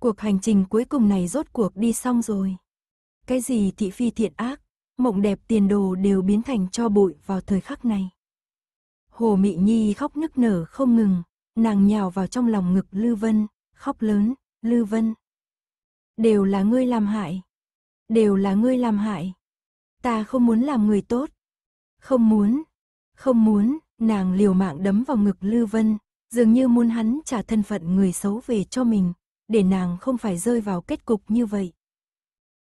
Cuộc hành trình cuối cùng này rốt cuộc đi xong rồi. Cái gì thị phi thiện ác, mộng đẹp tiền đồ đều biến thành cho bụi vào thời khắc này. Hồ Mị Nhi khóc nức nở không ngừng, Nàng nhào vào trong lòng ngực Lưu Vân, khóc lớn, Lưu Vân. Đều là ngươi làm hại. Đều là ngươi làm hại. Ta không muốn làm người tốt. Không muốn. Không muốn, nàng liều mạng đấm vào ngực Lưu Vân, dường như muốn hắn trả thân phận người xấu về cho mình, để nàng không phải rơi vào kết cục như vậy.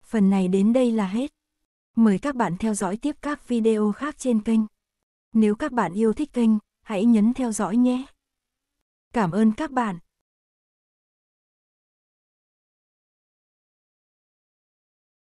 Phần này đến đây là hết. Mời các bạn theo dõi tiếp các video khác trên kênh. Nếu các bạn yêu thích kênh, hãy nhấn theo dõi nhé. Cảm ơn các bạn.